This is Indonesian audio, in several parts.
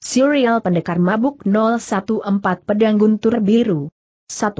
Serial Pendekar Mabuk 014 Pedang Guntur Biru 1.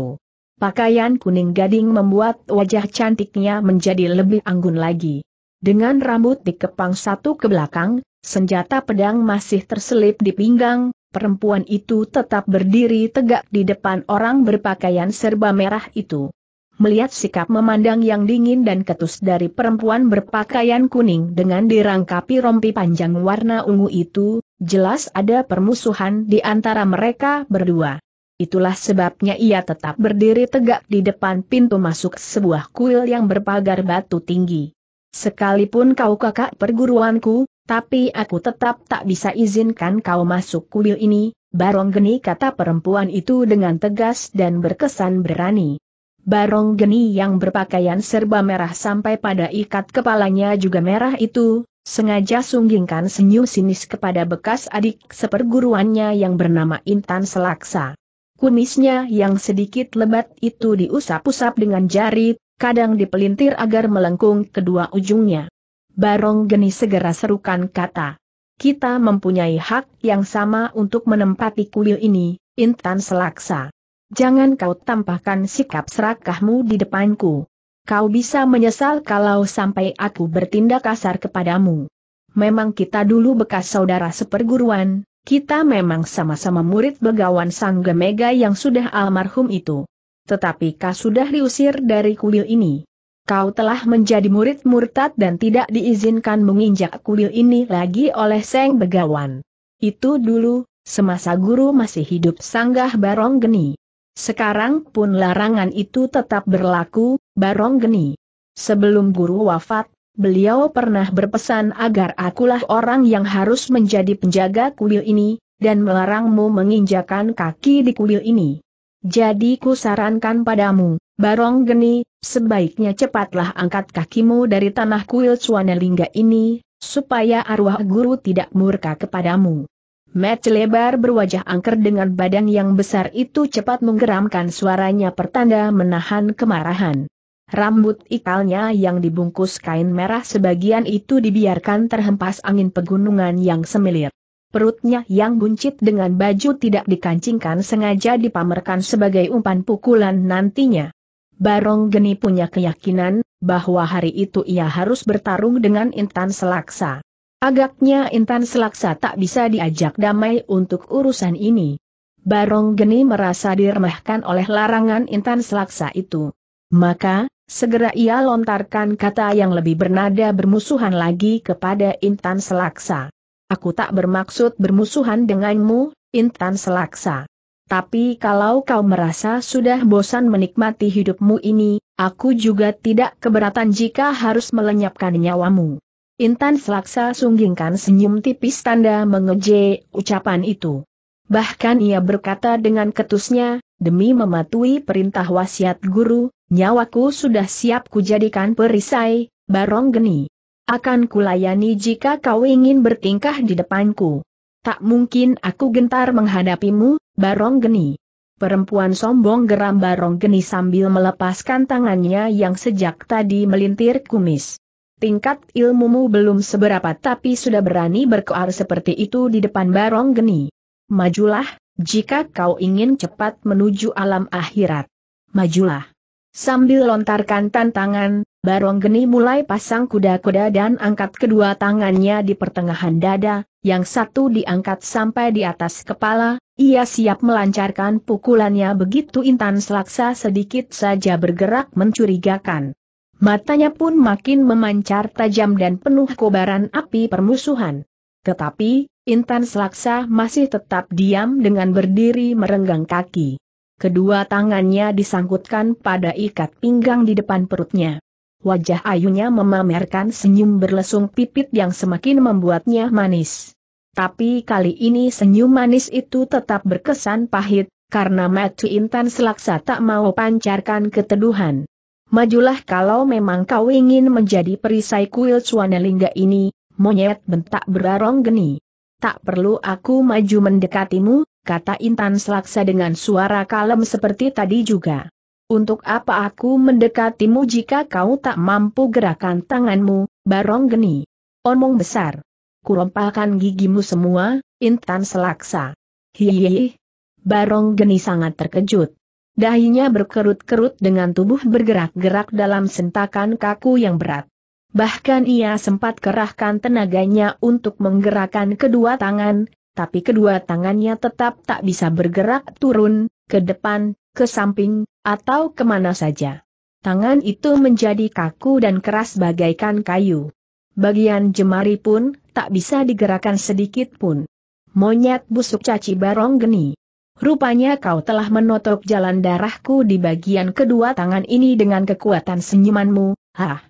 Pakaian kuning gading membuat wajah cantiknya menjadi lebih anggun lagi. Dengan rambut dikepang satu ke belakang, senjata pedang masih terselip di pinggang, perempuan itu tetap berdiri tegak di depan orang berpakaian serba merah itu. Melihat sikap memandang yang dingin dan ketus dari perempuan berpakaian kuning dengan dirangkapi rompi panjang warna ungu itu, Jelas ada permusuhan di antara mereka berdua. Itulah sebabnya ia tetap berdiri tegak di depan pintu masuk sebuah kuil yang berpagar batu tinggi. Sekalipun kau kakak perguruanku, tapi aku tetap tak bisa izinkan kau masuk kuil ini, Barong Geni kata perempuan itu dengan tegas dan berkesan berani. Barong Geni yang berpakaian serba merah sampai pada ikat kepalanya juga merah itu, Sengaja sunggingkan senyum sinis kepada bekas adik seperguruannya yang bernama Intan Selaksa. Kumisnya yang sedikit lebat itu diusap-usap dengan jari, kadang dipelintir agar melengkung kedua ujungnya. Barong Geni segera serukan kata. Kita mempunyai hak yang sama untuk menempati kuil ini, Intan Selaksa. Jangan kau tampahkan sikap serakahmu di depanku. Kau bisa menyesal kalau sampai aku bertindak kasar kepadamu. Memang kita dulu bekas saudara seperguruan, kita memang sama-sama murid begawan Sang Gemega yang sudah almarhum itu. Tetapi kau sudah diusir dari kuil ini. Kau telah menjadi murid murtad dan tidak diizinkan menginjak kuil ini lagi oleh Sang Begawan. Itu dulu, semasa guru masih hidup Sanggah Barong Geni. Sekarang pun larangan itu tetap berlaku, Barong Geni. Sebelum guru wafat, beliau pernah berpesan agar akulah orang yang harus menjadi penjaga kuil ini, dan melarangmu menginjakan kaki di kuil ini. Jadi ku sarankan padamu, Barong Geni, sebaiknya cepatlah angkat kakimu dari tanah kuil Suanelingga ini, supaya arwah guru tidak murka kepadamu. Matt lebar berwajah angker dengan badan yang besar itu cepat menggeramkan suaranya pertanda menahan kemarahan. Rambut ikalnya yang dibungkus kain merah sebagian itu dibiarkan terhempas angin pegunungan yang semilir. Perutnya yang buncit dengan baju tidak dikancingkan sengaja dipamerkan sebagai umpan pukulan nantinya. Barong Geni punya keyakinan bahwa hari itu ia harus bertarung dengan Intan Selaksa. Agaknya Intan Selaksa tak bisa diajak damai untuk urusan ini. Barong Geni merasa diremehkan oleh larangan Intan Selaksa itu. Maka, segera ia lontarkan kata yang lebih bernada bermusuhan lagi kepada Intan Selaksa. Aku tak bermaksud bermusuhan denganmu, Intan Selaksa. Tapi kalau kau merasa sudah bosan menikmati hidupmu ini, aku juga tidak keberatan jika harus melenyapkan nyawamu. Intan Selaksa sunggingkan senyum tipis tanda mengeje ucapan itu. Bahkan ia berkata dengan ketusnya, demi mematuhi perintah wasiat guru, Nyawaku sudah siap kujadikan perisai, Barong Geni. Akan kulayani jika kau ingin bertingkah di depanku. Tak mungkin aku gentar menghadapimu, Barong Geni. Perempuan sombong geram Barong Geni sambil melepaskan tangannya yang sejak tadi melintir kumis. Tingkat ilmumu belum seberapa tapi sudah berani berkoar seperti itu di depan Barong Geni. Majulah, jika kau ingin cepat menuju alam akhirat. Majulah. Sambil lontarkan tantangan, Barong Geni mulai pasang kuda-kuda dan angkat kedua tangannya di pertengahan dada, yang satu diangkat sampai di atas kepala, ia siap melancarkan pukulannya begitu Intan Selaksa sedikit saja bergerak mencurigakan. Matanya pun makin memancar tajam dan penuh kobaran api permusuhan. Tetapi, Intan Selaksa masih tetap diam dengan berdiri merenggang kaki. Kedua tangannya disangkutkan pada ikat pinggang di depan perutnya. Wajah ayunya memamerkan senyum berlesung pipit yang semakin membuatnya manis. Tapi kali ini senyum manis itu tetap berkesan pahit, karena Matu Intan selaksa tak mau pancarkan keteduhan. Majulah kalau memang kau ingin menjadi perisai kuil Suanelingga ini, monyet bentak berarong geni. Tak perlu aku maju mendekatimu, kata Intan Selaksa dengan suara kalem seperti tadi juga. Untuk apa aku mendekatimu jika kau tak mampu gerakan tanganmu, Barong Geni? Omong besar. Kurompalkan gigimu semua, Intan Selaksa. Hihihi. Barong Geni sangat terkejut. Dahinya berkerut-kerut dengan tubuh bergerak-gerak dalam sentakan kaku yang berat. Bahkan ia sempat kerahkan tenaganya untuk menggerakkan kedua tangan, tapi kedua tangannya tetap tak bisa bergerak turun, ke depan, ke samping, atau kemana saja. Tangan itu menjadi kaku dan keras bagaikan kayu. Bagian jemari pun tak bisa digerakkan sedikit pun. Monyet busuk caci barong geni. Rupanya kau telah menotok jalan darahku di bagian kedua tangan ini dengan kekuatan senyumanmu, hah.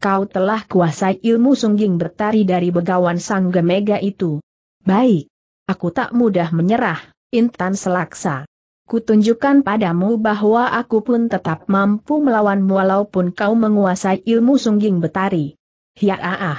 Kau telah kuasai ilmu sungging bertari dari begawan sang gemega itu. Baik, Aku tak mudah menyerah, Intan Selaksa. Kutunjukkan padamu bahwa aku pun tetap mampu melawanmu walaupun kau menguasai ilmu sungging betari. Ya ah, ah.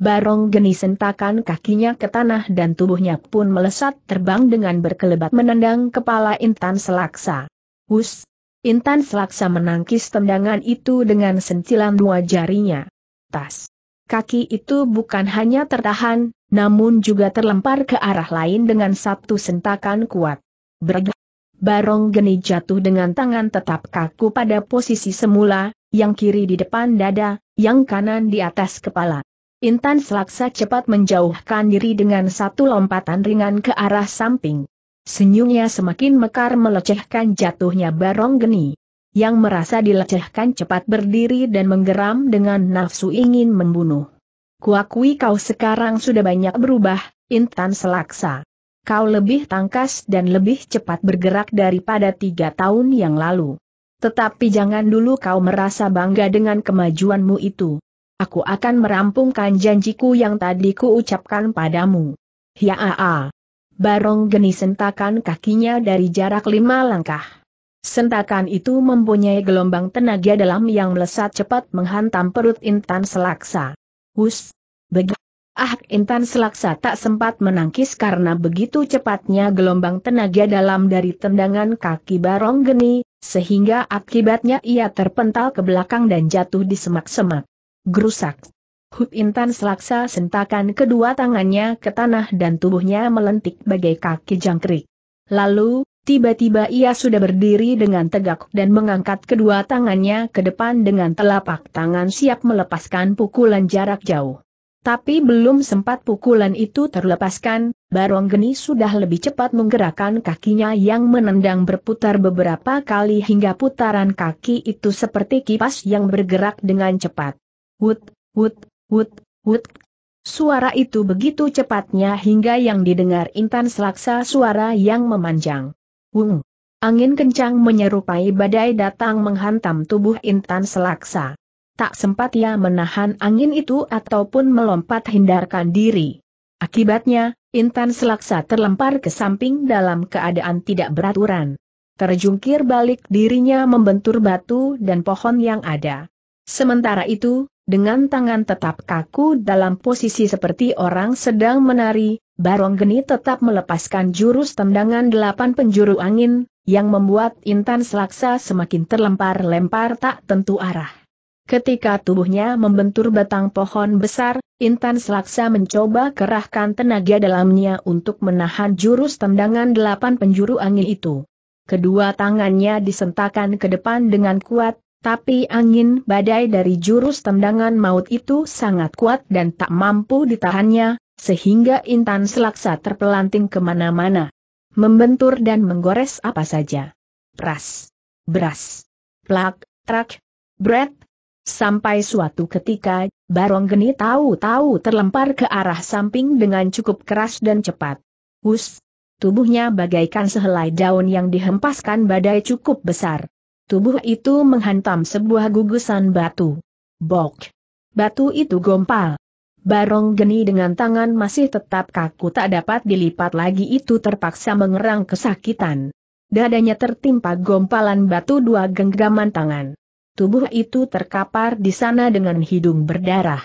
Barong geni sentakan kakinya ke tanah dan tubuhnya pun melesat terbang dengan berkelebat menendang kepala Intan Selaksa. Hus! Intan Selaksa menangkis tendangan itu dengan sentilan dua jarinya. Tas! Kaki itu bukan hanya tertahan, namun juga terlempar ke arah lain dengan satu sentakan kuat. Berge Barong Geni jatuh dengan tangan tetap kaku pada posisi semula, yang kiri di depan dada, yang kanan di atas kepala. Intan Selaksa cepat menjauhkan diri dengan satu lompatan ringan ke arah samping. Senyumnya semakin mekar melecehkan jatuhnya Barong Geni. Yang merasa dilecehkan cepat berdiri dan menggeram dengan nafsu ingin membunuh. Kuakui kau sekarang sudah banyak berubah, Intan Selaksa. Kau lebih tangkas dan lebih cepat bergerak daripada tiga tahun yang lalu. Tetapi jangan dulu kau merasa bangga dengan kemajuanmu itu. Aku akan merampungkan janjiku yang tadi ucapkan padamu. Ya Hiaa. Barong Geni sentakan kakinya dari jarak lima langkah. Sentakan itu mempunyai gelombang tenaga dalam yang melesat cepat menghantam perut Intan Selaksa. Hus. Begah. Ah, Intan Selaksa tak sempat menangkis karena begitu cepatnya gelombang tenaga dalam dari tendangan kaki Barong Geni, sehingga akibatnya ia terpental ke belakang dan jatuh di semak-semak. Gerusak. Hut Intan Selaksa sentakan kedua tangannya ke tanah dan tubuhnya melentik bagai kaki jangkrik. Lalu, Tiba-tiba ia sudah berdiri dengan tegak dan mengangkat kedua tangannya ke depan dengan telapak tangan siap melepaskan pukulan jarak jauh. Tapi belum sempat pukulan itu terlepaskan, Barong Geni sudah lebih cepat menggerakkan kakinya yang menendang berputar beberapa kali hingga putaran kaki itu seperti kipas yang bergerak dengan cepat. Wut, wut, wut, wut. Suara itu begitu cepatnya hingga yang didengar Intan selaksa suara yang memanjang. Wung. Angin kencang menyerupai badai datang menghantam tubuh Intan Selaksa. Tak sempat ia menahan angin itu ataupun melompat hindarkan diri. Akibatnya, Intan Selaksa terlempar ke samping dalam keadaan tidak beraturan. Terjungkir balik dirinya membentur batu dan pohon yang ada. Sementara itu, dengan tangan tetap kaku dalam posisi seperti orang sedang menari, Barong Geni tetap melepaskan jurus tendangan delapan penjuru angin, yang membuat Intan Selaksa semakin terlempar-lempar tak tentu arah. Ketika tubuhnya membentur batang pohon besar, Intan Selaksa mencoba kerahkan tenaga dalamnya untuk menahan jurus tendangan delapan penjuru angin itu. Kedua tangannya disentakan ke depan dengan kuat, tapi angin badai dari jurus tendangan maut itu sangat kuat dan tak mampu ditahannya, sehingga Intan Selaksa terpelanting kemana-mana. Membentur dan menggores apa saja. Ras, beras, plak, trak, bread. Sampai suatu ketika, Barong Geni tahu-tahu terlempar ke arah samping dengan cukup keras dan cepat. Hus! Tubuhnya bagaikan sehelai daun yang dihempaskan badai cukup besar. Tubuh itu menghantam sebuah gugusan batu. Bok! Batu itu gompal, Barong Geni dengan tangan masih tetap kaku tak dapat dilipat lagi itu terpaksa mengerang kesakitan. Dadanya tertimpa gompalan batu dua genggaman tangan. Tubuh itu terkapar di sana dengan hidung berdarah.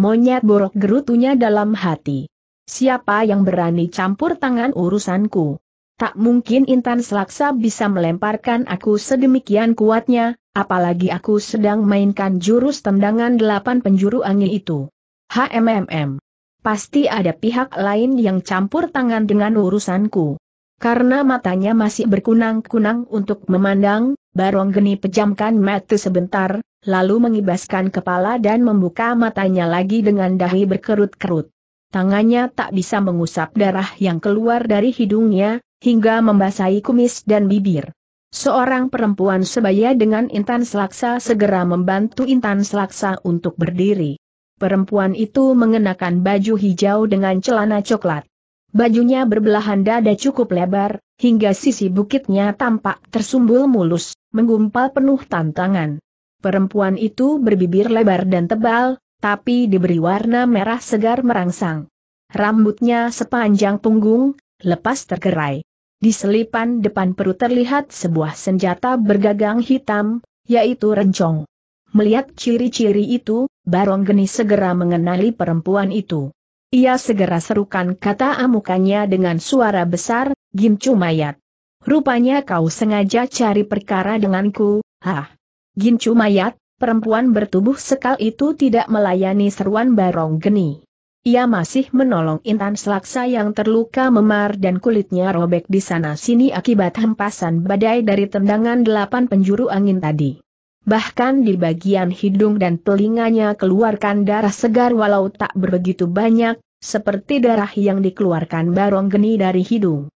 Monyet borok gerutunya dalam hati. Siapa yang berani campur tangan urusanku? Tak mungkin Intan Selaksa bisa melemparkan aku sedemikian kuatnya, apalagi aku sedang mainkan jurus tendangan delapan penjuru angin itu. HMMM. Pasti ada pihak lain yang campur tangan dengan urusanku. Karena matanya masih berkunang-kunang untuk memandang, Barong Geni pejamkan mata sebentar, lalu mengibaskan kepala dan membuka matanya lagi dengan dahi berkerut-kerut. Tangannya tak bisa mengusap darah yang keluar dari hidungnya, hingga membasahi kumis dan bibir. Seorang perempuan sebaya dengan Intan Selaksa segera membantu Intan Selaksa untuk berdiri. Perempuan itu mengenakan baju hijau dengan celana coklat. Bajunya berbelahan dada cukup lebar, hingga sisi bukitnya tampak tersumbul mulus, menggumpal penuh tantangan. Perempuan itu berbibir lebar dan tebal, tapi diberi warna merah segar merangsang. Rambutnya sepanjang punggung, lepas tergerai. Di selipan depan perut terlihat sebuah senjata bergagang hitam, yaitu rencong. Melihat ciri-ciri itu, Barong Geni segera mengenali perempuan itu. Ia segera serukan kata amukannya dengan suara besar, Gincu Mayat. Rupanya kau sengaja cari perkara denganku, hah? Gincu Mayat, perempuan bertubuh sekal itu tidak melayani seruan Barong Geni. Ia masih menolong Intan Selaksa yang terluka memar dan kulitnya robek di sana-sini akibat hempasan badai dari tendangan delapan penjuru angin tadi. Bahkan di bagian hidung dan telinganya keluarkan darah segar walau tak berbegitu banyak, seperti darah yang dikeluarkan Barong Geni dari hidung.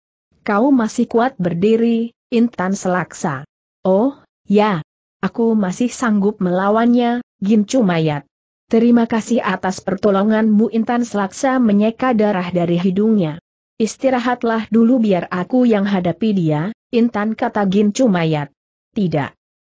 Kau masih kuat berdiri, Intan Selaksa. Oh, ya. Aku masih sanggup melawannya, Gincu Mayat. Terima kasih atas pertolonganmu Intan Selaksa menyeka darah dari hidungnya. Istirahatlah dulu biar aku yang hadapi dia, Intan kata Gincu Mayat. Tidak.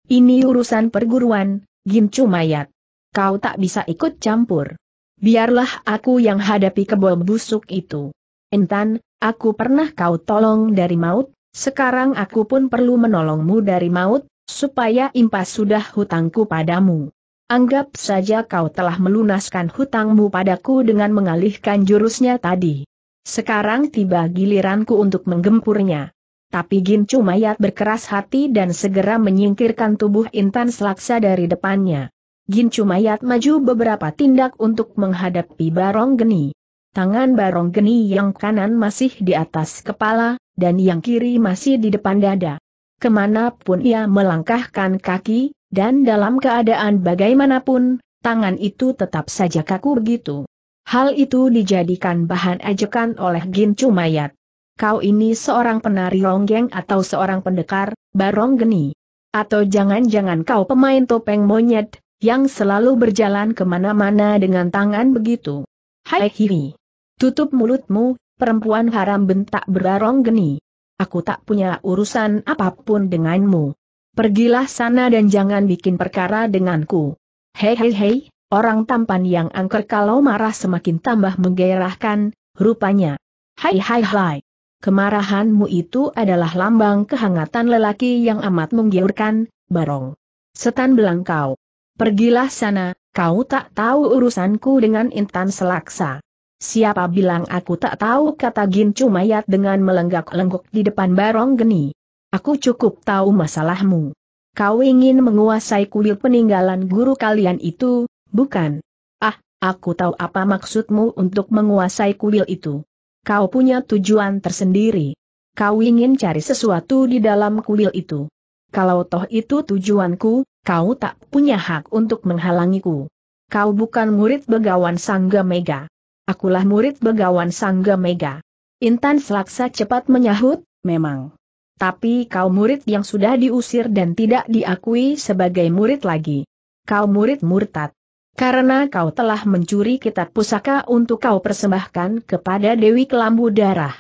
Ini urusan perguruan, Gincu mayat. Kau tak bisa ikut campur. Biarlah aku yang hadapi kebol busuk itu. Intan, aku pernah kau tolong dari maut, sekarang aku pun perlu menolongmu dari maut, supaya impas sudah hutangku padamu. Anggap saja kau telah melunaskan hutangmu padaku dengan mengalihkan jurusnya tadi. Sekarang tiba giliranku untuk menggempurnya tapi Gincu Mayat berkeras hati dan segera menyingkirkan tubuh Intan Selaksa dari depannya. Gincu Mayat maju beberapa tindak untuk menghadapi Barong Geni. Tangan Barong Geni yang kanan masih di atas kepala, dan yang kiri masih di depan dada. Kemanapun ia melangkahkan kaki, dan dalam keadaan bagaimanapun, tangan itu tetap saja kaku begitu. Hal itu dijadikan bahan ajakan oleh Gincu Mayat kau ini seorang penari ronggeng atau seorang pendekar, barong geni. Atau jangan-jangan kau pemain topeng monyet, yang selalu berjalan kemana-mana dengan tangan begitu. Hai hihi. Tutup mulutmu, perempuan haram bentak berarong geni. Aku tak punya urusan apapun denganmu. Pergilah sana dan jangan bikin perkara denganku. Hei hei hei, orang tampan yang angker kalau marah semakin tambah menggairahkan, rupanya. Hai hai hai. Kemarahanmu itu adalah lambang kehangatan lelaki yang amat menggiurkan, Barong. Setan belang kau. Pergilah sana, kau tak tahu urusanku dengan Intan Selaksa. Siapa bilang aku tak tahu kata Gin Mayat dengan melenggak lengguk di depan Barong Geni. Aku cukup tahu masalahmu. Kau ingin menguasai kuil peninggalan guru kalian itu, bukan? Ah, aku tahu apa maksudmu untuk menguasai kuil itu. Kau punya tujuan tersendiri. Kau ingin cari sesuatu di dalam kuil itu. Kalau toh itu tujuanku, kau tak punya hak untuk menghalangiku. Kau bukan murid begawan Sangga Mega. Akulah murid begawan Sangga Mega. Intan Selaksa cepat menyahut, memang. Tapi kau murid yang sudah diusir dan tidak diakui sebagai murid lagi. Kau murid murtad. Karena kau telah mencuri kitab pusaka untuk kau persembahkan kepada Dewi Kelambu Darah.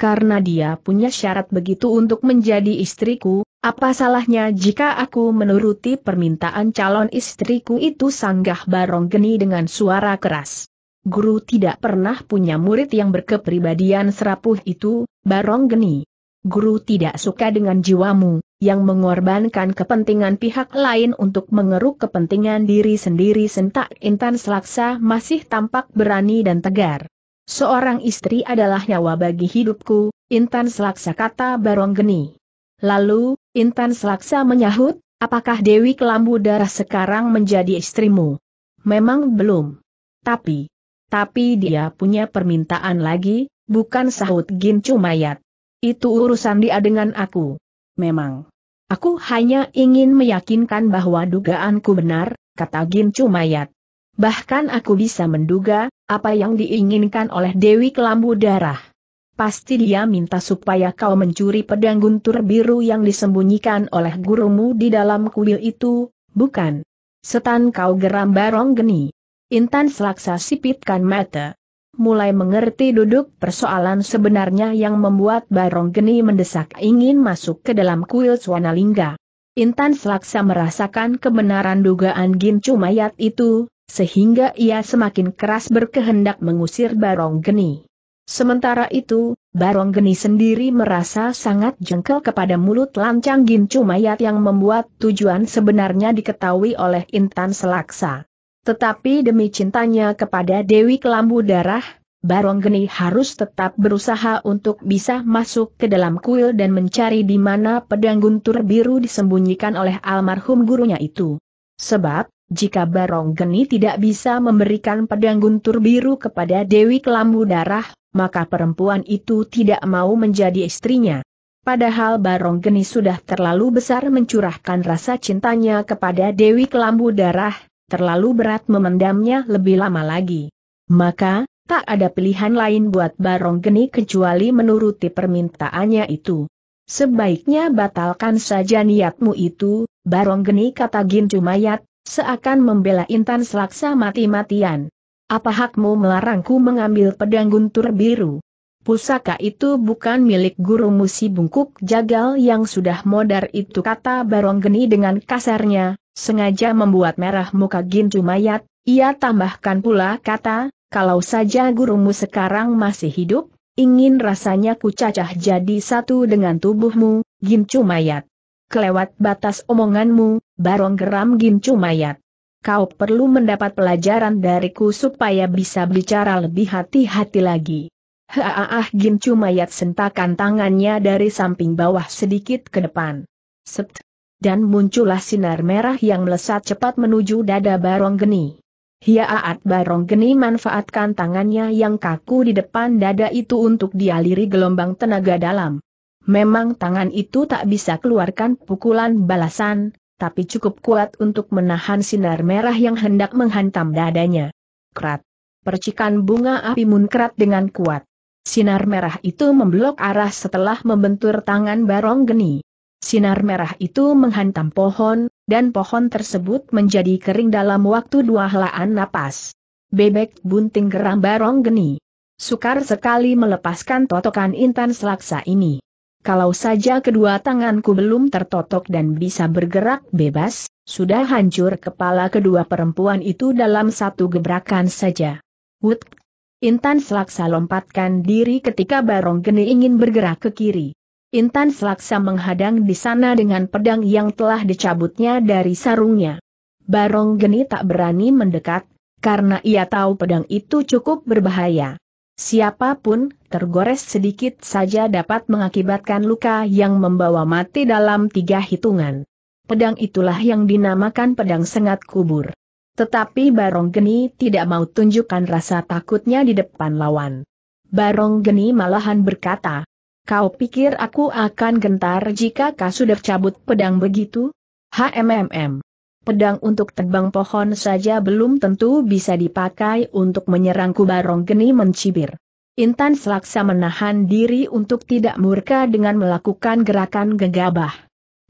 Karena dia punya syarat begitu untuk menjadi istriku, apa salahnya jika aku menuruti permintaan calon istriku itu sanggah barong geni dengan suara keras. Guru tidak pernah punya murid yang berkepribadian serapuh itu, barong geni. Guru tidak suka dengan jiwamu, yang mengorbankan kepentingan pihak lain untuk mengeruk kepentingan diri sendiri sentak Intan Selaksa masih tampak berani dan tegar. Seorang istri adalah nyawa bagi hidupku, Intan Selaksa kata Barong Geni. Lalu, Intan Selaksa menyahut, apakah Dewi Kelambu Darah sekarang menjadi istrimu? Memang belum. Tapi, tapi dia punya permintaan lagi, bukan sahut gincu mayat. Itu urusan dia dengan aku. Memang. Aku hanya ingin meyakinkan bahwa dugaanku benar, kata Gin Mayat. Bahkan aku bisa menduga, apa yang diinginkan oleh Dewi Kelambu Darah. Pasti dia minta supaya kau mencuri pedang guntur biru yang disembunyikan oleh gurumu di dalam kuil itu, bukan? Setan kau geram barong geni. Intan selaksa sipitkan mata mulai mengerti duduk persoalan sebenarnya yang membuat Barong Geni mendesak ingin masuk ke dalam kuil Swanalingga. Intan selaksa merasakan kebenaran dugaan Gincu mayat itu, sehingga ia semakin keras berkehendak mengusir Barong Geni. Sementara itu, Barong Geni sendiri merasa sangat jengkel kepada mulut lancang Gincu mayat yang membuat tujuan sebenarnya diketahui oleh Intan Selaksa. Tetapi demi cintanya kepada Dewi Kelambu Darah, Barong Geni harus tetap berusaha untuk bisa masuk ke dalam kuil dan mencari di mana pedang guntur biru disembunyikan oleh almarhum gurunya itu. Sebab, jika Barong Geni tidak bisa memberikan pedang guntur biru kepada Dewi Kelambu Darah, maka perempuan itu tidak mau menjadi istrinya. Padahal Barong Geni sudah terlalu besar mencurahkan rasa cintanya kepada Dewi Kelambu Darah, terlalu berat memendamnya lebih lama lagi. Maka, tak ada pilihan lain buat Barong Geni kecuali menuruti permintaannya itu. Sebaiknya batalkan saja niatmu itu, Barong Geni kata Mayat, seakan membela Intan Selaksa mati-matian. Apa hakmu melarangku mengambil pedang guntur biru? Pusaka itu bukan milik guru si bungkuk jagal yang sudah modar itu kata Barong Geni dengan kasarnya, sengaja membuat merah muka gincu mayat, ia tambahkan pula kata, kalau saja gurumu sekarang masih hidup, ingin rasanya ku cacah jadi satu dengan tubuhmu, gincu mayat. Kelewat batas omonganmu, barong geram gincu mayat. Kau perlu mendapat pelajaran dariku supaya bisa bicara lebih hati-hati lagi. ah, Gincu mayat sentakan tangannya dari samping bawah sedikit ke depan. Sept, dan muncullah sinar merah yang melesat cepat menuju dada Barong Geni. Hiaat Barong Geni manfaatkan tangannya yang kaku di depan dada itu untuk dialiri gelombang tenaga dalam. Memang tangan itu tak bisa keluarkan pukulan balasan, tapi cukup kuat untuk menahan sinar merah yang hendak menghantam dadanya. Krat. Percikan bunga api munkrat dengan kuat. Sinar merah itu memblok arah setelah membentur tangan Barong Geni. Sinar merah itu menghantam pohon, dan pohon tersebut menjadi kering dalam waktu dua helaan napas. Bebek bunting geram barong geni. Sukar sekali melepaskan totokan intan selaksa ini. Kalau saja kedua tanganku belum tertotok dan bisa bergerak bebas, sudah hancur kepala kedua perempuan itu dalam satu gebrakan saja. Wut! Intan selaksa lompatkan diri ketika Barong Geni ingin bergerak ke kiri. Intan Selaksa menghadang di sana dengan pedang yang telah dicabutnya dari sarungnya. Barong Geni tak berani mendekat, karena ia tahu pedang itu cukup berbahaya. Siapapun, tergores sedikit saja dapat mengakibatkan luka yang membawa mati dalam tiga hitungan. Pedang itulah yang dinamakan pedang sengat kubur. Tetapi Barong Geni tidak mau tunjukkan rasa takutnya di depan lawan. Barong Geni malahan berkata, Kau pikir aku akan gentar jika kau sudah cabut pedang begitu? HMMM. Pedang untuk tebang pohon saja belum tentu bisa dipakai untuk menyerangku Barong geni mencibir. Intan selaksa menahan diri untuk tidak murka dengan melakukan gerakan gegabah.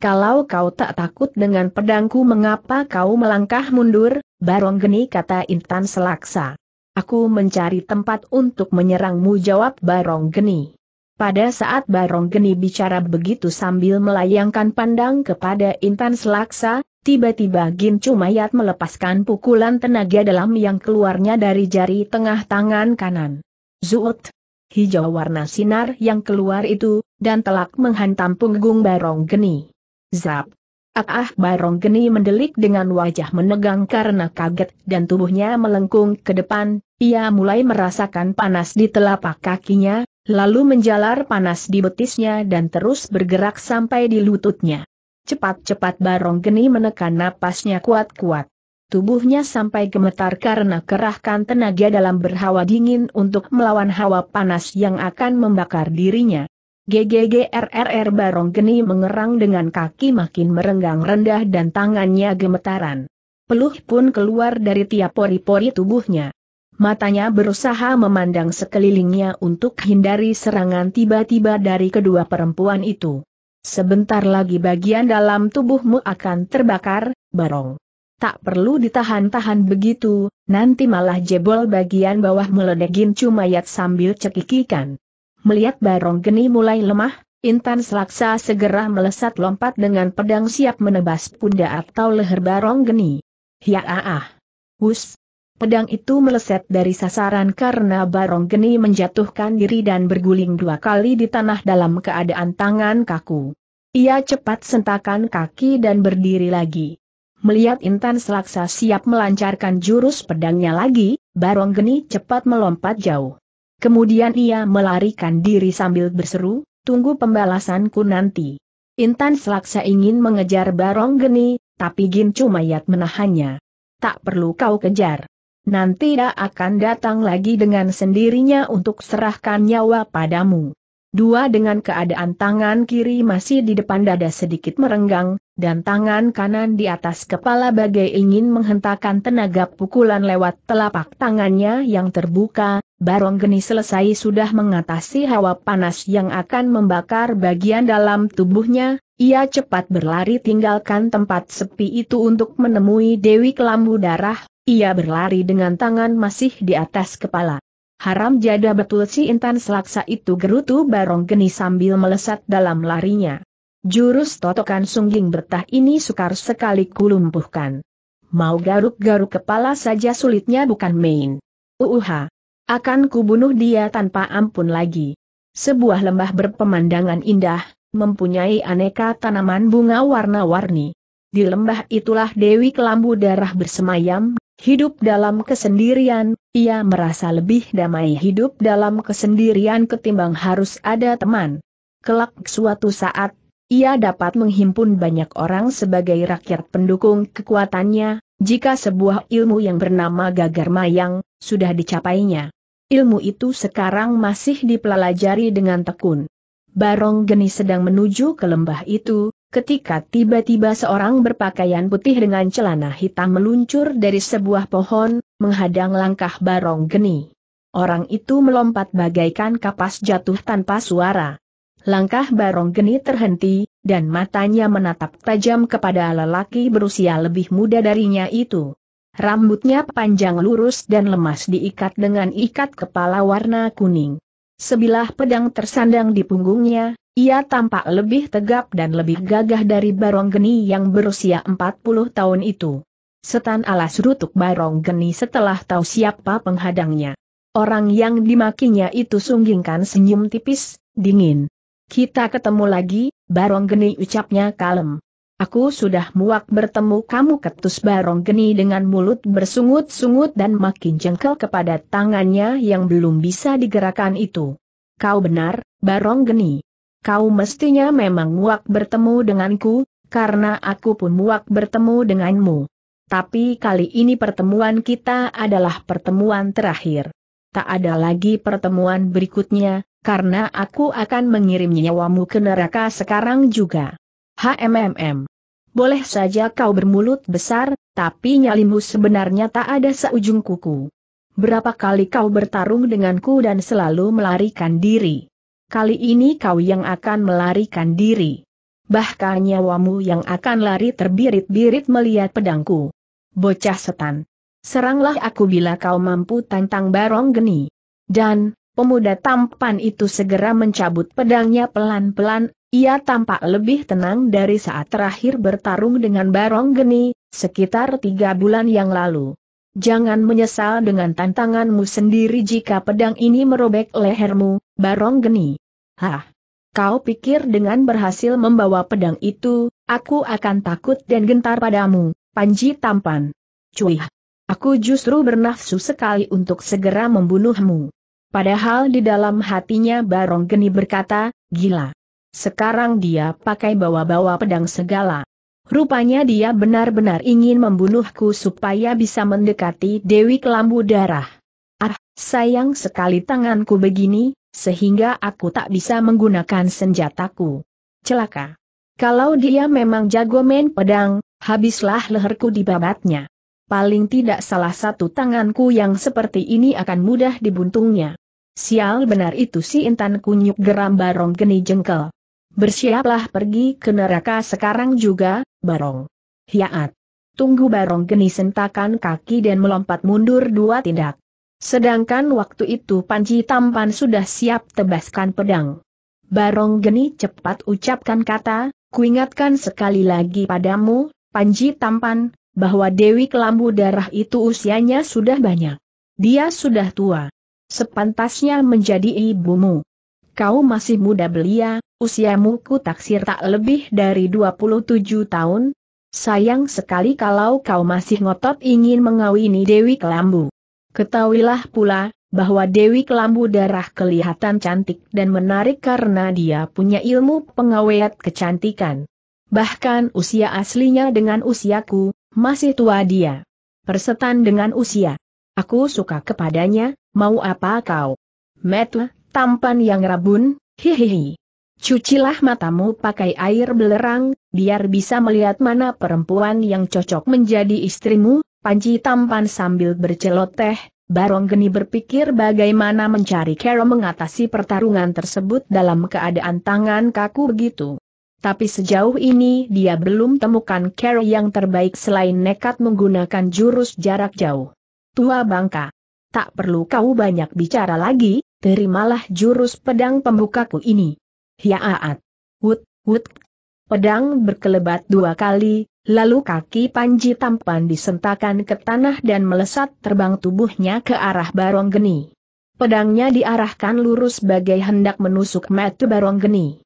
Kalau kau tak takut dengan pedangku mengapa kau melangkah mundur, Barong Geni kata Intan selaksa. Aku mencari tempat untuk menyerangmu jawab Barong Geni. Pada saat Barong Geni bicara begitu sambil melayangkan pandang kepada Intan Selaksa, tiba-tiba Gin Mayat melepaskan pukulan tenaga dalam yang keluarnya dari jari tengah tangan kanan. Zuut! Hijau warna sinar yang keluar itu, dan telak menghantam punggung Barong Geni. Zap! Ah, ah Barong Geni mendelik dengan wajah menegang karena kaget dan tubuhnya melengkung ke depan, ia mulai merasakan panas di telapak kakinya, lalu menjalar panas di betisnya dan terus bergerak sampai di lututnya. Cepat-cepat Barong Geni menekan napasnya kuat-kuat. Tubuhnya sampai gemetar karena kerahkan tenaga dalam berhawa dingin untuk melawan hawa panas yang akan membakar dirinya. GGGRRR Barong Geni mengerang dengan kaki makin merenggang rendah dan tangannya gemetaran. Peluh pun keluar dari tiap pori-pori tubuhnya matanya berusaha memandang sekelilingnya untuk hindari serangan tiba-tiba dari kedua perempuan itu. Sebentar lagi bagian dalam tubuhmu akan terbakar, Barong. Tak perlu ditahan-tahan begitu, nanti malah jebol bagian bawah meledekin cumayat sambil cekikikan. Melihat Barong Geni mulai lemah, Intan Selaksa segera melesat lompat dengan pedang siap menebas pundak atau leher Barong Geni. Hiaaah, Hus! pedang itu meleset dari sasaran karena Barong Geni menjatuhkan diri dan berguling dua kali di tanah dalam keadaan tangan kaku. Ia cepat sentakan kaki dan berdiri lagi. Melihat Intan Selaksa siap melancarkan jurus pedangnya lagi, Barong Geni cepat melompat jauh. Kemudian ia melarikan diri sambil berseru, tunggu pembalasanku nanti. Intan Selaksa ingin mengejar Barong Geni, tapi Gin Cumayat menahannya. Tak perlu kau kejar nanti dia akan datang lagi dengan sendirinya untuk serahkan nyawa padamu. Dua dengan keadaan tangan kiri masih di depan dada sedikit merenggang, dan tangan kanan di atas kepala bagai ingin menghentakkan tenaga pukulan lewat telapak tangannya yang terbuka, Barong Geni selesai sudah mengatasi hawa panas yang akan membakar bagian dalam tubuhnya, ia cepat berlari tinggalkan tempat sepi itu untuk menemui Dewi Kelambu Darah, ia berlari dengan tangan masih di atas kepala. Haram jada betul si intan selaksa itu gerutu barong geni sambil melesat dalam larinya. Jurus totokan sungging bertah ini sukar sekali kulumpuhkan. Mau garuk-garuk kepala saja sulitnya bukan main. Uuha. Akan kubunuh dia tanpa ampun lagi. Sebuah lembah berpemandangan indah, mempunyai aneka tanaman bunga warna-warni. Di lembah itulah Dewi Kelambu Darah bersemayam, Hidup dalam kesendirian, ia merasa lebih damai hidup dalam kesendirian ketimbang harus ada teman. Kelak suatu saat, ia dapat menghimpun banyak orang sebagai rakyat pendukung kekuatannya, jika sebuah ilmu yang bernama Gagar Mayang, sudah dicapainya. Ilmu itu sekarang masih dipelajari dengan tekun. Barong Geni sedang menuju ke lembah itu, ketika tiba-tiba seorang berpakaian putih dengan celana hitam meluncur dari sebuah pohon, menghadang langkah Barong Geni. Orang itu melompat bagaikan kapas jatuh tanpa suara. Langkah Barong Geni terhenti, dan matanya menatap tajam kepada lelaki berusia lebih muda darinya itu. Rambutnya panjang lurus dan lemas diikat dengan ikat kepala warna kuning. Sebilah pedang tersandang di punggungnya, ia tampak lebih tegap dan lebih gagah dari Barong Geni yang berusia 40 tahun itu. Setan alas rutuk Barong Geni setelah tahu siapa penghadangnya. Orang yang dimakinya itu sunggingkan senyum tipis, dingin. Kita ketemu lagi, Barong Geni ucapnya kalem. Aku sudah muak bertemu kamu ketus barong geni dengan mulut bersungut-sungut dan makin jengkel kepada tangannya yang belum bisa digerakkan itu. Kau benar, barong geni kau mestinya memang muak bertemu denganku, karena aku pun muak bertemu denganmu. Tapi kali ini pertemuan kita adalah pertemuan terakhir. Tak ada lagi pertemuan berikutnya, karena aku akan mengirim nyawamu ke neraka sekarang juga. HMMM. Boleh saja kau bermulut besar, tapi nyalimu sebenarnya tak ada seujung kuku. Berapa kali kau bertarung denganku dan selalu melarikan diri. Kali ini kau yang akan melarikan diri. Bahkan nyawamu yang akan lari terbirit-birit melihat pedangku. Bocah setan. Seranglah aku bila kau mampu tantang barong geni. Dan, pemuda tampan itu segera mencabut pedangnya pelan-pelan, ia tampak lebih tenang dari saat terakhir bertarung dengan barong geni, sekitar tiga bulan yang lalu. Jangan menyesal dengan tantanganmu sendiri jika pedang ini merobek lehermu, Barong Geni. Hah? Kau pikir dengan berhasil membawa pedang itu, aku akan takut dan gentar padamu, Panji Tampan. Cuih. Aku justru bernafsu sekali untuk segera membunuhmu. Padahal di dalam hatinya Barong Geni berkata, gila. Sekarang dia pakai bawa-bawa pedang segala. Rupanya dia benar-benar ingin membunuhku supaya bisa mendekati Dewi Kelambu Darah. Ah, sayang sekali tanganku begini, sehingga aku tak bisa menggunakan senjataku. Celaka. Kalau dia memang jago main pedang, habislah leherku di babatnya. Paling tidak salah satu tanganku yang seperti ini akan mudah dibuntungnya. Sial benar itu si Intan kunyuk geram Barong geni jengkel. Bersiaplah pergi ke neraka sekarang juga, Barong. Hiat. Tunggu Barong geni sentakan kaki dan melompat mundur dua tindak. Sedangkan waktu itu Panji Tampan sudah siap tebaskan pedang. Barong Geni cepat ucapkan kata, kuingatkan sekali lagi padamu, Panji Tampan, bahwa Dewi Kelambu Darah itu usianya sudah banyak. Dia sudah tua. Sepantasnya menjadi ibumu. Kau masih muda belia, usiamu ku taksir tak lebih dari 27 tahun. Sayang sekali kalau kau masih ngotot ingin mengawini Dewi Kelambu. Ketahuilah pula, bahwa Dewi Kelambu Darah kelihatan cantik dan menarik karena dia punya ilmu pengawet kecantikan. Bahkan usia aslinya dengan usiaku, masih tua dia. Persetan dengan usia. Aku suka kepadanya, mau apa kau? Metu, tampan yang rabun, hihihi. Cucilah matamu pakai air belerang, biar bisa melihat mana perempuan yang cocok menjadi istrimu, Panji tampan sambil berceloteh, Barong Geni berpikir bagaimana mencari cara mengatasi pertarungan tersebut dalam keadaan tangan kaku begitu. Tapi sejauh ini dia belum temukan cara yang terbaik selain nekat menggunakan jurus jarak jauh. Tua bangka. Tak perlu kau banyak bicara lagi, terimalah jurus pedang pembukaku ini. Hiaat. Wut, wut, pedang berkelebat dua kali, lalu kaki Panji tampan disentakan ke tanah dan melesat terbang tubuhnya ke arah Barong Geni. Pedangnya diarahkan lurus bagai hendak menusuk mata Barong Geni.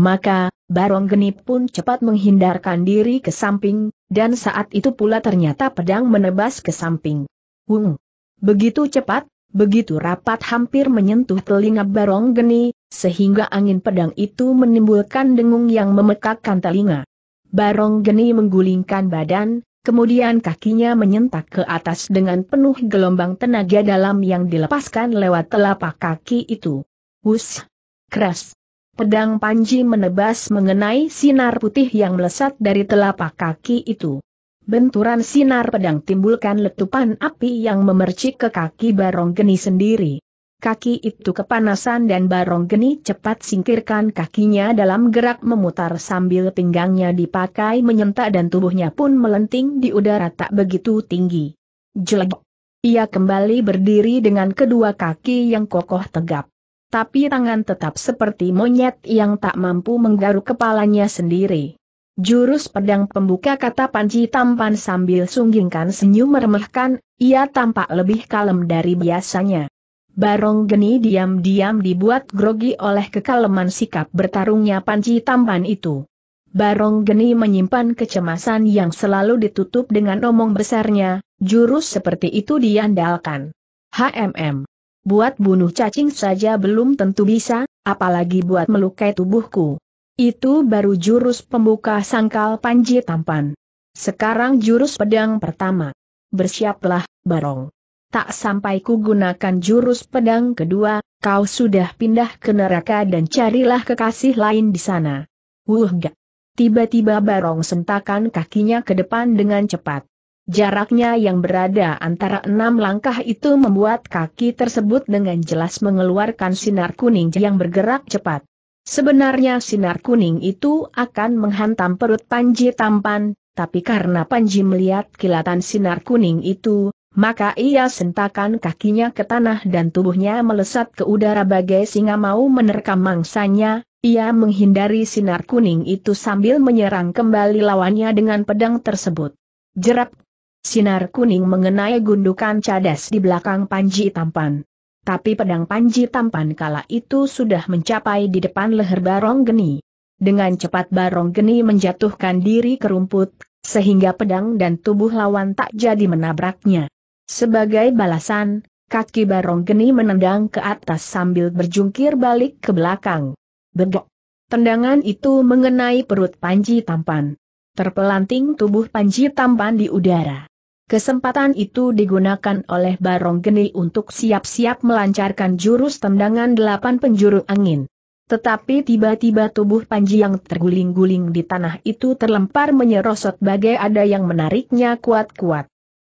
Maka, Barong Geni pun cepat menghindarkan diri ke samping, dan saat itu pula ternyata pedang menebas ke samping. Wung! Begitu cepat, begitu rapat hampir menyentuh telinga Barong Geni, sehingga angin pedang itu menimbulkan dengung yang memekakkan telinga. Barong Geni menggulingkan badan, kemudian kakinya menyentak ke atas dengan penuh gelombang tenaga dalam yang dilepaskan lewat telapak kaki itu. Hus! Keras! Pedang Panji menebas mengenai sinar putih yang melesat dari telapak kaki itu. Benturan sinar pedang timbulkan letupan api yang memercik ke kaki Barong Geni sendiri. Kaki itu kepanasan dan Barong Geni cepat singkirkan kakinya dalam gerak memutar sambil pinggangnya dipakai menyentak dan tubuhnya pun melenting di udara tak begitu tinggi. Jelek. Ia kembali berdiri dengan kedua kaki yang kokoh tegap. Tapi tangan tetap seperti monyet yang tak mampu menggaruk kepalanya sendiri. Jurus pedang pembuka kata Panji tampan sambil sunggingkan senyum meremehkan, ia tampak lebih kalem dari biasanya. Barong Geni diam-diam dibuat grogi oleh kekaleman sikap bertarungnya Panji Tampan itu. Barong Geni menyimpan kecemasan yang selalu ditutup dengan omong besarnya, jurus seperti itu diandalkan. HMM. Buat bunuh cacing saja belum tentu bisa, apalagi buat melukai tubuhku. Itu baru jurus pembuka sangkal Panji Tampan. Sekarang jurus pedang pertama. Bersiaplah, Barong tak sampai ku gunakan jurus pedang kedua, kau sudah pindah ke neraka dan carilah kekasih lain di sana. Wuh gak. Tiba-tiba Barong sentakan kakinya ke depan dengan cepat. Jaraknya yang berada antara enam langkah itu membuat kaki tersebut dengan jelas mengeluarkan sinar kuning yang bergerak cepat. Sebenarnya sinar kuning itu akan menghantam perut Panji tampan, tapi karena Panji melihat kilatan sinar kuning itu, maka ia sentakan kakinya ke tanah dan tubuhnya melesat ke udara bagai singa mau menerkam mangsanya, ia menghindari sinar kuning itu sambil menyerang kembali lawannya dengan pedang tersebut. Jerap! Sinar kuning mengenai gundukan cadas di belakang Panji Tampan. Tapi pedang Panji Tampan kala itu sudah mencapai di depan leher Barong Geni. Dengan cepat Barong Geni menjatuhkan diri ke rumput, sehingga pedang dan tubuh lawan tak jadi menabraknya. Sebagai balasan, kaki Barong Geni menendang ke atas sambil berjungkir balik ke belakang. Begok. Tendangan itu mengenai perut Panji Tampan. Terpelanting tubuh Panji Tampan di udara. Kesempatan itu digunakan oleh Barong Geni untuk siap-siap melancarkan jurus tendangan delapan penjuru angin. Tetapi tiba-tiba tubuh Panji yang terguling-guling di tanah itu terlempar menyerosot bagai ada yang menariknya kuat-kuat.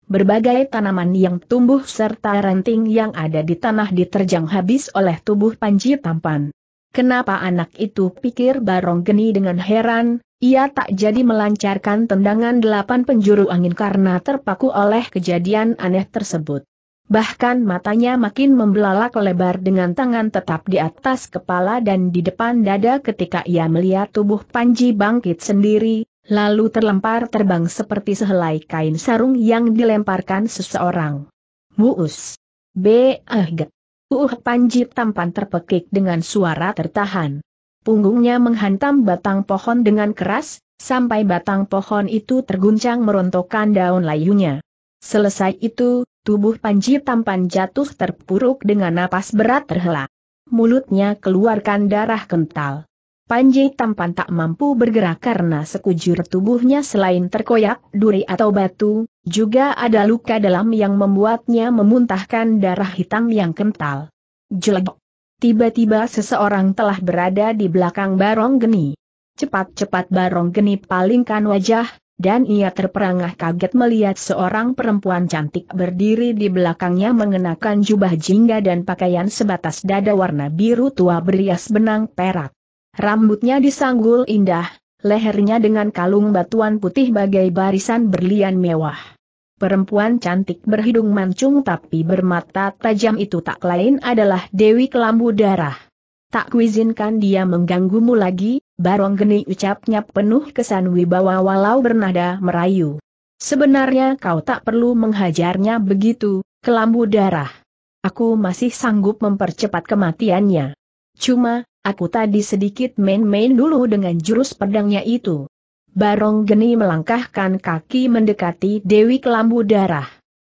Berbagai tanaman yang tumbuh serta ranting yang ada di tanah diterjang habis oleh tubuh Panji Tampan. Kenapa anak itu pikir Barong Geni dengan heran, ia tak jadi melancarkan tendangan delapan penjuru angin karena terpaku oleh kejadian aneh tersebut. Bahkan matanya makin membelalak lebar dengan tangan tetap di atas kepala dan di depan dada ketika ia melihat tubuh Panji bangkit sendiri, lalu terlempar terbang seperti sehelai kain sarung yang dilemparkan seseorang. Muus. Beahg. Uh Panji tampan terpekik dengan suara tertahan. Punggungnya menghantam batang pohon dengan keras, sampai batang pohon itu terguncang merontokkan daun layunya. Selesai itu, tubuh Panji tampan jatuh terpuruk dengan napas berat terhela. Mulutnya keluarkan darah kental. Panji tampan tak mampu bergerak karena sekujur tubuhnya selain terkoyak, duri atau batu, juga ada luka dalam yang membuatnya memuntahkan darah hitam yang kental. Jelek. Tiba-tiba seseorang telah berada di belakang Barong Geni. Cepat-cepat Barong Geni palingkan wajah, dan ia terperangah kaget melihat seorang perempuan cantik berdiri di belakangnya mengenakan jubah jingga dan pakaian sebatas dada warna biru tua berias benang perak. Rambutnya disanggul indah, lehernya dengan kalung batuan putih bagai barisan berlian mewah. Perempuan cantik berhidung mancung tapi bermata tajam itu tak lain adalah Dewi Kelambu Darah. Tak kuizinkan dia mengganggumu lagi, Barong Geni ucapnya penuh kesan wibawa walau bernada merayu. Sebenarnya kau tak perlu menghajarnya begitu, Kelambu Darah. Aku masih sanggup mempercepat kematiannya. Cuma, Aku tadi sedikit main-main dulu dengan jurus pedangnya itu. Barong Geni melangkahkan kaki mendekati Dewi Kelambu Darah.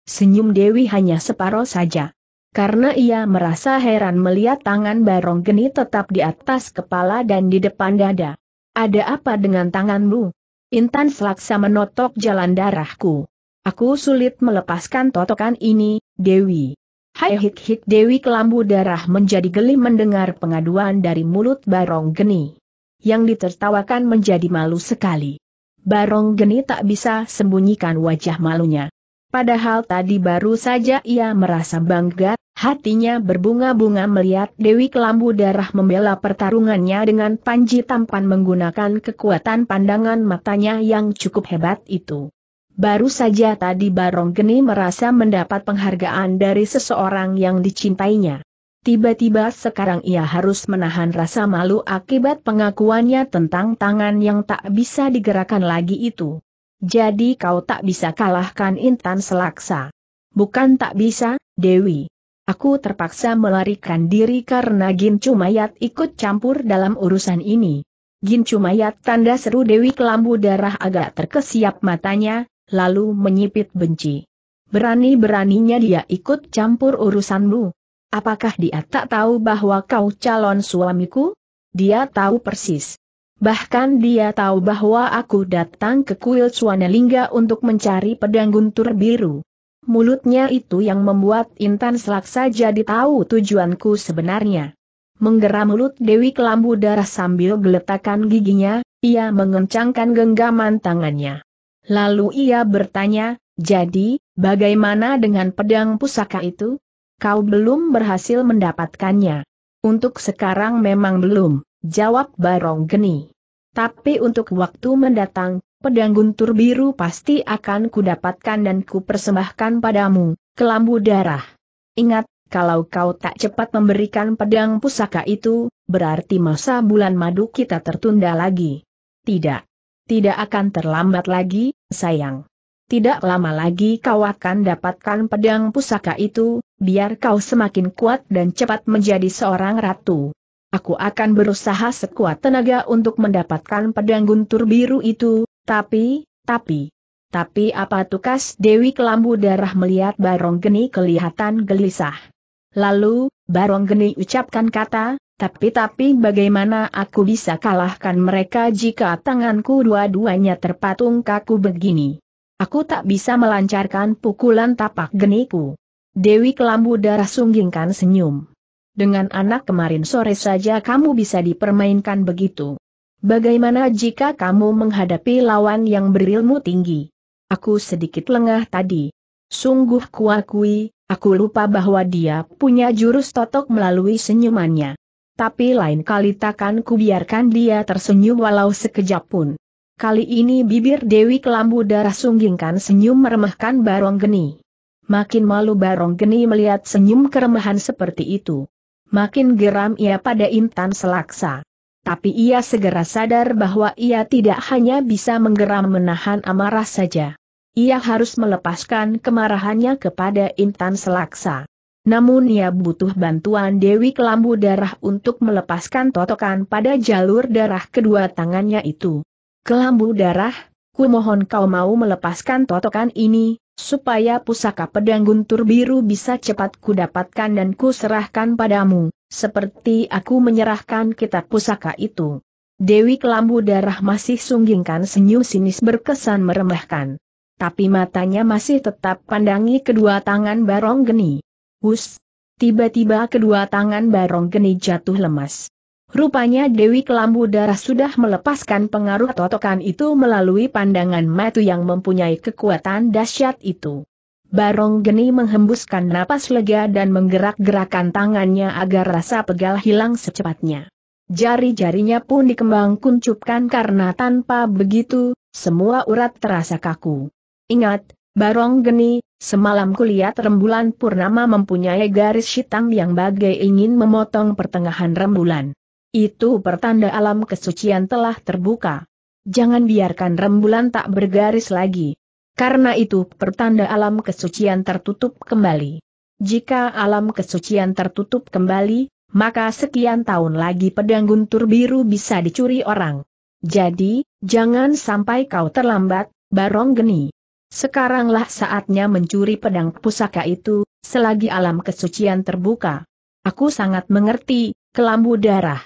Senyum Dewi hanya separoh saja. Karena ia merasa heran melihat tangan Barong Geni tetap di atas kepala dan di depan dada. Ada apa dengan tanganmu? Intan selaksa menotok jalan darahku. Aku sulit melepaskan totokan ini, Dewi. Hai eh. hik hik Dewi Kelambu Darah menjadi geli mendengar pengaduan dari mulut Barong Geni. Yang ditertawakan menjadi malu sekali. Barong Geni tak bisa sembunyikan wajah malunya. Padahal tadi baru saja ia merasa bangga, hatinya berbunga-bunga melihat Dewi Kelambu Darah membela pertarungannya dengan Panji Tampan menggunakan kekuatan pandangan matanya yang cukup hebat itu. Baru saja tadi Barong Geni merasa mendapat penghargaan dari seseorang yang dicintainya. Tiba-tiba sekarang ia harus menahan rasa malu akibat pengakuannya tentang tangan yang tak bisa digerakkan lagi itu. Jadi kau tak bisa kalahkan Intan Selaksa. Bukan tak bisa, Dewi. Aku terpaksa melarikan diri karena Gin Cumayat ikut campur dalam urusan ini. Gin Cumayat tanda seru Dewi kelambu darah agak terkesiap matanya, lalu menyipit benci. Berani-beraninya dia ikut campur urusanmu. Apakah dia tak tahu bahwa kau calon suamiku? Dia tahu persis. Bahkan dia tahu bahwa aku datang ke kuil Lingga untuk mencari pedang guntur biru. Mulutnya itu yang membuat Intan Selaksa jadi tahu tujuanku sebenarnya. Menggeram mulut Dewi Kelambu darah sambil geletakan giginya, ia mengencangkan genggaman tangannya. Lalu ia bertanya, jadi, bagaimana dengan pedang pusaka itu? Kau belum berhasil mendapatkannya. Untuk sekarang memang belum, jawab Barong Geni. Tapi untuk waktu mendatang, pedang guntur biru pasti akan kudapatkan dan kupersembahkan padamu, kelambu darah. Ingat, kalau kau tak cepat memberikan pedang pusaka itu, berarti masa bulan madu kita tertunda lagi. Tidak. Tidak akan terlambat lagi, sayang. Tidak lama lagi kau akan dapatkan pedang pusaka itu, biar kau semakin kuat dan cepat menjadi seorang ratu. Aku akan berusaha sekuat tenaga untuk mendapatkan pedang guntur biru itu, tapi, tapi, tapi apa tukas Dewi Kelambu Darah melihat Barong Geni kelihatan gelisah. Lalu, Barong Geni ucapkan kata, tapi-tapi bagaimana aku bisa kalahkan mereka jika tanganku dua-duanya terpatung kaku begini? Aku tak bisa melancarkan pukulan tapak geniku. Dewi Kelambu darah sunggingkan senyum. Dengan anak kemarin sore saja kamu bisa dipermainkan begitu. Bagaimana jika kamu menghadapi lawan yang berilmu tinggi? Aku sedikit lengah tadi. Sungguh kuakui, aku lupa bahwa dia punya jurus totok melalui senyumannya. Tapi lain kali takkan kubiarkan dia tersenyum walau sekejap pun. Kali ini bibir Dewi Kelambu darah sunggingkan senyum meremehkan Barong Geni. Makin malu Barong Geni melihat senyum keremahan seperti itu. Makin geram ia pada Intan Selaksa. Tapi ia segera sadar bahwa ia tidak hanya bisa menggeram menahan amarah saja. Ia harus melepaskan kemarahannya kepada Intan Selaksa. Namun ia butuh bantuan Dewi Kelambu Darah untuk melepaskan totokan pada jalur darah kedua tangannya itu. Kelambu Darah, ku mohon kau mau melepaskan totokan ini, supaya pusaka pedang guntur biru bisa cepat ku dapatkan dan ku serahkan padamu, seperti aku menyerahkan kitab pusaka itu. Dewi Kelambu Darah masih sunggingkan senyum sinis berkesan meremehkan. Tapi matanya masih tetap pandangi kedua tangan Barong Geni. Hus. Tiba-tiba kedua tangan Barong Geni jatuh lemas. Rupanya Dewi Kelambu Darah sudah melepaskan pengaruh totokan itu melalui pandangan matu yang mempunyai kekuatan dahsyat itu. Barong Geni menghembuskan napas lega dan menggerak-gerakan tangannya agar rasa pegal hilang secepatnya. Jari-jarinya pun dikembang kuncupkan karena tanpa begitu, semua urat terasa kaku. Ingat, Barong Geni, Semalam kulihat rembulan purnama mempunyai garis hitam yang bagai ingin memotong pertengahan rembulan. Itu pertanda alam kesucian telah terbuka. Jangan biarkan rembulan tak bergaris lagi. Karena itu pertanda alam kesucian tertutup kembali. Jika alam kesucian tertutup kembali, maka sekian tahun lagi pedang guntur biru bisa dicuri orang. Jadi, jangan sampai kau terlambat, Barong Geni. Sekaranglah saatnya mencuri pedang pusaka itu, selagi alam kesucian terbuka. Aku sangat mengerti, kelambu darah.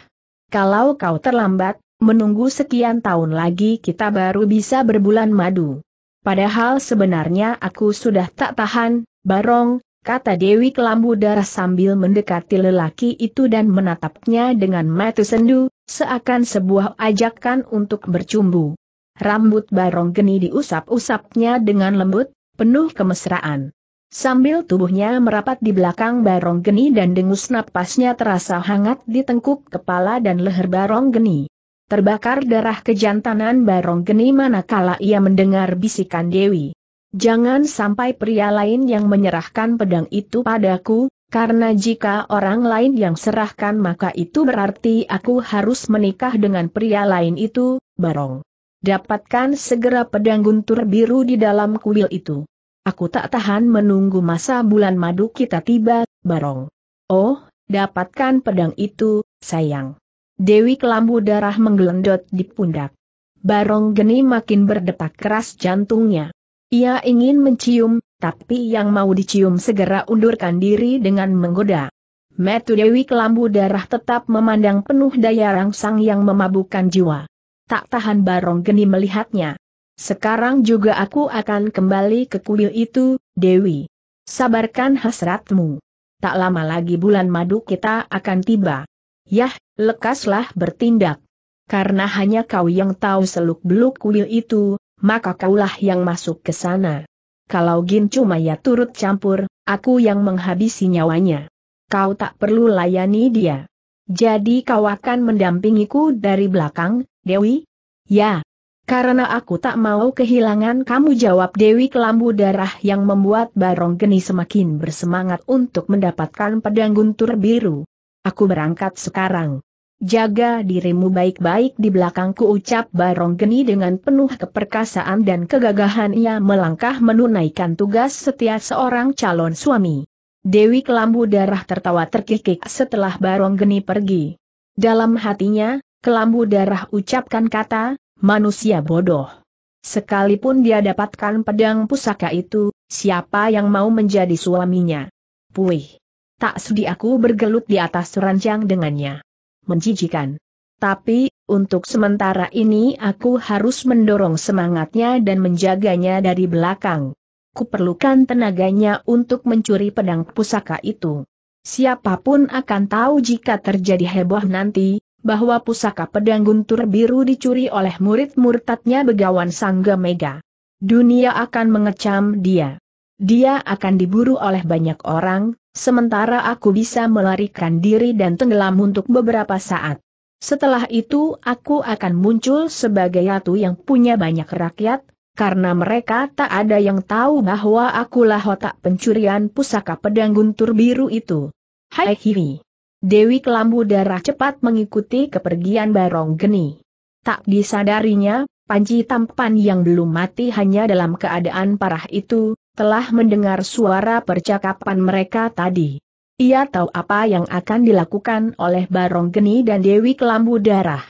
Kalau kau terlambat, menunggu sekian tahun lagi kita baru bisa berbulan madu. Padahal sebenarnya aku sudah tak tahan, barong, kata Dewi Kelambu Darah sambil mendekati lelaki itu dan menatapnya dengan mata sendu, seakan sebuah ajakan untuk bercumbu. Rambut Barong Geni diusap-usapnya dengan lembut, penuh kemesraan. Sambil tubuhnya merapat di belakang Barong Geni dan dengus napasnya terasa hangat di tengkuk kepala dan leher Barong Geni. Terbakar darah kejantanan Barong Geni manakala ia mendengar bisikan Dewi. Jangan sampai pria lain yang menyerahkan pedang itu padaku, karena jika orang lain yang serahkan maka itu berarti aku harus menikah dengan pria lain itu, Barong. Dapatkan segera pedang guntur biru di dalam kuil itu. Aku tak tahan menunggu masa bulan madu kita tiba, Barong. Oh, dapatkan pedang itu, sayang. Dewi kelambu darah menggelendot di pundak. Barong geni makin berdetak keras jantungnya. Ia ingin mencium, tapi yang mau dicium segera undurkan diri dengan menggoda. Metu Dewi Kelambu Darah tetap memandang penuh daya rangsang yang memabukkan jiwa. Tak tahan Barong Geni melihatnya. Sekarang juga aku akan kembali ke kuil itu, Dewi. Sabarkan hasratmu. Tak lama lagi bulan madu kita akan tiba. Yah, lekaslah bertindak. Karena hanya kau yang tahu seluk-beluk kuil itu, maka kaulah yang masuk ke sana. Kalau Gin ya turut campur, aku yang menghabisi nyawanya. Kau tak perlu layani dia. Jadi kau akan mendampingiku dari belakang, Dewi? Ya. Karena aku tak mau kehilangan kamu jawab Dewi kelambu darah yang membuat Barong Geni semakin bersemangat untuk mendapatkan pedang guntur biru. Aku berangkat sekarang. Jaga dirimu baik-baik di belakangku ucap Barong Geni dengan penuh keperkasaan dan kegagahan ia melangkah menunaikan tugas setia seorang calon suami. Dewi Kelambu Darah tertawa terkikik setelah Barong Geni pergi. Dalam hatinya, Kelambu Darah ucapkan kata, manusia bodoh. Sekalipun dia dapatkan pedang pusaka itu, siapa yang mau menjadi suaminya? Puih. Tak sudi aku bergelut di atas ranjang dengannya. Menjijikan. Tapi, untuk sementara ini aku harus mendorong semangatnya dan menjaganya dari belakang. Kuperlukan tenaganya untuk mencuri pedang pusaka itu. Siapapun akan tahu jika terjadi heboh nanti, bahwa pusaka pedang guntur biru dicuri oleh murid murtadnya Begawan Sangga Mega. Dunia akan mengecam dia. Dia akan diburu oleh banyak orang, sementara aku bisa melarikan diri dan tenggelam untuk beberapa saat. Setelah itu aku akan muncul sebagai ratu yang punya banyak rakyat, karena mereka tak ada yang tahu bahwa akulah otak pencurian pusaka pedang guntur biru itu. Hai hihi. Dewi Kelambu Darah cepat mengikuti kepergian Barong Geni. Tak disadarinya, Panji Tampan yang belum mati hanya dalam keadaan parah itu, telah mendengar suara percakapan mereka tadi. Ia tahu apa yang akan dilakukan oleh Barong Geni dan Dewi Kelambu Darah.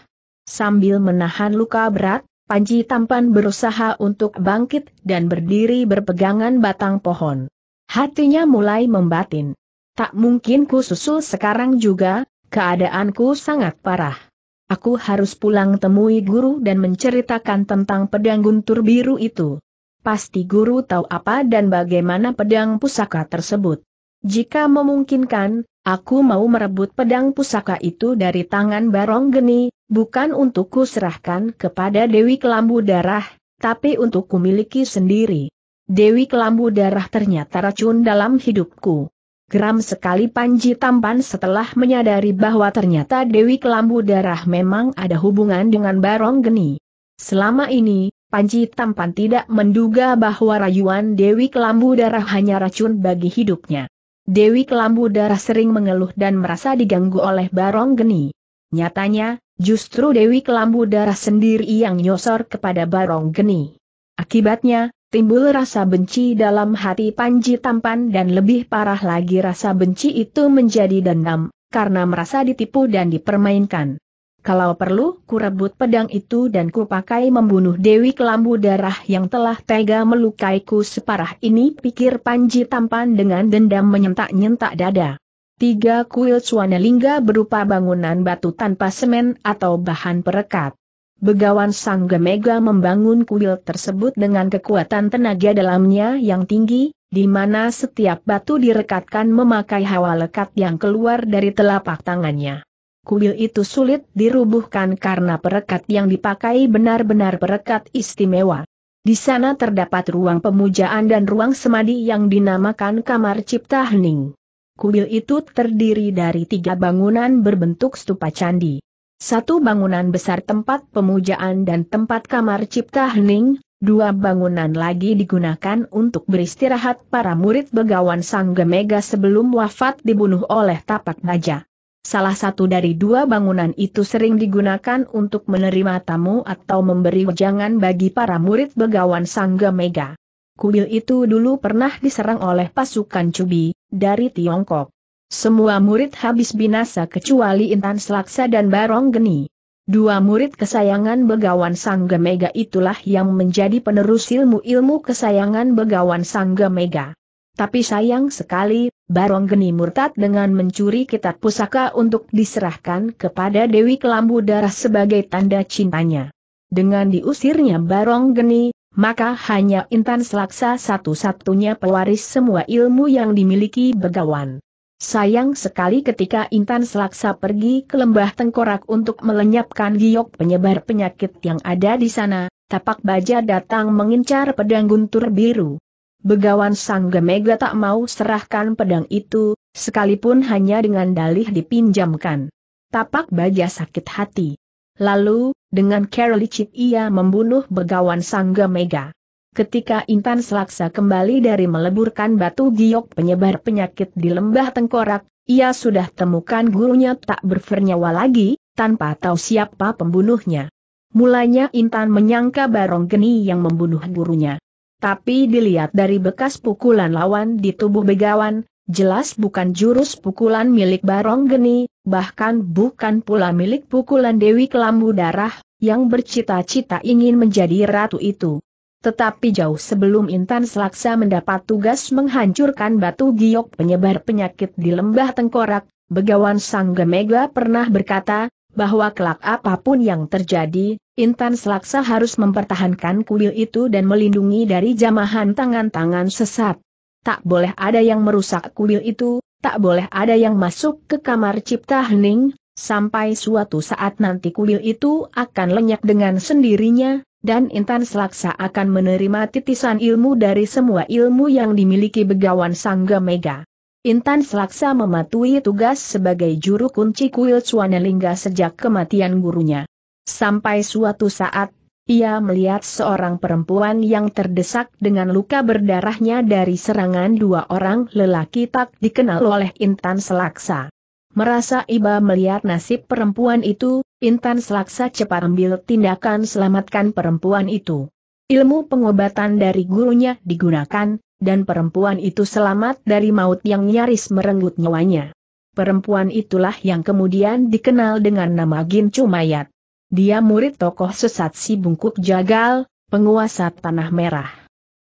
Sambil menahan luka berat, Panji tampan berusaha untuk bangkit dan berdiri berpegangan batang pohon. Hatinya mulai membatin. Tak mungkin ku susul sekarang juga, keadaanku sangat parah. Aku harus pulang temui guru dan menceritakan tentang pedang guntur biru itu. Pasti guru tahu apa dan bagaimana pedang pusaka tersebut. Jika memungkinkan, aku mau merebut pedang pusaka itu dari tangan Barong Geni, bukan untuk kuserahkan serahkan kepada Dewi Kelambu Darah, tapi untuk kumiliki miliki sendiri. Dewi Kelambu Darah ternyata racun dalam hidupku. Geram sekali Panji Tampan setelah menyadari bahwa ternyata Dewi Kelambu Darah memang ada hubungan dengan Barong Geni. Selama ini, Panji Tampan tidak menduga bahwa rayuan Dewi Kelambu Darah hanya racun bagi hidupnya. Dewi Kelambu Darah sering mengeluh dan merasa diganggu oleh Barong Geni. Nyatanya, Justru Dewi Kelambu Darah sendiri yang nyosor kepada Barong Geni. Akibatnya, timbul rasa benci dalam hati Panji Tampan dan lebih parah lagi rasa benci itu menjadi dendam, karena merasa ditipu dan dipermainkan. Kalau perlu, ku rebut pedang itu dan ku membunuh Dewi Kelambu Darah yang telah tega melukaiku separah ini pikir Panji Tampan dengan dendam menyentak-nyentak dada. Tiga kuil Lingga berupa bangunan batu tanpa semen atau bahan perekat. Begawan Sang Gemega membangun kuil tersebut dengan kekuatan tenaga dalamnya yang tinggi, di mana setiap batu direkatkan memakai hawa lekat yang keluar dari telapak tangannya. Kuil itu sulit dirubuhkan karena perekat yang dipakai benar-benar perekat istimewa. Di sana terdapat ruang pemujaan dan ruang semadi yang dinamakan Kamar Cipta Hening. Kuil itu terdiri dari tiga bangunan berbentuk stupa candi. Satu bangunan besar tempat pemujaan dan tempat kamar cipta hening, dua bangunan lagi digunakan untuk beristirahat para murid begawan Sangga Mega sebelum wafat dibunuh oleh tapak naja. Salah satu dari dua bangunan itu sering digunakan untuk menerima tamu atau memberi wejangan bagi para murid begawan Sangga Mega kuil itu dulu pernah diserang oleh pasukan Cubi, dari Tiongkok. Semua murid habis binasa kecuali Intan Selaksa dan Barong Geni. Dua murid kesayangan Begawan Sangga Mega itulah yang menjadi penerus ilmu-ilmu kesayangan Begawan Sangga Mega. Tapi sayang sekali, Barong Geni murtad dengan mencuri kitab pusaka untuk diserahkan kepada Dewi Kelambu Darah sebagai tanda cintanya. Dengan diusirnya Barong Geni, maka hanya Intan Selaksa satu-satunya pewaris semua ilmu yang dimiliki Begawan. Sayang sekali ketika Intan Selaksa pergi ke lembah tengkorak untuk melenyapkan giok penyebar penyakit yang ada di sana, tapak baja datang mengincar pedang guntur biru. Begawan Sang Gemega tak mau serahkan pedang itu, sekalipun hanya dengan dalih dipinjamkan. Tapak baja sakit hati. Lalu, dengan cara licik ia membunuh begawan Sangga Mega. Ketika Intan Selaksa kembali dari meleburkan batu giok penyebar penyakit di lembah tengkorak, ia sudah temukan gurunya tak bernyawa lagi, tanpa tahu siapa pembunuhnya. Mulanya Intan menyangka Barong Geni yang membunuh gurunya. Tapi dilihat dari bekas pukulan lawan di tubuh begawan, jelas bukan jurus pukulan milik Barong Geni, bahkan bukan pula milik pukulan Dewi Kelambu Darah, yang bercita-cita ingin menjadi ratu itu. Tetapi jauh sebelum Intan Selaksa mendapat tugas menghancurkan batu giok penyebar penyakit di lembah tengkorak, Begawan Sang Gemega pernah berkata, bahwa kelak apapun yang terjadi, Intan Selaksa harus mempertahankan kuil itu dan melindungi dari jamahan tangan-tangan sesat tak boleh ada yang merusak kuil itu, tak boleh ada yang masuk ke kamar cipta hening, sampai suatu saat nanti kuil itu akan lenyap dengan sendirinya, dan Intan Selaksa akan menerima titisan ilmu dari semua ilmu yang dimiliki Begawan Sangga Mega. Intan Selaksa mematuhi tugas sebagai juru kunci kuil Suanelingga sejak kematian gurunya. Sampai suatu saat, ia melihat seorang perempuan yang terdesak dengan luka berdarahnya dari serangan dua orang lelaki tak dikenal oleh Intan Selaksa. Merasa iba melihat nasib perempuan itu, Intan Selaksa cepat ambil tindakan selamatkan perempuan itu. Ilmu pengobatan dari gurunya digunakan, dan perempuan itu selamat dari maut yang nyaris merenggut nyawanya. Perempuan itulah yang kemudian dikenal dengan nama Gincu Mayat. Dia murid tokoh sesat si bungkuk jagal, penguasa Tanah Merah.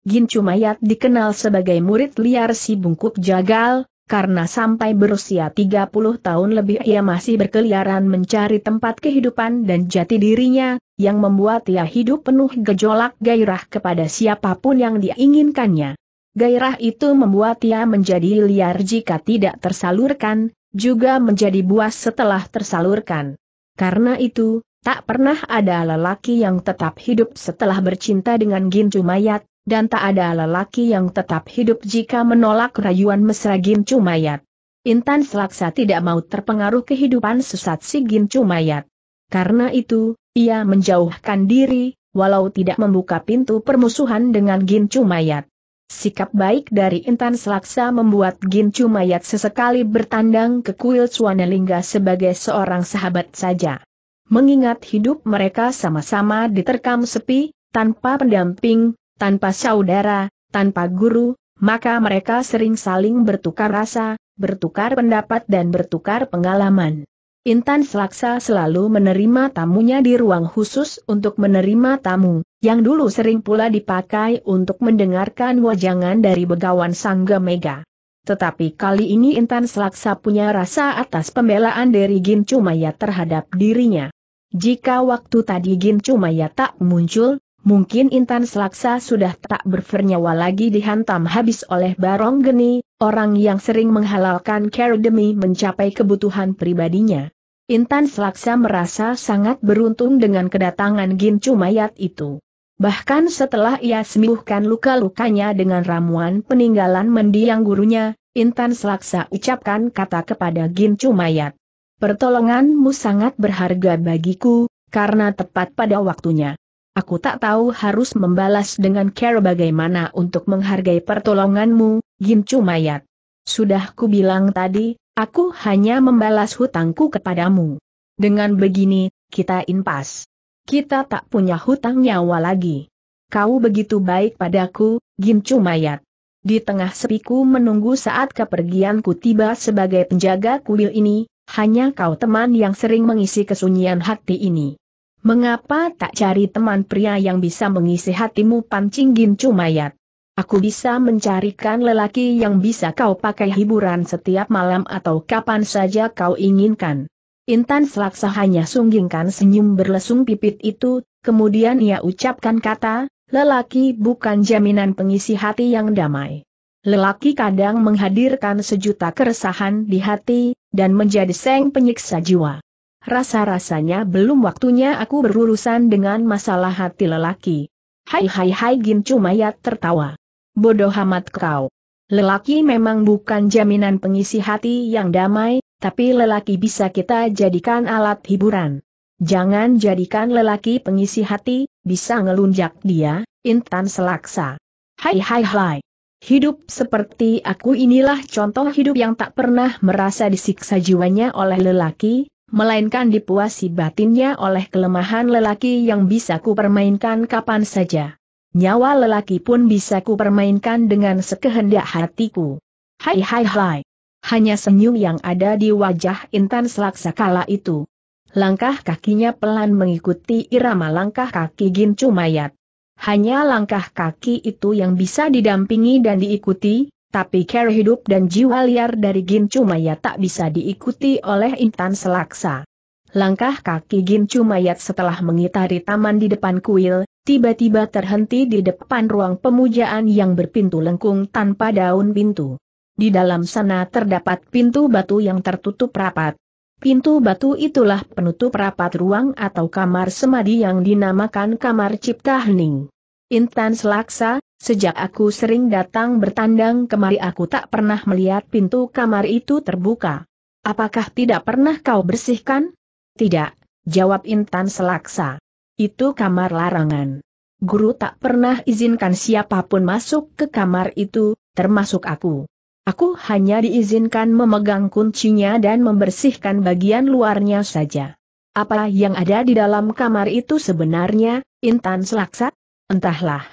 Gincu Mayat dikenal sebagai murid liar si bungkuk jagal, karena sampai berusia 30 tahun lebih ia masih berkeliaran mencari tempat kehidupan dan jati dirinya, yang membuat ia hidup penuh gejolak gairah kepada siapapun yang diinginkannya. Gairah itu membuat ia menjadi liar jika tidak tersalurkan, juga menjadi buas setelah tersalurkan. Karena itu, Tak pernah ada lelaki yang tetap hidup setelah bercinta dengan Gincu Mayat, dan tak ada lelaki yang tetap hidup jika menolak rayuan mesra Gincu Mayat. Intan Selaksa tidak mau terpengaruh kehidupan sesat si Gincu Mayat. Karena itu, ia menjauhkan diri, walau tidak membuka pintu permusuhan dengan Gincu Mayat. Sikap baik dari Intan Selaksa membuat Gincu Mayat sesekali bertandang ke kuil Suanelingga sebagai seorang sahabat saja. Mengingat hidup mereka sama-sama diterkam sepi, tanpa pendamping, tanpa saudara, tanpa guru, maka mereka sering saling bertukar rasa, bertukar pendapat dan bertukar pengalaman. Intan Selaksa selalu menerima tamunya di ruang khusus untuk menerima tamu, yang dulu sering pula dipakai untuk mendengarkan wajangan dari begawan Sangga Mega. Tetapi kali ini Intan Selaksa punya rasa atas pembelaan dari Gin Cumaya terhadap dirinya. Jika waktu tadi Gin Cumaya tak muncul, mungkin Intan Selaksa sudah tak bernyawa lagi dihantam habis oleh Barong Geni, orang yang sering menghalalkan care demi mencapai kebutuhan pribadinya. Intan Selaksa merasa sangat beruntung dengan kedatangan Gin Cumayat itu. Bahkan setelah ia sembuhkan luka-lukanya dengan ramuan peninggalan mendiang gurunya, Intan Selaksa ucapkan kata kepada Gin Cumayat. Pertolonganmu sangat berharga bagiku, karena tepat pada waktunya. Aku tak tahu harus membalas dengan care bagaimana untuk menghargai pertolonganmu, Gincu Mayat. Sudah ku bilang tadi, aku hanya membalas hutangku kepadamu. Dengan begini, kita impas. Kita tak punya hutang nyawa lagi. Kau begitu baik padaku, Gincu Mayat. Di tengah sepiku menunggu saat kepergianku tiba sebagai penjaga kuil ini, hanya kau teman yang sering mengisi kesunyian hati ini. Mengapa tak cari teman pria yang bisa mengisi hatimu pancing gincu mayat? Aku bisa mencarikan lelaki yang bisa kau pakai hiburan setiap malam atau kapan saja kau inginkan. Intan Selaksa hanya sunggingkan senyum berlesung pipit itu, kemudian ia ucapkan kata, lelaki bukan jaminan pengisi hati yang damai. Lelaki kadang menghadirkan sejuta keresahan di hati, dan menjadi seng penyiksa jiwa. Rasa-rasanya belum waktunya aku berurusan dengan masalah hati lelaki. Hai hai hai Gincu mayat tertawa. Bodoh amat kau. Lelaki memang bukan jaminan pengisi hati yang damai, tapi lelaki bisa kita jadikan alat hiburan. Jangan jadikan lelaki pengisi hati, bisa ngelunjak dia, intan selaksa. Hai hai hai. Hidup seperti aku inilah contoh hidup yang tak pernah merasa disiksa jiwanya oleh lelaki, melainkan dipuasi batinnya oleh kelemahan lelaki yang bisa kupermainkan kapan saja. Nyawa lelaki pun bisa kupermainkan dengan sekehendak hatiku. Hai hai hai. Hanya senyum yang ada di wajah Intan selaksa kala itu. Langkah kakinya pelan mengikuti irama langkah kaki Gincu mayat. Hanya langkah kaki itu yang bisa didampingi dan diikuti, tapi cara hidup dan jiwa liar dari Gin Cumaya tak bisa diikuti oleh Intan Selaksa. Langkah kaki Gin Cumayat setelah mengitari taman di depan kuil, tiba-tiba terhenti di depan ruang pemujaan yang berpintu lengkung tanpa daun pintu. Di dalam sana terdapat pintu batu yang tertutup rapat, Pintu batu itulah penutup rapat ruang atau kamar semadi yang dinamakan kamar cipta hening. Intan Selaksa, sejak aku sering datang bertandang kemari aku tak pernah melihat pintu kamar itu terbuka. Apakah tidak pernah kau bersihkan? Tidak, jawab Intan Selaksa. Itu kamar larangan. Guru tak pernah izinkan siapapun masuk ke kamar itu, termasuk aku. Aku hanya diizinkan memegang kuncinya dan membersihkan bagian luarnya saja. Apa yang ada di dalam kamar itu sebenarnya, Intan Selaksat? Entahlah.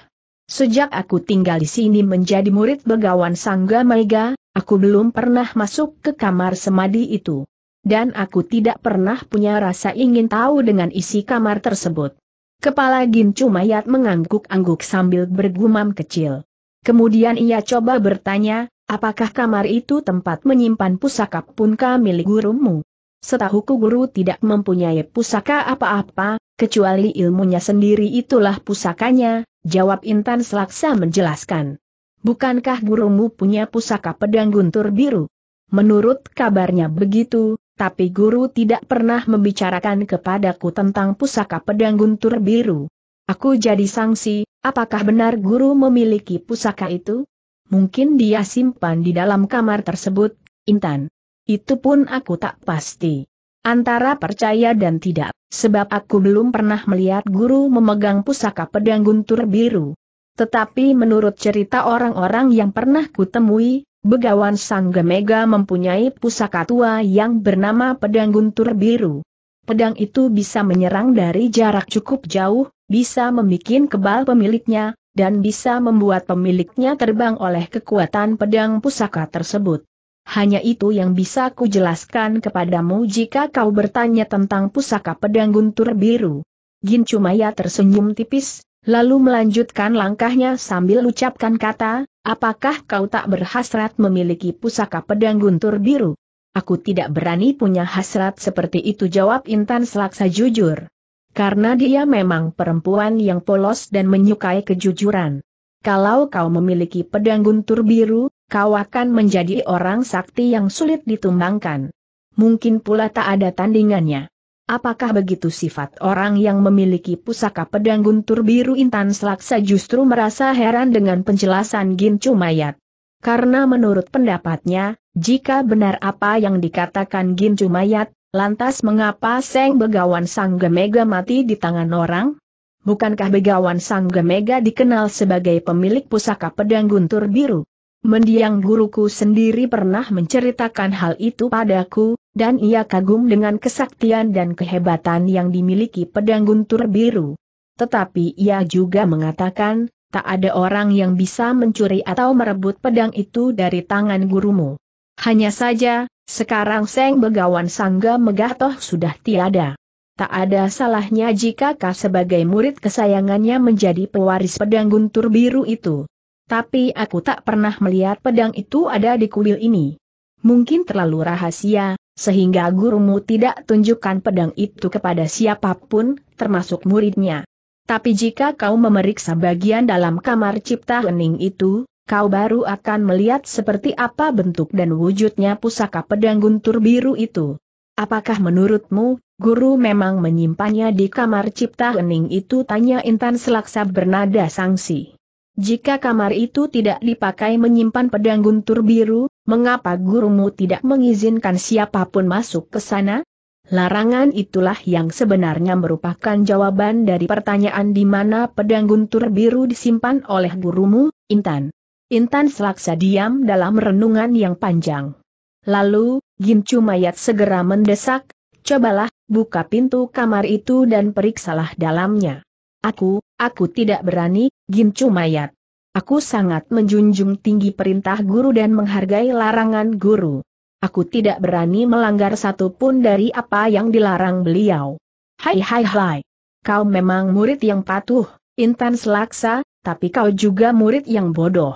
Sejak aku tinggal di sini menjadi murid begawan Sangga Mega, aku belum pernah masuk ke kamar semadi itu. Dan aku tidak pernah punya rasa ingin tahu dengan isi kamar tersebut. Kepala Gincu Mayat mengangguk-angguk sambil bergumam kecil. Kemudian ia coba bertanya, Apakah kamar itu tempat menyimpan pusaka punka milik gurumu? Setahuku guru tidak mempunyai pusaka apa-apa, kecuali ilmunya sendiri itulah pusakanya, jawab Intan Selaksa menjelaskan. Bukankah gurumu punya pusaka pedang guntur biru? Menurut kabarnya begitu, tapi guru tidak pernah membicarakan kepadaku tentang pusaka pedang guntur biru. Aku jadi sangsi, apakah benar guru memiliki pusaka itu? mungkin dia simpan di dalam kamar tersebut, Intan. Itu pun aku tak pasti. Antara percaya dan tidak, sebab aku belum pernah melihat guru memegang pusaka pedang guntur biru. Tetapi menurut cerita orang-orang yang pernah kutemui, Begawan Sang Gemega mempunyai pusaka tua yang bernama Pedang Guntur Biru. Pedang itu bisa menyerang dari jarak cukup jauh, bisa membuat kebal pemiliknya, dan bisa membuat pemiliknya terbang oleh kekuatan pedang pusaka tersebut. Hanya itu yang bisa kujelaskan kepadamu jika kau bertanya tentang pusaka pedang guntur biru. Gincumaya tersenyum tipis, lalu melanjutkan langkahnya sambil ucapkan kata, apakah kau tak berhasrat memiliki pusaka pedang guntur biru? Aku tidak berani punya hasrat seperti itu jawab Intan selaksa jujur. Karena dia memang perempuan yang polos dan menyukai kejujuran. Kalau kau memiliki pedang guntur biru, kau akan menjadi orang sakti yang sulit ditumbangkan. Mungkin pula tak ada tandingannya. Apakah begitu sifat orang yang memiliki pusaka pedang guntur biru Intan Selaksa justru merasa heran dengan penjelasan Gin Cumayat? Karena menurut pendapatnya, jika benar apa yang dikatakan Gin Cumayat, Lantas mengapa Seng Begawan Sang Gemega mati di tangan orang? Bukankah Begawan Sang Gemega dikenal sebagai pemilik pusaka pedang guntur biru? Mendiang guruku sendiri pernah menceritakan hal itu padaku, dan ia kagum dengan kesaktian dan kehebatan yang dimiliki pedang guntur biru. Tetapi ia juga mengatakan, tak ada orang yang bisa mencuri atau merebut pedang itu dari tangan gurumu. Hanya saja, sekarang Seng Begawan Sangga megah toh sudah tiada. Tak ada salahnya jika kau sebagai murid kesayangannya menjadi pewaris pedang guntur biru itu. Tapi aku tak pernah melihat pedang itu ada di kuil ini. Mungkin terlalu rahasia, sehingga gurumu tidak tunjukkan pedang itu kepada siapapun, termasuk muridnya. Tapi jika kau memeriksa bagian dalam kamar cipta hening itu, kau baru akan melihat seperti apa bentuk dan wujudnya pusaka pedang guntur biru itu. Apakah menurutmu, guru memang menyimpannya di kamar cipta hening itu tanya Intan selaksa bernada sanksi. Jika kamar itu tidak dipakai menyimpan pedang guntur biru, mengapa gurumu tidak mengizinkan siapapun masuk ke sana? Larangan itulah yang sebenarnya merupakan jawaban dari pertanyaan di mana pedang guntur biru disimpan oleh gurumu, Intan. Intan selaksa diam dalam renungan yang panjang. Lalu, Gincu mayat segera mendesak, cobalah, buka pintu kamar itu dan periksalah dalamnya. Aku, aku tidak berani, Gincu mayat. Aku sangat menjunjung tinggi perintah guru dan menghargai larangan guru. Aku tidak berani melanggar satupun dari apa yang dilarang beliau. Hai hai hai. Kau memang murid yang patuh, Intan Selaksa, tapi kau juga murid yang bodoh.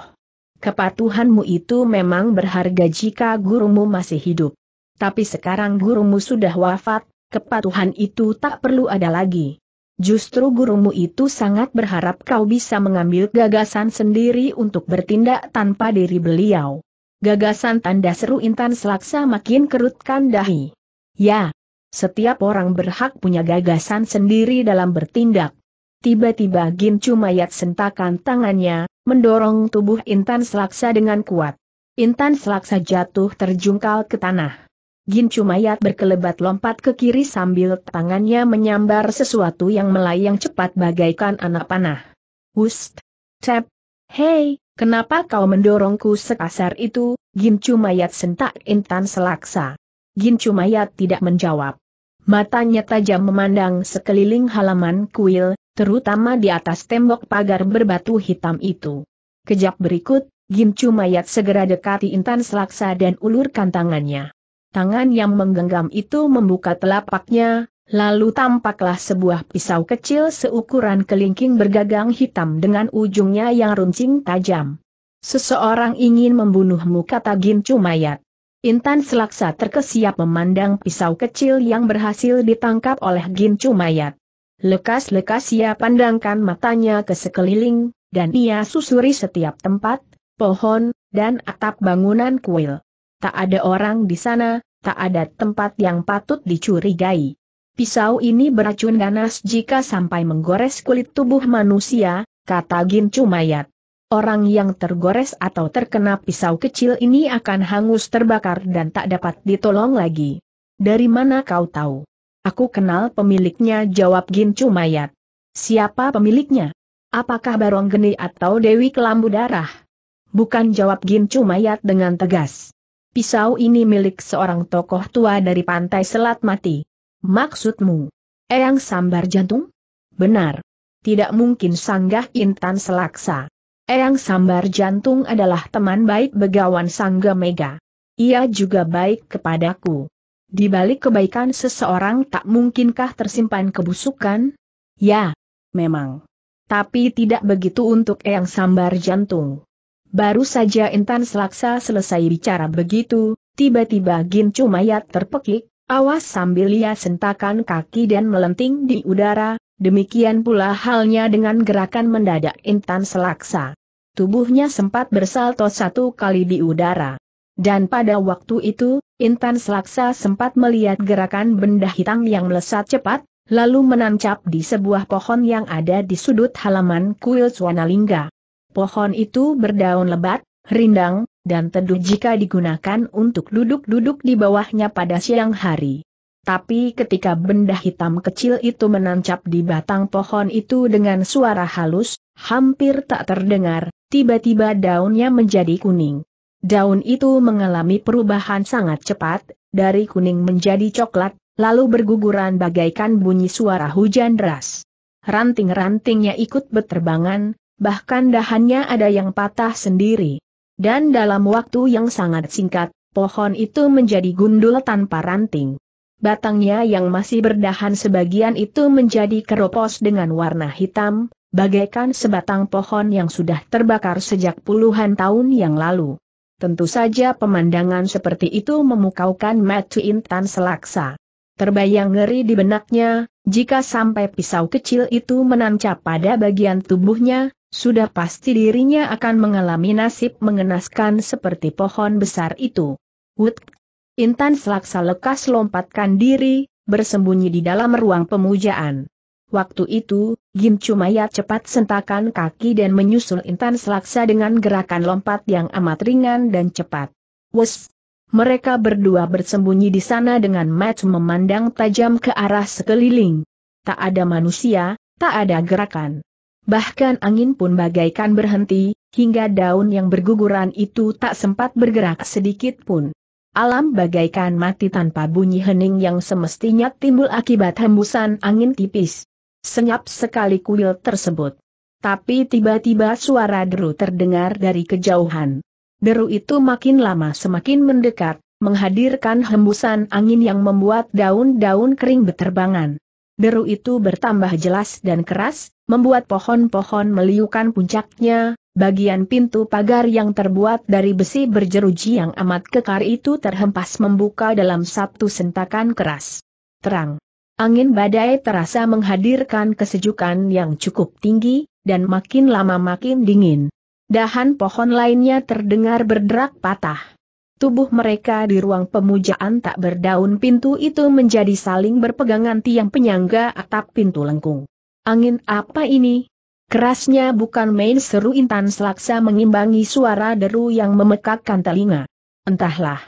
Kepatuhanmu itu memang berharga jika gurumu masih hidup. Tapi sekarang gurumu sudah wafat, kepatuhan itu tak perlu ada lagi. Justru gurumu itu sangat berharap kau bisa mengambil gagasan sendiri untuk bertindak tanpa diri beliau. Gagasan tanda seru Intan Selaksa makin kerutkan dahi. Ya, setiap orang berhak punya gagasan sendiri dalam bertindak. Tiba-tiba Gin Cumayat sentakan tangannya, mendorong tubuh Intan Selaksa dengan kuat. Intan Selaksa jatuh terjungkal ke tanah. Gin Cumayat berkelebat lompat ke kiri sambil tangannya menyambar sesuatu yang melayang cepat bagaikan anak panah. Hust! Tep! Hei, kenapa kau mendorongku sekasar itu? Gin Cumayat sentak Intan Selaksa. Gin Cumayat tidak menjawab. Matanya tajam memandang sekeliling halaman kuil, terutama di atas tembok pagar berbatu hitam itu. Kejap berikut, Gincu mayat segera dekati Intan Selaksa dan ulurkan tangannya. Tangan yang menggenggam itu membuka telapaknya, lalu tampaklah sebuah pisau kecil seukuran kelingking bergagang hitam dengan ujungnya yang runcing tajam. Seseorang ingin membunuhmu kata Gincu mayat. Intan Selaksa terkesiap memandang pisau kecil yang berhasil ditangkap oleh Gincu Mayat. Lekas-lekas ia pandangkan matanya ke sekeliling, dan ia susuri setiap tempat, pohon, dan atap bangunan kuil. Tak ada orang di sana, tak ada tempat yang patut dicurigai. Pisau ini beracun ganas jika sampai menggores kulit tubuh manusia, kata Gincu Mayat. Orang yang tergores atau terkena pisau kecil ini akan hangus terbakar dan tak dapat ditolong lagi. Dari mana kau tahu? Aku kenal pemiliknya jawab Gincu Mayat. Siapa pemiliknya? Apakah Barong Geni atau Dewi Kelambu Darah? Bukan jawab Gincu Mayat dengan tegas. Pisau ini milik seorang tokoh tua dari pantai Selat Mati. Maksudmu? Eyang sambar jantung? Benar. Tidak mungkin sanggah intan selaksa. Eyang sambar jantung adalah teman baik begawan sangga mega. Ia juga baik kepadaku. Di balik kebaikan seseorang tak mungkinkah tersimpan kebusukan? Ya, memang. Tapi tidak begitu untuk yang Sambar Jantung. Baru saja Intan Selaksa selesai bicara begitu, tiba-tiba Gin Cumayat terpekik, awas sambil ia sentakan kaki dan melenting di udara, demikian pula halnya dengan gerakan mendadak Intan Selaksa. Tubuhnya sempat bersalto satu kali di udara. Dan pada waktu itu, Intan Selaksa sempat melihat gerakan benda hitam yang melesat cepat, lalu menancap di sebuah pohon yang ada di sudut halaman kuil Swanalingga. Pohon itu berdaun lebat, rindang, dan teduh jika digunakan untuk duduk-duduk di bawahnya pada siang hari. Tapi ketika benda hitam kecil itu menancap di batang pohon itu dengan suara halus, hampir tak terdengar, tiba-tiba daunnya menjadi kuning. Daun itu mengalami perubahan sangat cepat, dari kuning menjadi coklat, lalu berguguran bagaikan bunyi suara hujan deras. Ranting-rantingnya ikut berterbangan, bahkan dahannya ada yang patah sendiri. Dan dalam waktu yang sangat singkat, pohon itu menjadi gundul tanpa ranting. Batangnya yang masih berdahan sebagian itu menjadi keropos dengan warna hitam, bagaikan sebatang pohon yang sudah terbakar sejak puluhan tahun yang lalu. Tentu saja pemandangan seperti itu memukaukan Matu Intan selaksa. Terbayang ngeri di benaknya, jika sampai pisau kecil itu menancap pada bagian tubuhnya, sudah pasti dirinya akan mengalami nasib mengenaskan seperti pohon besar itu. Wut! Intan selaksa lekas lompatkan diri, bersembunyi di dalam ruang pemujaan. Waktu itu, Gim Cumaya cepat sentakan kaki dan menyusul Intan Selaksa dengan gerakan lompat yang amat ringan dan cepat. Wes! Mereka berdua bersembunyi di sana dengan match memandang tajam ke arah sekeliling. Tak ada manusia, tak ada gerakan. Bahkan angin pun bagaikan berhenti, hingga daun yang berguguran itu tak sempat bergerak sedikit pun. Alam bagaikan mati tanpa bunyi hening yang semestinya timbul akibat hembusan angin tipis. Senyap sekali kuil tersebut. Tapi tiba-tiba suara deru terdengar dari kejauhan. Deru itu makin lama semakin mendekat, menghadirkan hembusan angin yang membuat daun-daun kering beterbangan. Deru itu bertambah jelas dan keras, membuat pohon-pohon meliukan puncaknya, bagian pintu pagar yang terbuat dari besi berjeruji yang amat kekar itu terhempas membuka dalam satu sentakan keras. Terang. Angin badai terasa menghadirkan kesejukan yang cukup tinggi, dan makin lama makin dingin. Dahan pohon lainnya terdengar berderak patah. Tubuh mereka di ruang pemujaan tak berdaun pintu itu menjadi saling berpegangan tiang penyangga atap pintu lengkung. Angin apa ini? Kerasnya bukan main seru Intan Selaksa mengimbangi suara deru yang memekakkan telinga. Entahlah.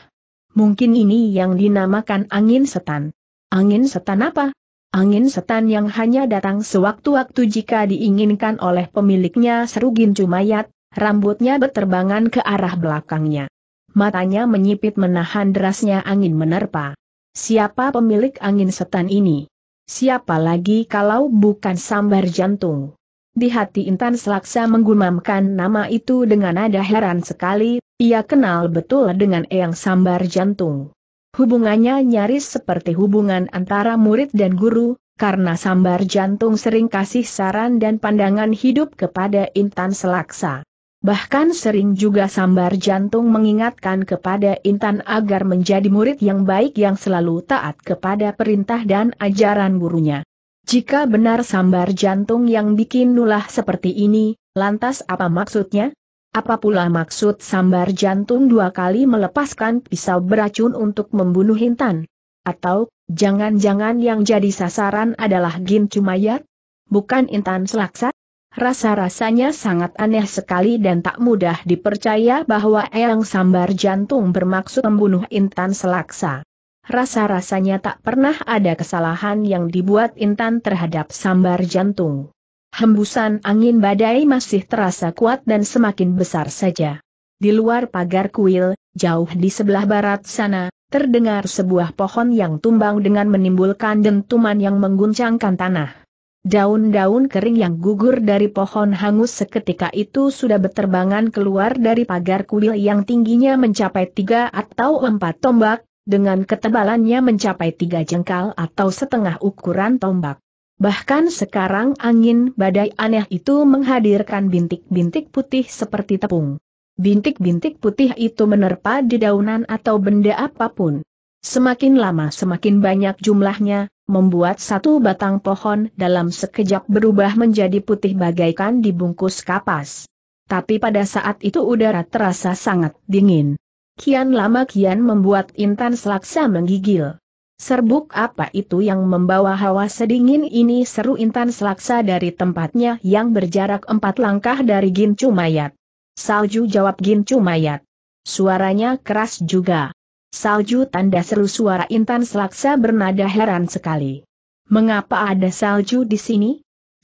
Mungkin ini yang dinamakan angin setan. Angin setan apa? Angin setan yang hanya datang sewaktu-waktu jika diinginkan oleh pemiliknya seru Gincu mayat, rambutnya berterbangan ke arah belakangnya. Matanya menyipit menahan derasnya angin menerpa. Siapa pemilik angin setan ini? Siapa lagi kalau bukan sambar jantung? Di hati Intan Selaksa menggumamkan nama itu dengan nada heran sekali, ia kenal betul dengan Eyang Sambar Jantung. Hubungannya nyaris seperti hubungan antara murid dan guru, karena sambar jantung sering kasih saran dan pandangan hidup kepada Intan Selaksa. Bahkan sering juga sambar jantung mengingatkan kepada Intan agar menjadi murid yang baik yang selalu taat kepada perintah dan ajaran gurunya. Jika benar sambar jantung yang bikin nulah seperti ini, lantas apa maksudnya? Apa pula maksud sambar jantung dua kali melepaskan pisau beracun untuk membunuh Intan? Atau, jangan-jangan yang jadi sasaran adalah Gin Cumayat? Bukan Intan Selaksa? Rasa-rasanya sangat aneh sekali dan tak mudah dipercaya bahwa Eyang Sambar Jantung bermaksud membunuh Intan Selaksa. Rasa-rasanya tak pernah ada kesalahan yang dibuat Intan terhadap Sambar Jantung. Hembusan angin badai masih terasa kuat dan semakin besar saja. Di luar pagar kuil, jauh di sebelah barat sana, terdengar sebuah pohon yang tumbang dengan menimbulkan dentuman yang mengguncangkan tanah. Daun-daun kering yang gugur dari pohon hangus seketika itu sudah berterbangan keluar dari pagar kuil yang tingginya mencapai tiga atau empat tombak, dengan ketebalannya mencapai tiga jengkal atau setengah ukuran tombak. Bahkan sekarang angin badai aneh itu menghadirkan bintik-bintik putih seperti tepung. Bintik-bintik putih itu menerpa di daunan atau benda apapun. Semakin lama semakin banyak jumlahnya, membuat satu batang pohon dalam sekejap berubah menjadi putih bagaikan dibungkus kapas. Tapi pada saat itu udara terasa sangat dingin. Kian lama kian membuat Intan selaksa menggigil. Serbuk apa itu yang membawa hawa sedingin ini seru Intan Selaksa dari tempatnya yang berjarak empat langkah dari Gincu Mayat. Salju jawab Gincu Mayat. Suaranya keras juga. Salju tanda seru suara Intan Selaksa bernada heran sekali. Mengapa ada salju di sini?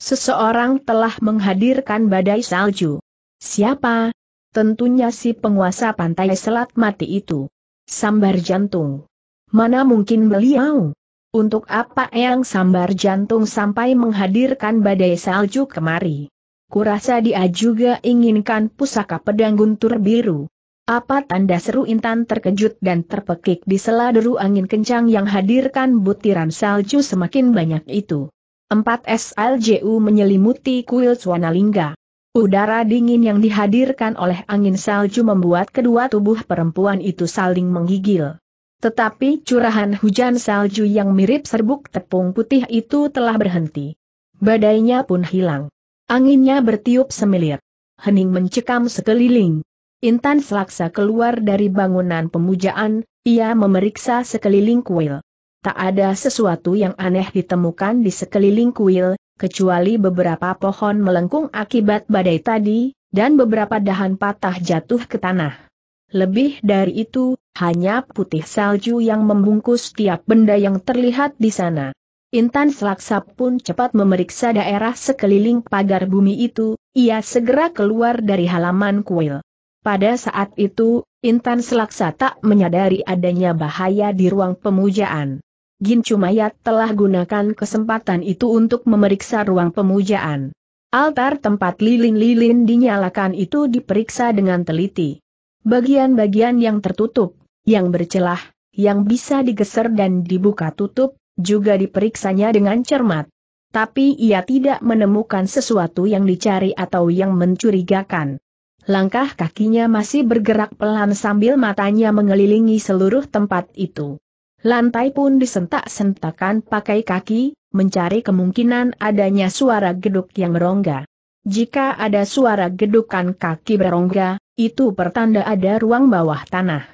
Seseorang telah menghadirkan badai salju. Siapa? Tentunya si penguasa pantai selat mati itu. Sambar jantung. Mana mungkin beliau? Untuk apa yang sambar jantung sampai menghadirkan badai salju kemari? Kurasa dia juga inginkan pusaka pedang guntur biru. Apa tanda seru Intan terkejut dan terpekik di sela deru angin kencang yang hadirkan butiran salju semakin banyak itu. 4 SLJU menyelimuti kuil Swanalingga. Udara dingin yang dihadirkan oleh angin salju membuat kedua tubuh perempuan itu saling menggigil. Tetapi curahan hujan salju yang mirip serbuk tepung putih itu telah berhenti. Badainya pun hilang. Anginnya bertiup semilir. Hening mencekam sekeliling. Intan selaksa keluar dari bangunan pemujaan, ia memeriksa sekeliling kuil. Tak ada sesuatu yang aneh ditemukan di sekeliling kuil, kecuali beberapa pohon melengkung akibat badai tadi, dan beberapa dahan patah jatuh ke tanah. Lebih dari itu, hanya putih salju yang membungkus tiap benda yang terlihat di sana. Intan Selaksa pun cepat memeriksa daerah sekeliling pagar bumi itu, ia segera keluar dari halaman kuil. Pada saat itu, Intan Selaksa tak menyadari adanya bahaya di ruang pemujaan. Gin Cumayat telah gunakan kesempatan itu untuk memeriksa ruang pemujaan. Altar tempat lilin-lilin dinyalakan itu diperiksa dengan teliti. Bagian-bagian yang tertutup, yang bercelah, yang bisa digeser dan dibuka tutup, juga diperiksanya dengan cermat. Tapi ia tidak menemukan sesuatu yang dicari atau yang mencurigakan. Langkah kakinya masih bergerak pelan sambil matanya mengelilingi seluruh tempat itu. Lantai pun disentak-sentakan pakai kaki, mencari kemungkinan adanya suara geduk yang merongga. Jika ada suara gedukan kaki berongga, itu pertanda ada ruang bawah tanah.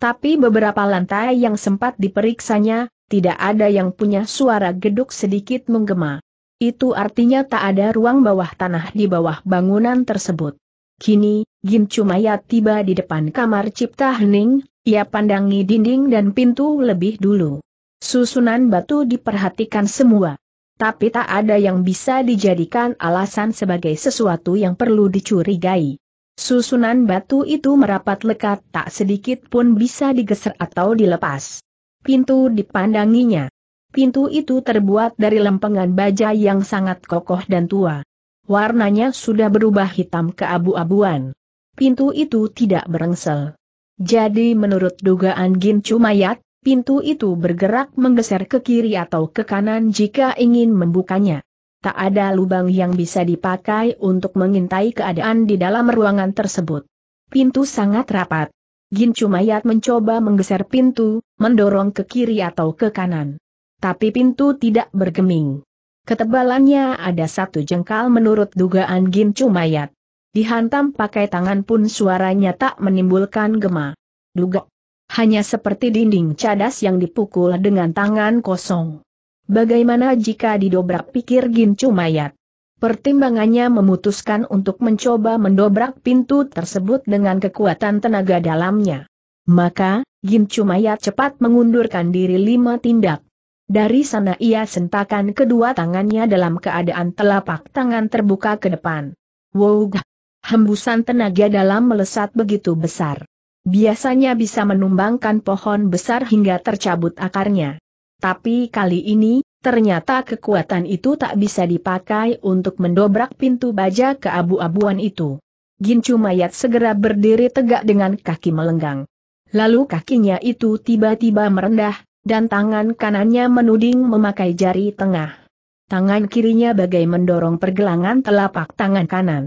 Tapi beberapa lantai yang sempat diperiksanya, tidak ada yang punya suara geduk sedikit menggema. Itu artinya tak ada ruang bawah tanah di bawah bangunan tersebut. Kini, Gim Cumaya tiba di depan kamar cipta hening, ia pandangi dinding dan pintu lebih dulu. Susunan batu diperhatikan semua tapi tak ada yang bisa dijadikan alasan sebagai sesuatu yang perlu dicurigai. Susunan batu itu merapat lekat tak sedikit pun bisa digeser atau dilepas. Pintu dipandanginya. Pintu itu terbuat dari lempengan baja yang sangat kokoh dan tua. Warnanya sudah berubah hitam ke abu-abuan. Pintu itu tidak berengsel. Jadi menurut dugaan Gin Cumayat, pintu itu bergerak menggeser ke kiri atau ke kanan jika ingin membukanya. Tak ada lubang yang bisa dipakai untuk mengintai keadaan di dalam ruangan tersebut. Pintu sangat rapat. Gin Cumayat mencoba menggeser pintu, mendorong ke kiri atau ke kanan. Tapi pintu tidak bergeming. Ketebalannya ada satu jengkal menurut dugaan Gin Cumayat. Dihantam pakai tangan pun suaranya tak menimbulkan gema. Dugok hanya seperti dinding cadas yang dipukul dengan tangan kosong. Bagaimana jika didobrak pikir Gincu mayat? Pertimbangannya memutuskan untuk mencoba mendobrak pintu tersebut dengan kekuatan tenaga dalamnya. Maka, Gincu mayat cepat mengundurkan diri lima tindak. Dari sana ia sentakan kedua tangannya dalam keadaan telapak tangan terbuka ke depan. Wow! Hembusan tenaga dalam melesat begitu besar biasanya bisa menumbangkan pohon besar hingga tercabut akarnya. Tapi kali ini, ternyata kekuatan itu tak bisa dipakai untuk mendobrak pintu baja keabu-abuan itu. Gincu mayat segera berdiri tegak dengan kaki melenggang. Lalu kakinya itu tiba-tiba merendah, dan tangan kanannya menuding memakai jari tengah. Tangan kirinya bagai mendorong pergelangan telapak tangan kanan.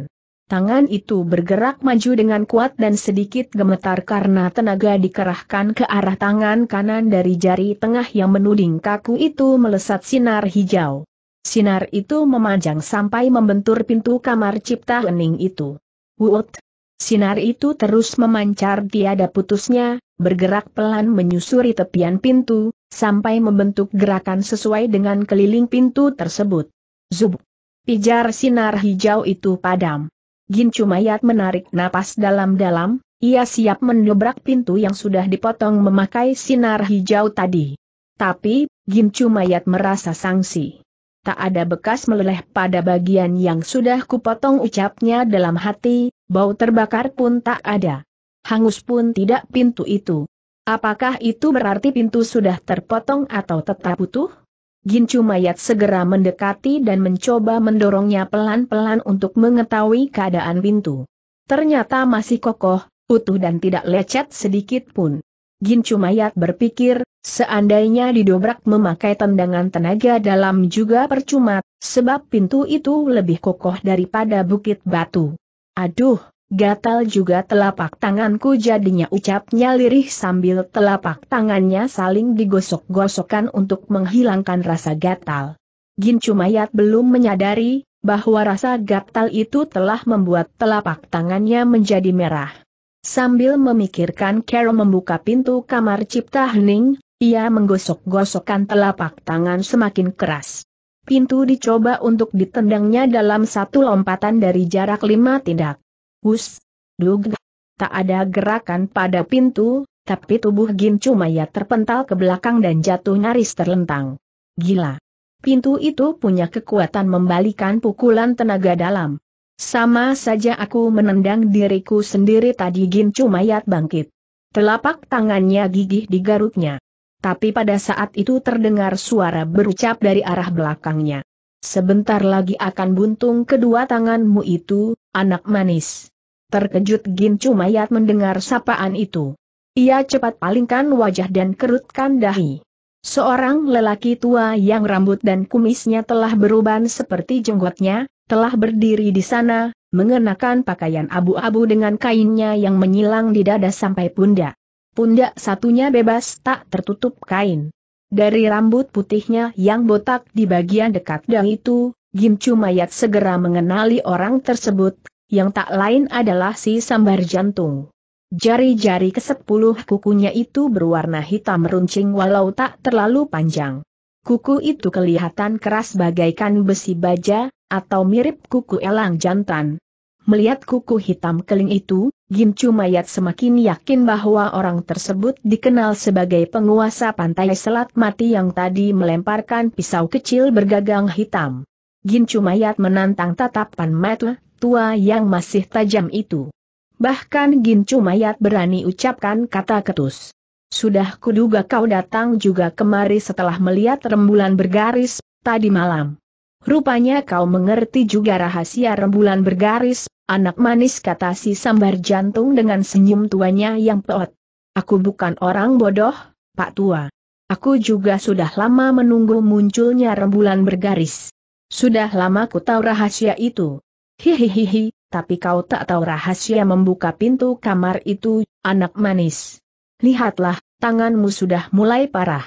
Tangan itu bergerak maju dengan kuat dan sedikit gemetar karena tenaga dikerahkan ke arah tangan kanan dari jari tengah yang menuding kaku itu melesat sinar hijau. Sinar itu memanjang sampai membentur pintu kamar cipta hening itu. Wut! Sinar itu terus memancar tiada putusnya, bergerak pelan menyusuri tepian pintu, sampai membentuk gerakan sesuai dengan keliling pintu tersebut. Zub! Pijar sinar hijau itu padam. Gincu Mayat menarik napas dalam-dalam, ia siap mendobrak pintu yang sudah dipotong memakai sinar hijau tadi. Tapi, Gincu Mayat merasa sangsi. Tak ada bekas meleleh pada bagian yang sudah kupotong ucapnya dalam hati, bau terbakar pun tak ada. Hangus pun tidak pintu itu. Apakah itu berarti pintu sudah terpotong atau tetap utuh? Gincu mayat segera mendekati dan mencoba mendorongnya pelan-pelan untuk mengetahui keadaan pintu. Ternyata masih kokoh, utuh dan tidak lecet sedikit pun. Gincu mayat berpikir, seandainya didobrak memakai tendangan tenaga dalam juga percuma, sebab pintu itu lebih kokoh daripada bukit batu. Aduh, Gatal juga telapak tanganku jadinya ucapnya lirih sambil telapak tangannya saling digosok-gosokkan untuk menghilangkan rasa gatal. Gincu mayat belum menyadari bahwa rasa gatal itu telah membuat telapak tangannya menjadi merah. Sambil memikirkan Carol membuka pintu kamar cipta hening, ia menggosok-gosokkan telapak tangan semakin keras. Pintu dicoba untuk ditendangnya dalam satu lompatan dari jarak lima tindak. Hus, dug, tak ada gerakan pada pintu, tapi tubuh Gincu mayat terpental ke belakang dan jatuh nyaris terlentang. Gila. Pintu itu punya kekuatan membalikan pukulan tenaga dalam. Sama saja aku menendang diriku sendiri tadi Gincu mayat bangkit. Telapak tangannya gigih digarutnya. Tapi pada saat itu terdengar suara berucap dari arah belakangnya. Sebentar lagi akan buntung kedua tanganmu itu, anak manis. Terkejut Gin Mayat mendengar sapaan itu. Ia cepat palingkan wajah dan kerutkan dahi. Seorang lelaki tua yang rambut dan kumisnya telah beruban seperti jenggotnya, telah berdiri di sana, mengenakan pakaian abu-abu dengan kainnya yang menyilang di dada sampai pundak. Pundak satunya bebas tak tertutup kain. Dari rambut putihnya yang botak di bagian dekat dahi itu, Gincu Mayat segera mengenali orang tersebut, yang tak lain adalah si sambar jantung. Jari-jari kesepuluh kukunya itu berwarna hitam runcing walau tak terlalu panjang. Kuku itu kelihatan keras bagaikan besi baja, atau mirip kuku elang jantan. Melihat kuku hitam keling itu, Gincu Mayat semakin yakin bahwa orang tersebut dikenal sebagai penguasa pantai Selat Mati yang tadi melemparkan pisau kecil bergagang hitam. Gincu Mayat menantang tatapan Metu tua yang masih tajam itu. Bahkan Gincu Mayat berani ucapkan kata ketus. Sudah kuduga kau datang juga kemari setelah melihat rembulan bergaris, tadi malam. Rupanya kau mengerti juga rahasia rembulan bergaris, anak manis kata si sambar jantung dengan senyum tuanya yang peot. Aku bukan orang bodoh, Pak Tua. Aku juga sudah lama menunggu munculnya rembulan bergaris. Sudah lama ku tahu rahasia itu. Hihihihi, tapi kau tak tahu rahasia membuka pintu kamar itu, anak manis. Lihatlah, tanganmu sudah mulai parah.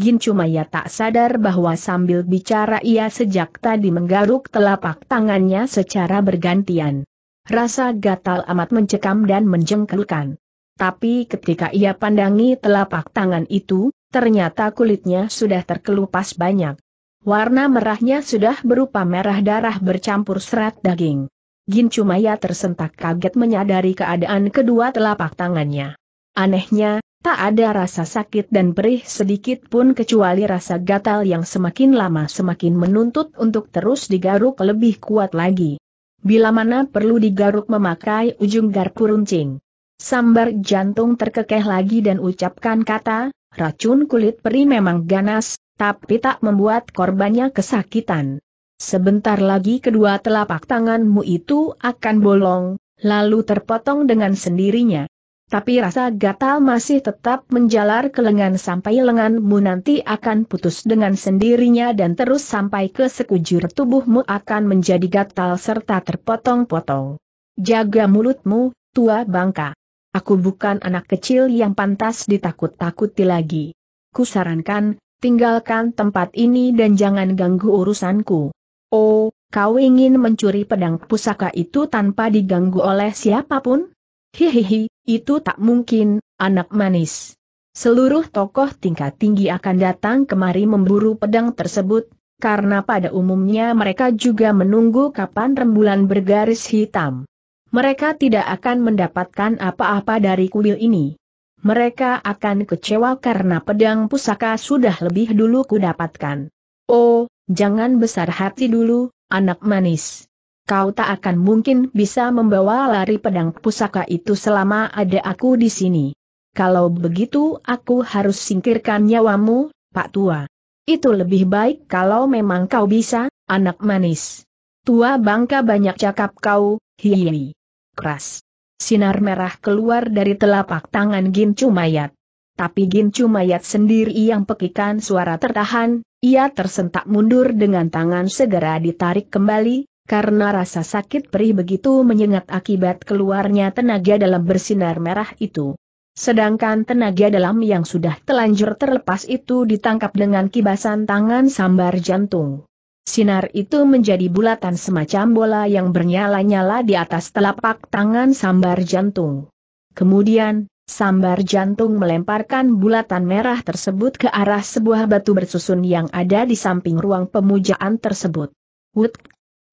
Gin cuma ya tak sadar bahwa sambil bicara ia sejak tadi menggaruk telapak tangannya secara bergantian. Rasa gatal amat mencekam dan menjengkelkan. Tapi ketika ia pandangi telapak tangan itu, ternyata kulitnya sudah terkelupas banyak. Warna merahnya sudah berupa merah darah bercampur serat daging. Gin Cumaya tersentak kaget menyadari keadaan kedua telapak tangannya. Anehnya, tak ada rasa sakit dan perih sedikit pun kecuali rasa gatal yang semakin lama semakin menuntut untuk terus digaruk lebih kuat lagi. Bila mana perlu digaruk memakai ujung garpu runcing. Sambar jantung terkekeh lagi dan ucapkan kata, racun kulit peri memang ganas, tapi tak membuat korbannya kesakitan. Sebentar lagi kedua telapak tanganmu itu akan bolong, lalu terpotong dengan sendirinya. Tapi rasa gatal masih tetap menjalar ke lengan sampai lenganmu nanti akan putus dengan sendirinya dan terus sampai ke sekujur tubuhmu akan menjadi gatal serta terpotong-potong. Jaga mulutmu, tua bangka. Aku bukan anak kecil yang pantas ditakut-takuti lagi. Kusarankan, tinggalkan tempat ini dan jangan ganggu urusanku. Oh, kau ingin mencuri pedang pusaka itu tanpa diganggu oleh siapapun? Hihihi, itu tak mungkin, anak manis. Seluruh tokoh tingkat tinggi akan datang kemari memburu pedang tersebut, karena pada umumnya mereka juga menunggu kapan rembulan bergaris hitam. Mereka tidak akan mendapatkan apa-apa dari kuil ini mereka akan kecewa karena pedang pusaka sudah lebih dulu kudapatkan. Oh, jangan besar hati dulu, anak manis. Kau tak akan mungkin bisa membawa lari pedang pusaka itu selama ada aku di sini. Kalau begitu aku harus singkirkan nyawamu, Pak Tua. Itu lebih baik kalau memang kau bisa, anak manis. Tua bangka banyak cakap kau, hihi. Keras sinar merah keluar dari telapak tangan Gincu mayat. Tapi Gincu mayat sendiri yang pekikan suara tertahan, ia tersentak mundur dengan tangan segera ditarik kembali, karena rasa sakit perih begitu menyengat akibat keluarnya tenaga dalam bersinar merah itu. Sedangkan tenaga dalam yang sudah telanjur terlepas itu ditangkap dengan kibasan tangan sambar jantung. Sinar itu menjadi bulatan semacam bola yang bernyala-nyala di atas telapak tangan sambar jantung. Kemudian, sambar jantung melemparkan bulatan merah tersebut ke arah sebuah batu bersusun yang ada di samping ruang pemujaan tersebut. Wut!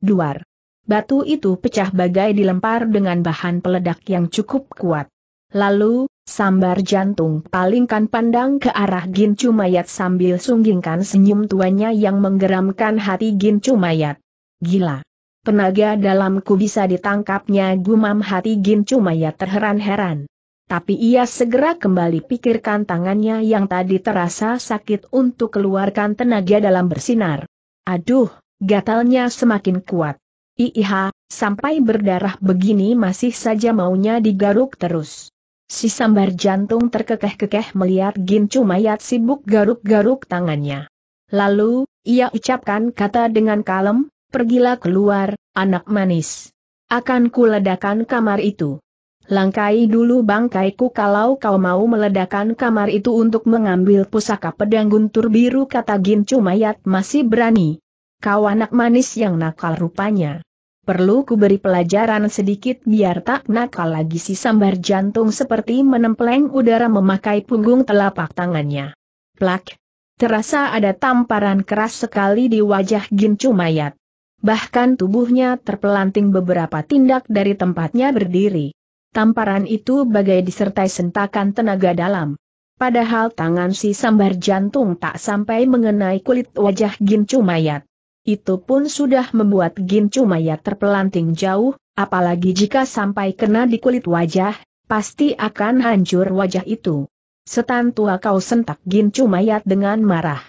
Duar! Batu itu pecah bagai dilempar dengan bahan peledak yang cukup kuat. Lalu, sambar jantung palingkan pandang ke arah Gin Cumayat sambil sunggingkan senyum tuanya yang menggeramkan hati Gin Cumayat. Gila! Tenaga dalamku bisa ditangkapnya gumam hati Gin Cumayat terheran-heran. Tapi ia segera kembali pikirkan tangannya yang tadi terasa sakit untuk keluarkan tenaga dalam bersinar. Aduh, gatalnya semakin kuat. Iiha, sampai berdarah begini masih saja maunya digaruk terus. Si sambar jantung terkekeh-kekeh melihat Gincu mayat sibuk garuk-garuk tangannya. Lalu, ia ucapkan kata dengan kalem, pergilah keluar, anak manis. Akan kuledakan kamar itu. Langkai dulu bangkaiku kalau kau mau meledakan kamar itu untuk mengambil pusaka pedang guntur biru kata Gincu mayat masih berani. Kau anak manis yang nakal rupanya. Perlu ku beri pelajaran sedikit biar tak nakal lagi si sambar jantung seperti menempleng udara memakai punggung telapak tangannya. Plak. Terasa ada tamparan keras sekali di wajah Gincu mayat. Bahkan tubuhnya terpelanting beberapa tindak dari tempatnya berdiri. Tamparan itu bagai disertai sentakan tenaga dalam. Padahal tangan si sambar jantung tak sampai mengenai kulit wajah Gincu mayat itu pun sudah membuat Gincu mayat terpelanting jauh, apalagi jika sampai kena di kulit wajah, pasti akan hancur wajah itu. Setan tua kau sentak Gincu Mayat dengan marah.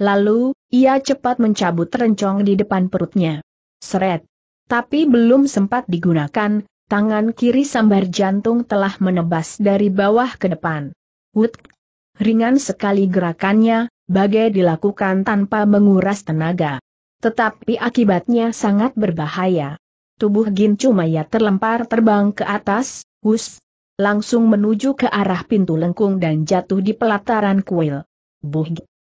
Lalu, ia cepat mencabut rencong di depan perutnya. Seret. Tapi belum sempat digunakan, tangan kiri sambar jantung telah menebas dari bawah ke depan. Wut. Ringan sekali gerakannya, bagai dilakukan tanpa menguras tenaga. Tetapi akibatnya sangat berbahaya. Tubuh Gincu Maya terlempar terbang ke atas, hus, langsung menuju ke arah pintu lengkung dan jatuh di pelataran kuil. Buh.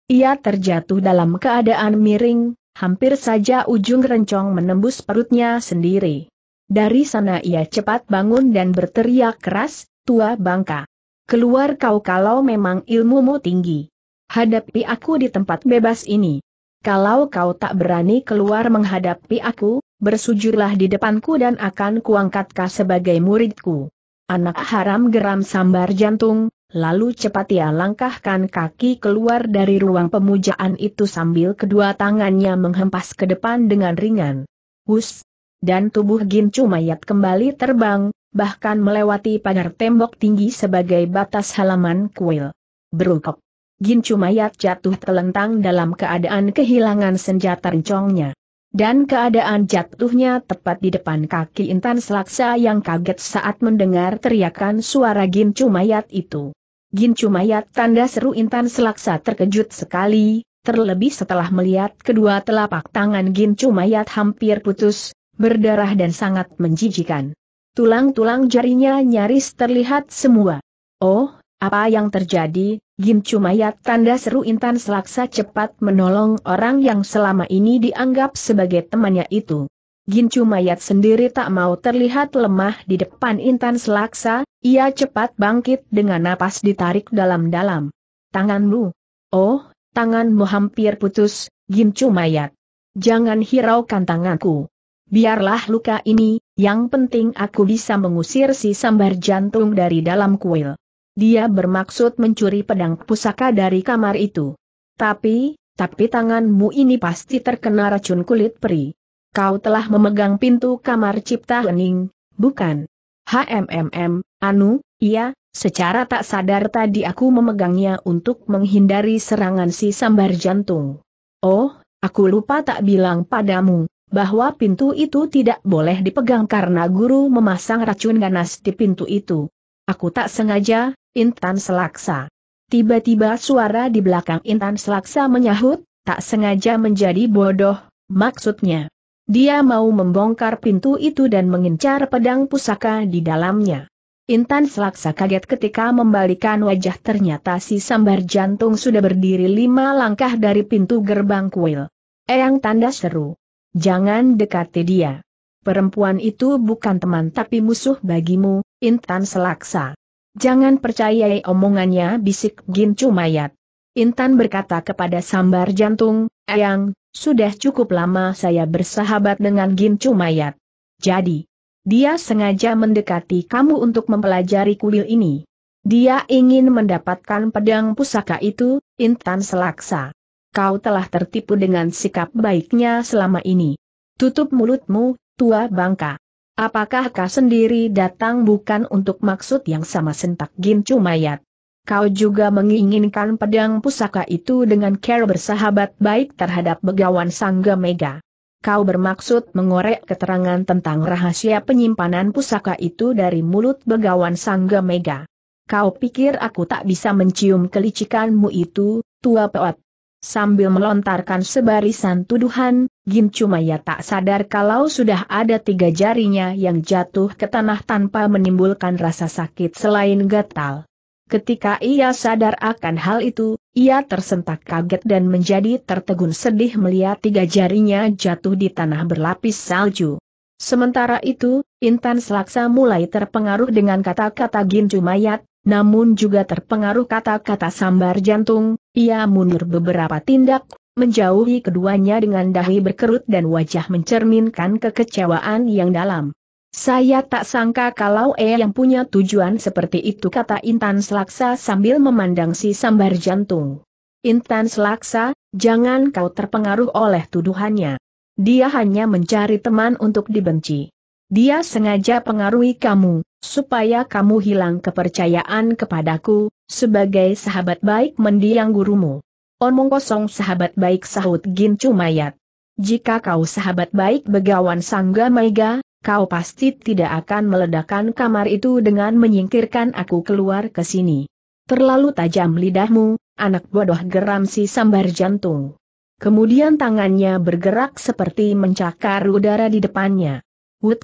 Ia terjatuh dalam keadaan miring, hampir saja ujung rencong menembus perutnya sendiri. Dari sana ia cepat bangun dan berteriak keras, tua bangka. Keluar kau kalau memang ilmumu tinggi. Hadapi aku di tempat bebas ini kalau kau tak berani keluar menghadapi aku, bersujurlah di depanku dan akan kuangkat kau sebagai muridku. Anak haram geram sambar jantung, lalu cepat ia langkahkan kaki keluar dari ruang pemujaan itu sambil kedua tangannya menghempas ke depan dengan ringan. Hus! Dan tubuh Gincu mayat kembali terbang, bahkan melewati pagar tembok tinggi sebagai batas halaman kuil. Berukok. Gincu mayat jatuh telentang dalam keadaan kehilangan senjata rencongnya. Dan keadaan jatuhnya tepat di depan kaki Intan Selaksa yang kaget saat mendengar teriakan suara Gincu mayat itu. Gincu mayat tanda seru Intan Selaksa terkejut sekali, terlebih setelah melihat kedua telapak tangan Gincu mayat hampir putus, berdarah dan sangat menjijikan. Tulang-tulang jarinya nyaris terlihat semua. Oh, apa yang terjadi, Gim Mayat tanda seru Intan Selaksa cepat menolong orang yang selama ini dianggap sebagai temannya itu. Gincu Mayat sendiri tak mau terlihat lemah di depan Intan Selaksa, ia cepat bangkit dengan napas ditarik dalam-dalam. Tanganmu. Oh, tanganmu hampir putus, Gincu Mayat. Jangan hiraukan tanganku. Biarlah luka ini, yang penting aku bisa mengusir si sambar jantung dari dalam kuil. Dia bermaksud mencuri pedang pusaka dari kamar itu. Tapi, tapi tanganmu ini pasti terkena racun kulit peri. Kau telah memegang pintu kamar cipta hening, bukan? HMMM, Anu, iya, secara tak sadar tadi aku memegangnya untuk menghindari serangan si sambar jantung. Oh, aku lupa tak bilang padamu, bahwa pintu itu tidak boleh dipegang karena guru memasang racun ganas di pintu itu. Aku tak sengaja, Intan Selaksa. Tiba-tiba suara di belakang Intan Selaksa menyahut, tak sengaja menjadi bodoh, maksudnya. Dia mau membongkar pintu itu dan mengincar pedang pusaka di dalamnya. Intan Selaksa kaget ketika membalikan wajah ternyata si sambar jantung sudah berdiri lima langkah dari pintu gerbang kuil. Eyang tanda seru. Jangan dekati dia. Perempuan itu bukan teman tapi musuh bagimu, Intan Selaksa. Jangan percayai omongannya bisik Gincu mayat. Intan berkata kepada sambar jantung, Eyang, sudah cukup lama saya bersahabat dengan Gincu mayat. Jadi, dia sengaja mendekati kamu untuk mempelajari kuil ini. Dia ingin mendapatkan pedang pusaka itu, Intan selaksa. Kau telah tertipu dengan sikap baiknya selama ini. Tutup mulutmu, tua bangka. Apakah kau sendiri datang bukan untuk maksud yang sama sentak Gincu mayat? Kau juga menginginkan pedang pusaka itu dengan care bersahabat baik terhadap begawan Sangga Mega. Kau bermaksud mengorek keterangan tentang rahasia penyimpanan pusaka itu dari mulut begawan Sangga Mega. Kau pikir aku tak bisa mencium kelicikanmu itu, tua peot. Sambil melontarkan sebarisan tuduhan, Gim ya tak sadar kalau sudah ada tiga jarinya yang jatuh ke tanah tanpa menimbulkan rasa sakit selain gatal. Ketika ia sadar akan hal itu, ia tersentak kaget dan menjadi tertegun sedih melihat tiga jarinya jatuh di tanah berlapis salju. Sementara itu, Intan Selaksa mulai terpengaruh dengan kata-kata Gim Cumayat, namun juga terpengaruh kata-kata sambar jantung, ia mundur beberapa tindak, menjauhi keduanya dengan dahi berkerut dan wajah mencerminkan kekecewaan yang dalam. Saya tak sangka kalau E yang punya tujuan seperti itu kata Intan Selaksa sambil memandang si sambar jantung. Intan Selaksa, jangan kau terpengaruh oleh tuduhannya. Dia hanya mencari teman untuk dibenci. Dia sengaja pengaruhi kamu, supaya kamu hilang kepercayaan kepadaku, sebagai sahabat baik mendiang gurumu. Omong kosong sahabat baik sahut Gincu Mayat. Jika kau sahabat baik begawan Sangga Maiga, kau pasti tidak akan meledakkan kamar itu dengan menyingkirkan aku keluar ke sini. Terlalu tajam lidahmu, anak bodoh geram si sambar jantung. Kemudian tangannya bergerak seperti mencakar udara di depannya. Wut!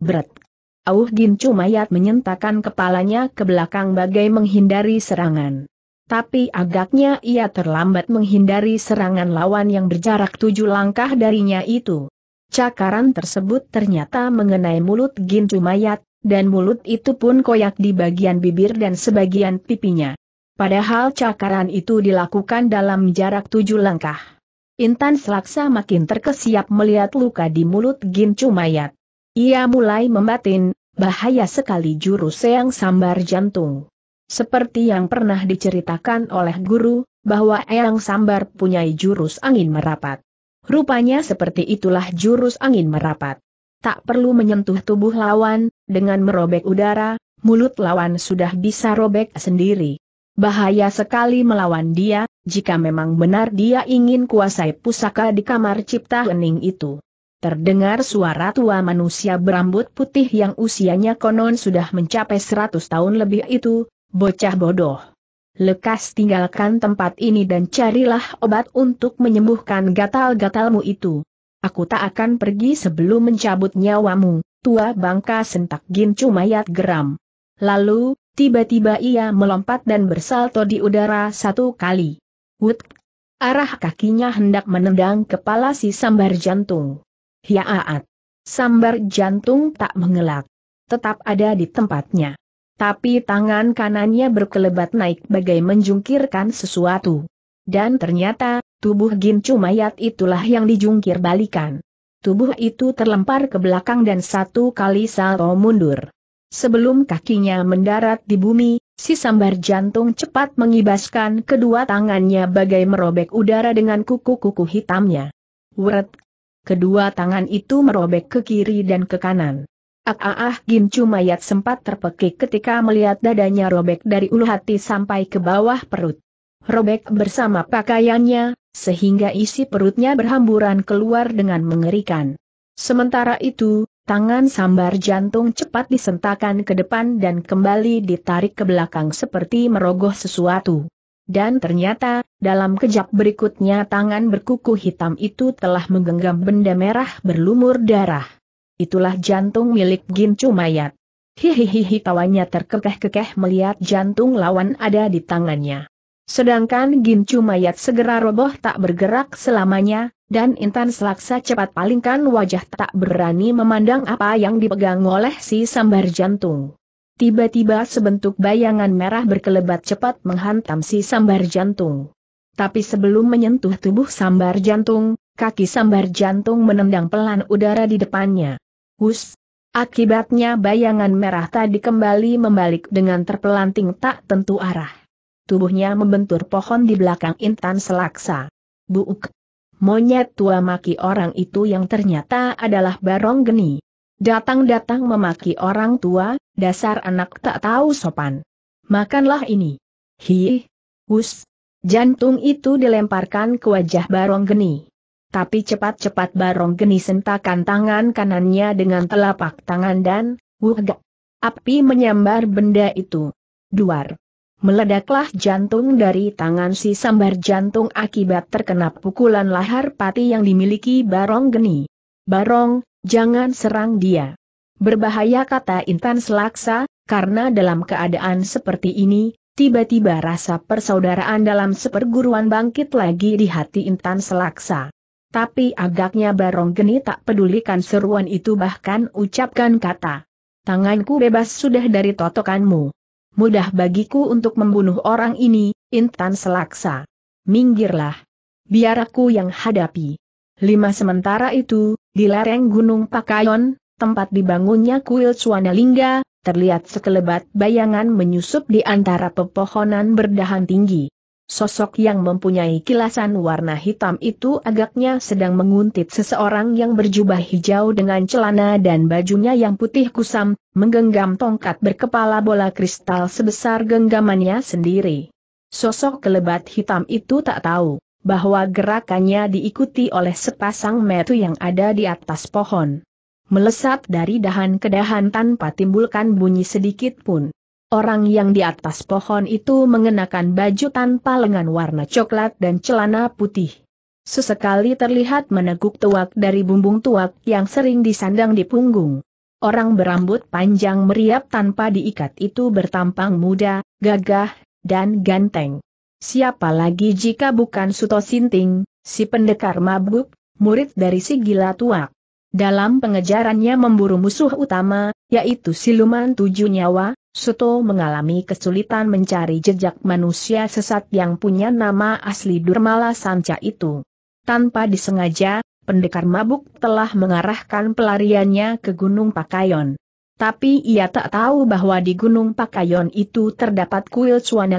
berat. Auh Gin mayat menyentakkan kepalanya ke belakang bagai menghindari serangan. Tapi agaknya ia terlambat menghindari serangan lawan yang berjarak tujuh langkah darinya itu. Cakaran tersebut ternyata mengenai mulut Gin mayat, dan mulut itu pun koyak di bagian bibir dan sebagian pipinya. Padahal cakaran itu dilakukan dalam jarak tujuh langkah. Intan Selaksa makin terkesiap melihat luka di mulut Gin mayat. Ia mulai membatin, bahaya sekali jurus yang sambar jantung. Seperti yang pernah diceritakan oleh guru, bahwa Eyang Sambar punya jurus angin merapat. Rupanya seperti itulah jurus angin merapat. Tak perlu menyentuh tubuh lawan, dengan merobek udara, mulut lawan sudah bisa robek sendiri. Bahaya sekali melawan dia, jika memang benar dia ingin kuasai pusaka di kamar cipta hening itu. Terdengar suara tua manusia berambut putih yang usianya konon sudah mencapai 100 tahun lebih itu, bocah bodoh. Lekas tinggalkan tempat ini dan carilah obat untuk menyembuhkan gatal-gatalmu itu. Aku tak akan pergi sebelum mencabut nyawamu, tua bangka sentak gincu mayat geram. Lalu, tiba-tiba ia melompat dan bersalto di udara satu kali. Wut! Arah kakinya hendak menendang kepala si sambar jantung. Hiaat. Sambar jantung tak mengelak. Tetap ada di tempatnya. Tapi tangan kanannya berkelebat naik bagai menjungkirkan sesuatu. Dan ternyata, tubuh Gincu mayat itulah yang dijungkir balikan. Tubuh itu terlempar ke belakang dan satu kali salto mundur. Sebelum kakinya mendarat di bumi, si sambar jantung cepat mengibaskan kedua tangannya bagai merobek udara dengan kuku-kuku hitamnya. Wret, Kedua tangan itu merobek ke kiri dan ke kanan. Ah ah ah Gincu mayat sempat terpekik ketika melihat dadanya robek dari ulu hati sampai ke bawah perut. Robek bersama pakaiannya, sehingga isi perutnya berhamburan keluar dengan mengerikan. Sementara itu, tangan sambar jantung cepat disentakan ke depan dan kembali ditarik ke belakang seperti merogoh sesuatu. Dan ternyata, dalam kejap berikutnya tangan berkuku hitam itu telah menggenggam benda merah berlumur darah. Itulah jantung milik Gincu Mayat. Hihihihi tawanya terkekeh-kekeh melihat jantung lawan ada di tangannya. Sedangkan Gincu Mayat segera roboh tak bergerak selamanya, dan Intan Selaksa cepat palingkan wajah tak berani memandang apa yang dipegang oleh si sambar jantung. Tiba-tiba sebentuk bayangan merah berkelebat cepat menghantam si sambar jantung. Tapi sebelum menyentuh tubuh sambar jantung, kaki sambar jantung menendang pelan udara di depannya. Hus! Akibatnya bayangan merah tadi kembali membalik dengan terpelanting tak tentu arah. Tubuhnya membentur pohon di belakang intan selaksa. Buuk! Monyet tua maki orang itu yang ternyata adalah Barong Geni. Datang-datang memaki orang tua, dasar anak tak tahu sopan. Makanlah ini. Hi, hus. Jantung itu dilemparkan ke wajah Barong Geni. Tapi cepat-cepat Barong Geni sentakan tangan kanannya dengan telapak tangan dan, uh, gak. Api menyambar benda itu. Duar. Meledaklah jantung dari tangan si sambar jantung akibat terkena pukulan lahar pati yang dimiliki Barong Geni. Barong, Jangan serang dia. Berbahaya kata Intan Selaksa, karena dalam keadaan seperti ini, tiba-tiba rasa persaudaraan dalam seperguruan bangkit lagi di hati Intan Selaksa. Tapi agaknya Barong Geni tak pedulikan seruan itu bahkan ucapkan kata. Tanganku bebas sudah dari totokanmu. Mudah bagiku untuk membunuh orang ini, Intan Selaksa. Minggirlah. Biar aku yang hadapi. Lima sementara itu, di lereng Gunung Pakayon, tempat dibangunnya kuil Lingga, terlihat sekelebat bayangan menyusup di antara pepohonan berdahan tinggi. Sosok yang mempunyai kilasan warna hitam itu agaknya sedang menguntit seseorang yang berjubah hijau dengan celana dan bajunya yang putih kusam, menggenggam tongkat berkepala bola kristal sebesar genggamannya sendiri. Sosok kelebat hitam itu tak tahu bahwa gerakannya diikuti oleh sepasang metu yang ada di atas pohon. Melesat dari dahan ke dahan tanpa timbulkan bunyi sedikit pun. Orang yang di atas pohon itu mengenakan baju tanpa lengan warna coklat dan celana putih. Sesekali terlihat meneguk tuak dari bumbung tuak yang sering disandang di punggung. Orang berambut panjang meriap tanpa diikat itu bertampang muda, gagah, dan ganteng. Siapa lagi jika bukan Suto Sinting, si pendekar mabuk, murid dari si gila tuak. Dalam pengejarannya memburu musuh utama, yaitu siluman tujuh nyawa, Suto mengalami kesulitan mencari jejak manusia sesat yang punya nama asli Durmala Sanca itu. Tanpa disengaja, pendekar mabuk telah mengarahkan pelariannya ke Gunung Pakayon. Tapi ia tak tahu bahwa di Gunung Pakayon itu terdapat kuil Suwana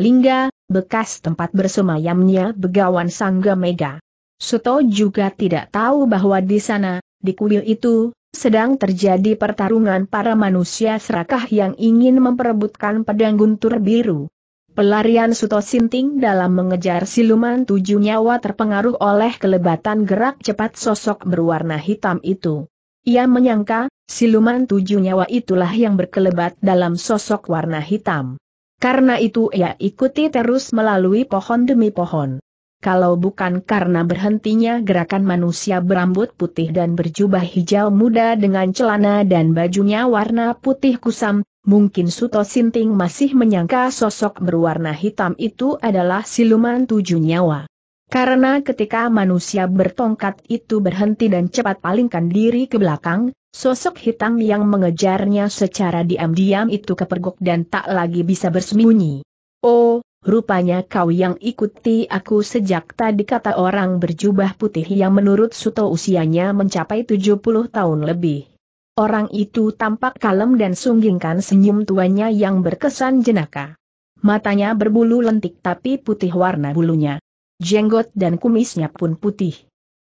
bekas tempat bersemayamnya Begawan Sangga Mega. Suto juga tidak tahu bahwa di sana, di kuil itu, sedang terjadi pertarungan para manusia serakah yang ingin memperebutkan pedang guntur biru. Pelarian Suto Sinting dalam mengejar siluman tujuh nyawa terpengaruh oleh kelebatan gerak cepat sosok berwarna hitam itu. Ia menyangka, siluman tujuh nyawa itulah yang berkelebat dalam sosok warna hitam. Karena itu ia ya ikuti terus melalui pohon demi pohon. Kalau bukan karena berhentinya gerakan manusia berambut putih dan berjubah hijau muda dengan celana dan bajunya warna putih kusam, mungkin Suto Sinting masih menyangka sosok berwarna hitam itu adalah siluman tujuh nyawa. Karena ketika manusia bertongkat itu berhenti dan cepat palingkan diri ke belakang, Sosok hitam yang mengejarnya secara diam-diam itu kepergok dan tak lagi bisa bersembunyi. Oh, rupanya kau yang ikuti aku sejak tadi kata orang berjubah putih yang menurut Suto usianya mencapai 70 tahun lebih. Orang itu tampak kalem dan sunggingkan senyum tuanya yang berkesan jenaka. Matanya berbulu lentik tapi putih warna bulunya. Jenggot dan kumisnya pun putih.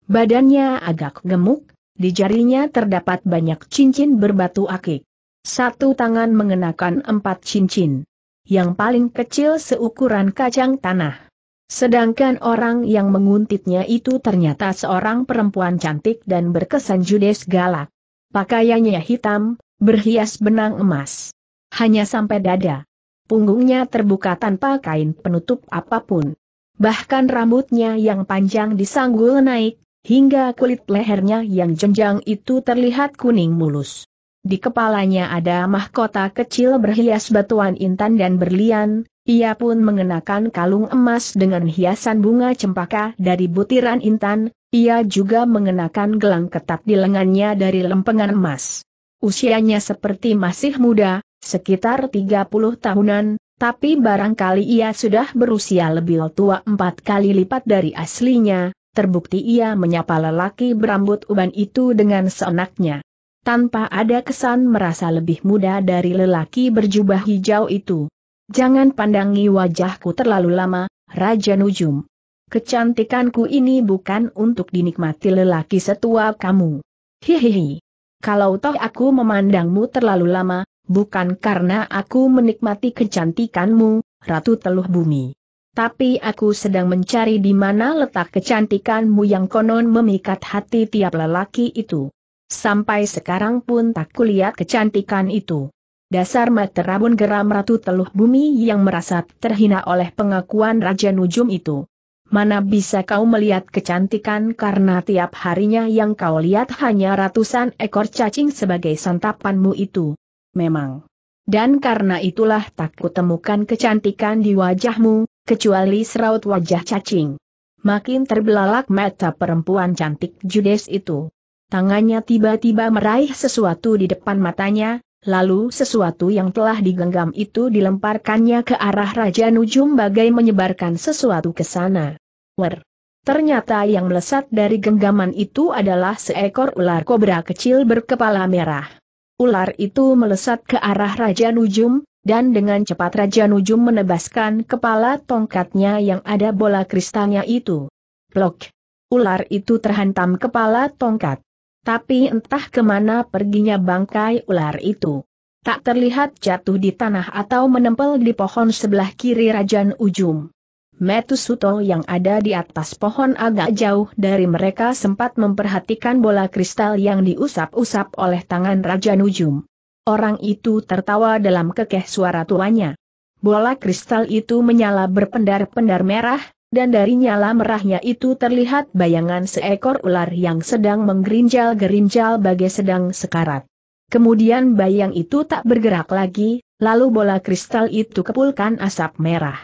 Badannya agak gemuk, di jarinya terdapat banyak cincin berbatu akik. Satu tangan mengenakan empat cincin. Yang paling kecil seukuran kacang tanah. Sedangkan orang yang menguntitnya itu ternyata seorang perempuan cantik dan berkesan judes galak. Pakaiannya hitam, berhias benang emas. Hanya sampai dada. Punggungnya terbuka tanpa kain penutup apapun. Bahkan rambutnya yang panjang disanggul naik, hingga kulit lehernya yang jenjang itu terlihat kuning mulus. Di kepalanya ada mahkota kecil berhias batuan intan dan berlian, ia pun mengenakan kalung emas dengan hiasan bunga cempaka dari butiran intan, ia juga mengenakan gelang ketat di lengannya dari lempengan emas. Usianya seperti masih muda, sekitar 30 tahunan, tapi barangkali ia sudah berusia lebih tua empat kali lipat dari aslinya, terbukti ia menyapa lelaki berambut uban itu dengan seenaknya. Tanpa ada kesan merasa lebih muda dari lelaki berjubah hijau itu. Jangan pandangi wajahku terlalu lama, Raja Nujum. Kecantikanku ini bukan untuk dinikmati lelaki setua kamu. Hihihi. Kalau toh aku memandangmu terlalu lama, bukan karena aku menikmati kecantikanmu, Ratu Teluh Bumi tapi aku sedang mencari di mana letak kecantikanmu yang konon memikat hati tiap lelaki itu. Sampai sekarang pun tak kulihat kecantikan itu. Dasar materabun geram Ratu Teluh Bumi yang merasa terhina oleh pengakuan Raja Nujum itu. Mana bisa kau melihat kecantikan karena tiap harinya yang kau lihat hanya ratusan ekor cacing sebagai santapanmu itu. Memang. Dan karena itulah tak kutemukan kecantikan di wajahmu, kecuali seraut wajah cacing. Makin terbelalak mata perempuan cantik judes itu. Tangannya tiba-tiba meraih sesuatu di depan matanya, lalu sesuatu yang telah digenggam itu dilemparkannya ke arah Raja Nujum bagai menyebarkan sesuatu ke sana. Wer! Ternyata yang melesat dari genggaman itu adalah seekor ular kobra kecil berkepala merah. Ular itu melesat ke arah Raja Nujum, dan dengan cepat Raja Nujum menebaskan kepala tongkatnya yang ada bola kristalnya itu. Blok! Ular itu terhantam kepala tongkat. Tapi entah kemana perginya bangkai ular itu. Tak terlihat jatuh di tanah atau menempel di pohon sebelah kiri Rajan Ujum. Metusuto yang ada di atas pohon agak jauh dari mereka sempat memperhatikan bola kristal yang diusap-usap oleh tangan Raja Ujum. Orang itu tertawa dalam kekeh suara tuanya. Bola kristal itu menyala berpendar-pendar merah, dan dari nyala merahnya itu terlihat bayangan seekor ular yang sedang menggerinjal-gerinjal bagai sedang sekarat. Kemudian bayang itu tak bergerak lagi, lalu bola kristal itu kepulkan asap merah.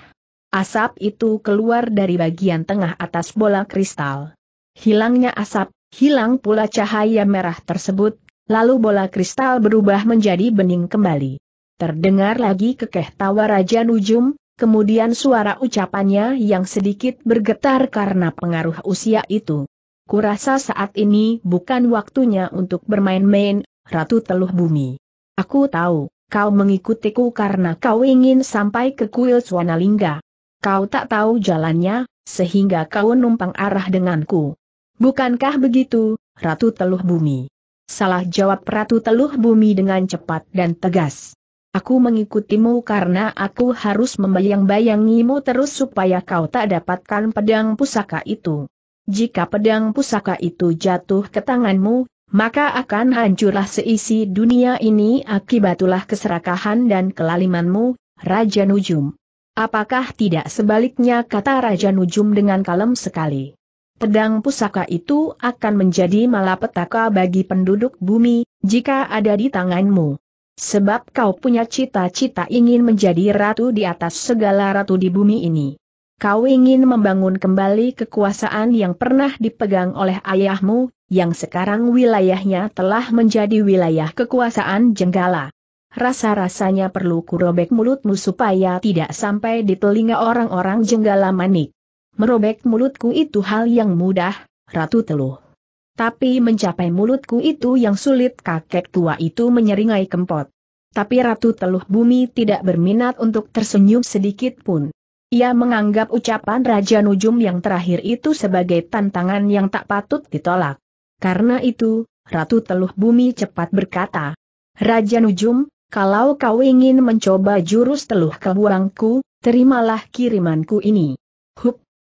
Asap itu keluar dari bagian tengah atas bola kristal. Hilangnya asap, hilang pula cahaya merah tersebut, Lalu bola kristal berubah menjadi bening kembali. Terdengar lagi kekeh tawa Raja Nujum, kemudian suara ucapannya yang sedikit bergetar karena pengaruh usia itu. Kurasa saat ini bukan waktunya untuk bermain-main, Ratu Teluh Bumi. Aku tahu, kau mengikutiku karena kau ingin sampai ke kuil Swanalingga. Kau tak tahu jalannya, sehingga kau numpang arah denganku. Bukankah begitu, Ratu Teluh Bumi? Salah jawab Ratu Teluh Bumi dengan cepat dan tegas. Aku mengikutimu karena aku harus membayang-bayangimu terus supaya kau tak dapatkan pedang pusaka itu. Jika pedang pusaka itu jatuh ke tanganmu, maka akan hancurlah seisi dunia ini akibatulah keserakahan dan kelalimanmu, Raja Nujum. Apakah tidak sebaliknya kata Raja Nujum dengan kalem sekali? pedang pusaka itu akan menjadi malapetaka bagi penduduk bumi, jika ada di tanganmu. Sebab kau punya cita-cita ingin menjadi ratu di atas segala ratu di bumi ini. Kau ingin membangun kembali kekuasaan yang pernah dipegang oleh ayahmu, yang sekarang wilayahnya telah menjadi wilayah kekuasaan Jenggala. Rasa-rasanya perlu kurobek mulutmu supaya tidak sampai di telinga orang-orang Jenggala Manik. Merobek mulutku itu hal yang mudah, Ratu Teluh. Tapi mencapai mulutku itu yang sulit kakek tua itu menyeringai kempot. Tapi Ratu Teluh Bumi tidak berminat untuk tersenyum sedikit pun. Ia menganggap ucapan Raja Nujum yang terakhir itu sebagai tantangan yang tak patut ditolak. Karena itu, Ratu Teluh Bumi cepat berkata, Raja Nujum, kalau kau ingin mencoba jurus teluh kebuangku, terimalah kirimanku ini.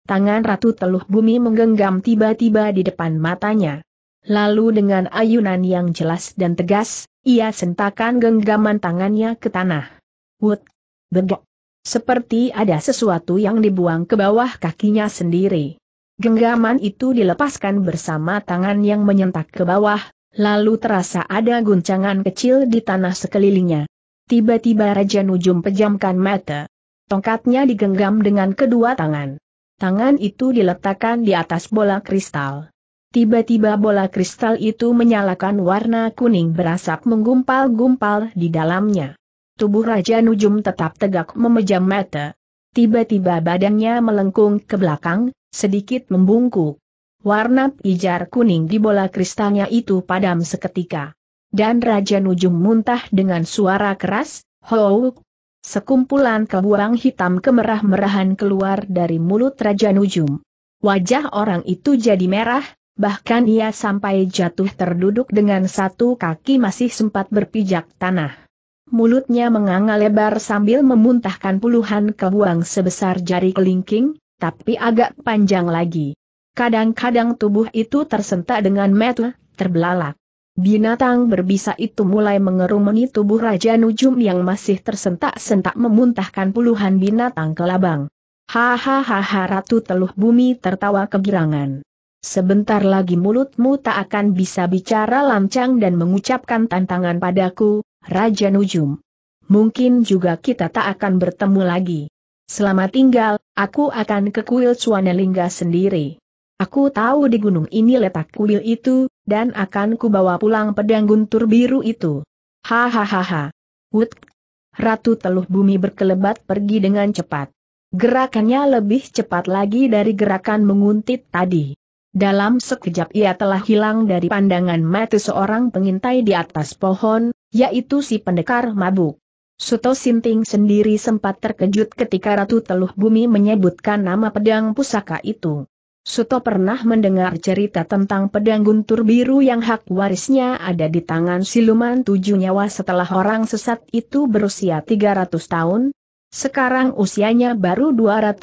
Tangan Ratu Teluh Bumi menggenggam tiba-tiba di depan matanya. Lalu dengan ayunan yang jelas dan tegas, ia sentakan genggaman tangannya ke tanah. Wut! Begok! Seperti ada sesuatu yang dibuang ke bawah kakinya sendiri. Genggaman itu dilepaskan bersama tangan yang menyentak ke bawah, lalu terasa ada guncangan kecil di tanah sekelilingnya. Tiba-tiba Raja Nujum pejamkan mata. Tongkatnya digenggam dengan kedua tangan. Tangan itu diletakkan di atas bola kristal. Tiba-tiba bola kristal itu menyalakan warna kuning berasap menggumpal-gumpal di dalamnya. Tubuh Raja Nujum tetap tegak memejam mata. Tiba-tiba badannya melengkung ke belakang, sedikit membungkuk. Warna pijar kuning di bola kristalnya itu padam seketika. Dan Raja Nujum muntah dengan suara keras, Houk, Sekumpulan kebuang hitam kemerah-merahan keluar dari mulut Raja Nujum. Wajah orang itu jadi merah, bahkan ia sampai jatuh terduduk dengan satu kaki masih sempat berpijak tanah. Mulutnya menganga lebar sambil memuntahkan puluhan kebuang sebesar jari kelingking, tapi agak panjang lagi. Kadang-kadang tubuh itu tersentak dengan metu, terbelalak. Binatang berbisa itu mulai mengerumuni tubuh Raja Nujum yang masih tersentak-sentak memuntahkan puluhan binatang kelabang. Hahaha Ratu Teluh Bumi tertawa kegirangan. Sebentar lagi mulutmu tak akan bisa bicara lancang dan mengucapkan tantangan padaku, Raja Nujum. Mungkin juga kita tak akan bertemu lagi. Selama tinggal, aku akan ke kuil Suanelingga sendiri. Aku tahu di gunung ini letak kuil itu, dan akan kubawa pulang pedang guntur biru itu. Hahaha. Wut. Ratu teluh bumi berkelebat pergi dengan cepat. Gerakannya lebih cepat lagi dari gerakan menguntit tadi. Dalam sekejap ia telah hilang dari pandangan mata seorang pengintai di atas pohon, yaitu si pendekar mabuk. Suto Sinting sendiri sempat terkejut ketika Ratu Teluh Bumi menyebutkan nama pedang pusaka itu. Suto pernah mendengar cerita tentang pedang guntur biru yang hak warisnya ada di tangan siluman tujuh nyawa setelah orang sesat itu berusia 300 tahun. Sekarang usianya baru 215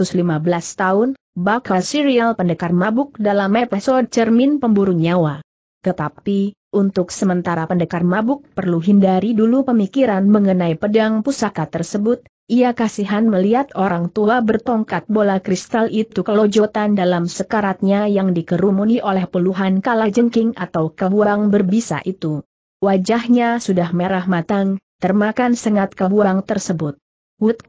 tahun, bakal serial pendekar mabuk dalam episode cermin pemburu nyawa. Tetapi, untuk sementara pendekar mabuk perlu hindari dulu pemikiran mengenai pedang pusaka tersebut, ia kasihan melihat orang tua bertongkat bola kristal itu kelojotan dalam sekaratnya yang dikerumuni oleh puluhan kalajengking atau kebuang berbisa itu. Wajahnya sudah merah matang, termakan sengat kebuang tersebut. Wut!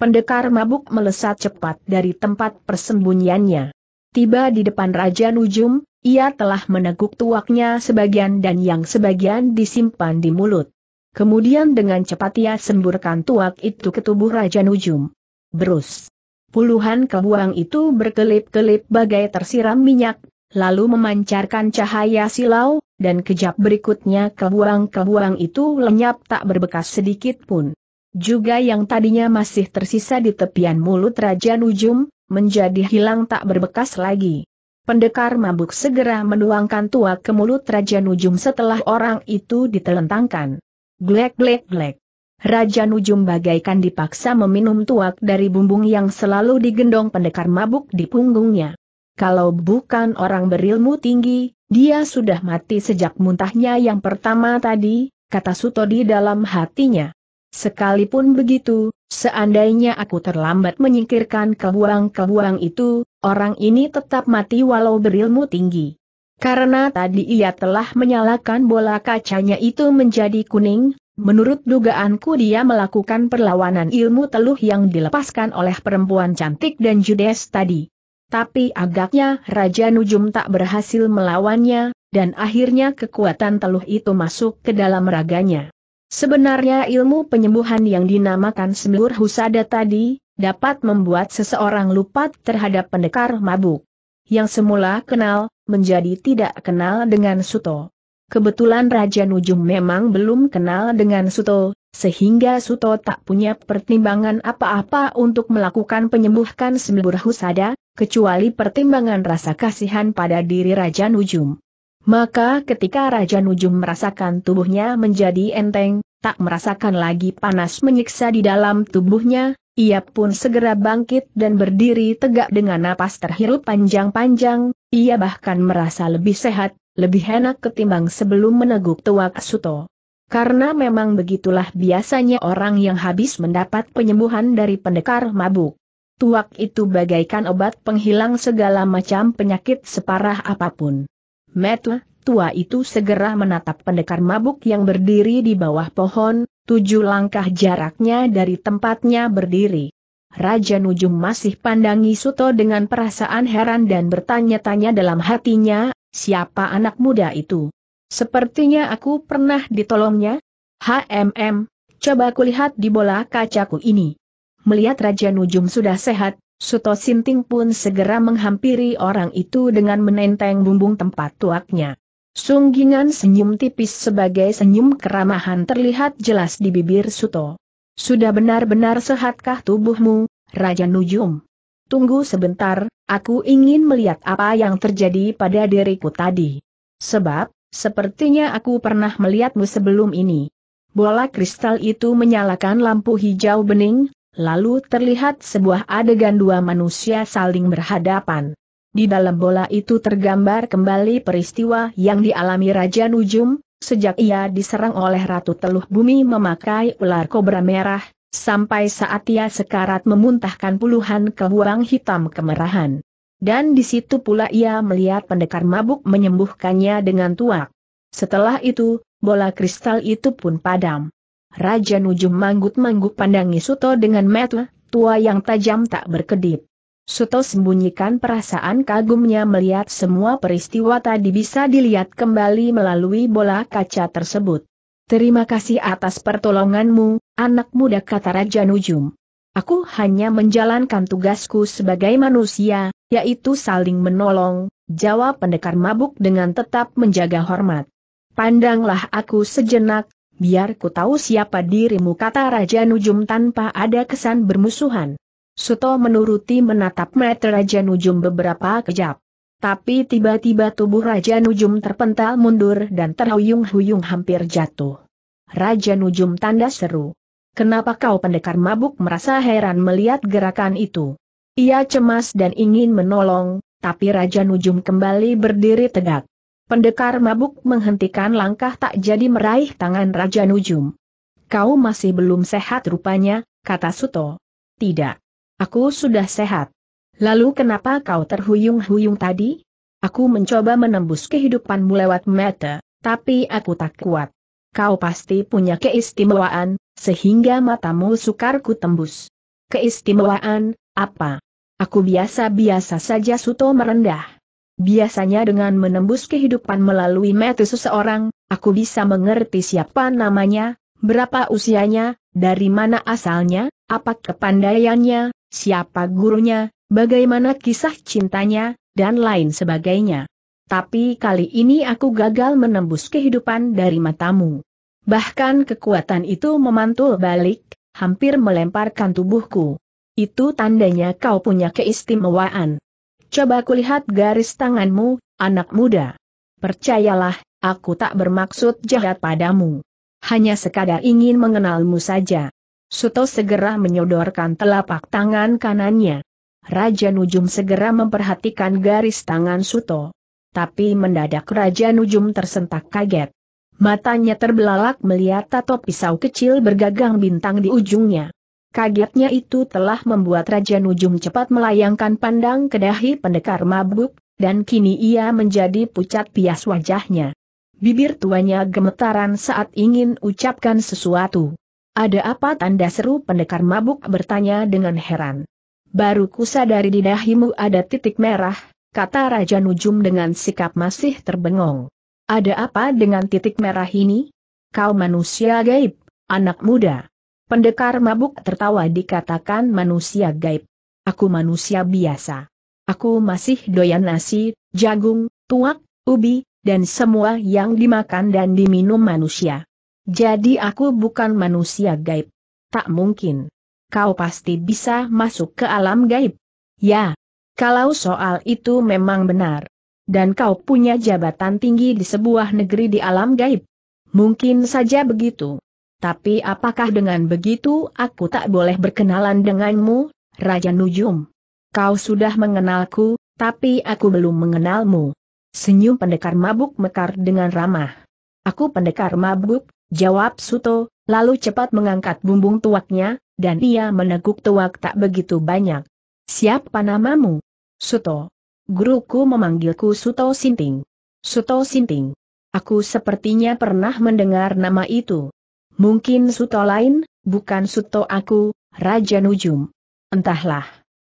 Pendekar mabuk melesat cepat dari tempat persembunyiannya. Tiba di depan Raja Nujum, ia telah meneguk tuaknya sebagian dan yang sebagian disimpan di mulut. Kemudian dengan cepat ia semburkan tuak itu ke tubuh Raja Nujum. Berus. Puluhan kebuang itu berkelip-kelip bagai tersiram minyak, lalu memancarkan cahaya silau, dan kejap berikutnya kebuang-kebuang itu lenyap tak berbekas sedikit pun. Juga yang tadinya masih tersisa di tepian mulut Raja Nujum, menjadi hilang tak berbekas lagi. Pendekar mabuk segera menuangkan tuak ke mulut Raja Nujum setelah orang itu ditelentangkan. Glek glek glek. Raja Nujum bagaikan dipaksa meminum tuak dari bumbung yang selalu digendong pendekar mabuk di punggungnya. Kalau bukan orang berilmu tinggi, dia sudah mati sejak muntahnya yang pertama tadi, kata Suto di dalam hatinya. Sekalipun begitu, seandainya aku terlambat menyingkirkan kebuang-kebuang itu, orang ini tetap mati walau berilmu tinggi. Karena tadi ia telah menyalakan bola kacanya itu menjadi kuning, menurut dugaanku dia melakukan perlawanan ilmu teluh yang dilepaskan oleh perempuan cantik dan judes tadi. Tapi agaknya Raja Nujum tak berhasil melawannya, dan akhirnya kekuatan teluh itu masuk ke dalam raganya. Sebenarnya ilmu penyembuhan yang dinamakan semilur husada tadi, dapat membuat seseorang lupa terhadap pendekar mabuk. Yang semula kenal, menjadi tidak kenal dengan Suto. Kebetulan Raja Nujum memang belum kenal dengan Suto, sehingga Suto tak punya pertimbangan apa-apa untuk melakukan penyembuhkan sembur husada, kecuali pertimbangan rasa kasihan pada diri Raja Nujum. Maka ketika Raja Nujum merasakan tubuhnya menjadi enteng, tak merasakan lagi panas menyiksa di dalam tubuhnya, ia pun segera bangkit dan berdiri tegak dengan napas terhirup panjang-panjang, ia bahkan merasa lebih sehat, lebih enak ketimbang sebelum meneguk tuak Suto. Karena memang begitulah biasanya orang yang habis mendapat penyembuhan dari pendekar mabuk. Tuak itu bagaikan obat penghilang segala macam penyakit separah apapun. Metu, tua itu segera menatap pendekar mabuk yang berdiri di bawah pohon, tujuh langkah jaraknya dari tempatnya berdiri. Raja Nujum masih pandangi Suto dengan perasaan heran dan bertanya-tanya dalam hatinya, siapa anak muda itu? Sepertinya aku pernah ditolongnya? HMM, coba kulihat di bola kacaku ini. Melihat Raja Nujum sudah sehat, Suto Sinting pun segera menghampiri orang itu dengan menenteng bumbung tempat tuaknya. Sunggingan senyum tipis sebagai senyum keramahan terlihat jelas di bibir Suto. Sudah benar-benar sehatkah tubuhmu, Raja Nujum? Tunggu sebentar, aku ingin melihat apa yang terjadi pada diriku tadi. Sebab, sepertinya aku pernah melihatmu sebelum ini. Bola kristal itu menyalakan lampu hijau bening, lalu terlihat sebuah adegan dua manusia saling berhadapan. Di dalam bola itu tergambar kembali peristiwa yang dialami Raja Nujum, sejak ia diserang oleh Ratu Teluh Bumi memakai ular kobra merah, sampai saat ia sekarat memuntahkan puluhan kehuang hitam kemerahan. Dan di situ pula ia melihat pendekar mabuk menyembuhkannya dengan tuak. Setelah itu, bola kristal itu pun padam. Raja Nujum manggut-manggut pandangi Suto dengan mata tua yang tajam tak berkedip. Suto sembunyikan perasaan kagumnya melihat semua peristiwa tadi bisa dilihat kembali melalui bola kaca tersebut. Terima kasih atas pertolonganmu, anak muda kata Raja Nujum. Aku hanya menjalankan tugasku sebagai manusia, yaitu saling menolong, jawab pendekar mabuk dengan tetap menjaga hormat. Pandanglah aku sejenak, biar ku tahu siapa dirimu kata Raja Nujum tanpa ada kesan bermusuhan. Suto menuruti menatap mata Raja Nujum beberapa kejap. Tapi tiba-tiba tubuh Raja Nujum terpental mundur dan terhuyung-huyung hampir jatuh. Raja Nujum tanda seru. Kenapa kau pendekar mabuk merasa heran melihat gerakan itu? Ia cemas dan ingin menolong, tapi Raja Nujum kembali berdiri tegak. Pendekar mabuk menghentikan langkah tak jadi meraih tangan Raja Nujum. Kau masih belum sehat rupanya, kata Suto. Tidak. Aku sudah sehat. Lalu kenapa kau terhuyung-huyung tadi? Aku mencoba menembus kehidupanmu lewat mata, tapi aku tak kuat. Kau pasti punya keistimewaan, sehingga matamu sukar ku tembus. Keistimewaan, apa? Aku biasa-biasa saja suto merendah. Biasanya dengan menembus kehidupan melalui mata seseorang, aku bisa mengerti siapa namanya, berapa usianya, dari mana asalnya, apa kepandaiannya, siapa gurunya, bagaimana kisah cintanya, dan lain sebagainya. Tapi kali ini aku gagal menembus kehidupan dari matamu. Bahkan kekuatan itu memantul balik, hampir melemparkan tubuhku. Itu tandanya kau punya keistimewaan. Coba kulihat garis tanganmu, anak muda. Percayalah, aku tak bermaksud jahat padamu. Hanya sekadar ingin mengenalmu saja. Suto segera menyodorkan telapak tangan kanannya. Raja Nujum segera memperhatikan garis tangan Suto. Tapi mendadak Raja Nujum tersentak kaget. Matanya terbelalak melihat tato pisau kecil bergagang bintang di ujungnya. Kagetnya itu telah membuat Raja Nujum cepat melayangkan pandang ke dahi pendekar mabuk, dan kini ia menjadi pucat pias wajahnya. Bibir tuanya gemetaran saat ingin ucapkan sesuatu. Ada apa tanda seru pendekar mabuk bertanya dengan heran. Baru kusadari di dahimu ada titik merah, kata Raja Nujum dengan sikap masih terbengong. Ada apa dengan titik merah ini? Kau manusia gaib, anak muda. Pendekar mabuk tertawa dikatakan manusia gaib. Aku manusia biasa. Aku masih doyan nasi, jagung, tuak, ubi, dan semua yang dimakan dan diminum manusia. Jadi aku bukan manusia gaib. Tak mungkin. Kau pasti bisa masuk ke alam gaib. Ya. Kalau soal itu memang benar. Dan kau punya jabatan tinggi di sebuah negeri di alam gaib. Mungkin saja begitu. Tapi apakah dengan begitu aku tak boleh berkenalan denganmu, Raja Nujum? Kau sudah mengenalku, tapi aku belum mengenalmu. Senyum pendekar mabuk mekar dengan ramah. Aku pendekar mabuk, Jawab Suto, lalu cepat mengangkat bumbung tuaknya, dan ia meneguk tuak tak begitu banyak. Siapa namamu? Suto. Guruku memanggilku Suto Sinting. Suto Sinting. Aku sepertinya pernah mendengar nama itu. Mungkin Suto lain, bukan Suto aku, Raja Nujum. Entahlah.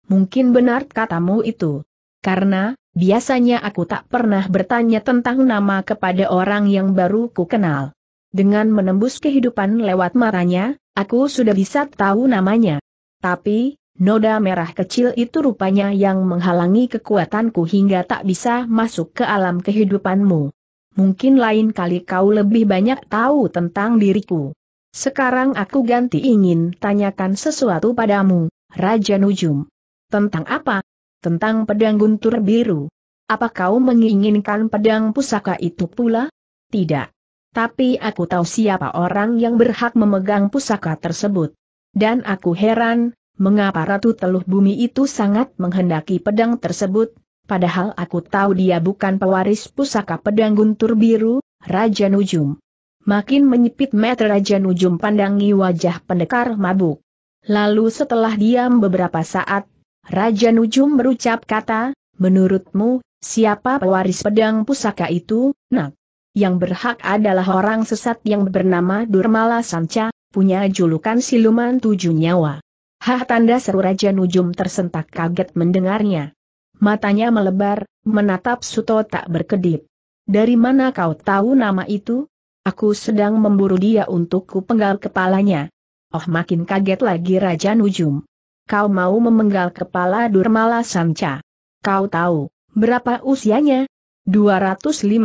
Mungkin benar katamu itu. Karena, biasanya aku tak pernah bertanya tentang nama kepada orang yang baru ku kenal. Dengan menembus kehidupan lewat maranya, aku sudah bisa tahu namanya. Tapi, noda merah kecil itu rupanya yang menghalangi kekuatanku hingga tak bisa masuk ke alam kehidupanmu. Mungkin lain kali kau lebih banyak tahu tentang diriku. Sekarang aku ganti ingin tanyakan sesuatu padamu, Raja Nujum. Tentang apa? Tentang pedang guntur biru. Apa kau menginginkan pedang pusaka itu pula? Tidak. Tapi aku tahu siapa orang yang berhak memegang pusaka tersebut. Dan aku heran, mengapa Ratu Teluh Bumi itu sangat menghendaki pedang tersebut, padahal aku tahu dia bukan pewaris pusaka pedang guntur biru, Raja Nujum. Makin menyipit mata Raja Nujum pandangi wajah pendekar mabuk. Lalu setelah diam beberapa saat, Raja Nujum berucap kata, menurutmu, siapa pewaris pedang pusaka itu, nak? yang berhak adalah orang sesat yang bernama Durmala Sanca, punya julukan siluman tujuh nyawa. Hah tanda seru Raja Nujum tersentak kaget mendengarnya. Matanya melebar, menatap Suto tak berkedip. Dari mana kau tahu nama itu? Aku sedang memburu dia untuk kupenggal kepalanya. Oh makin kaget lagi Raja Nujum. Kau mau memenggal kepala Durmala Sanca. Kau tahu, berapa usianya? 215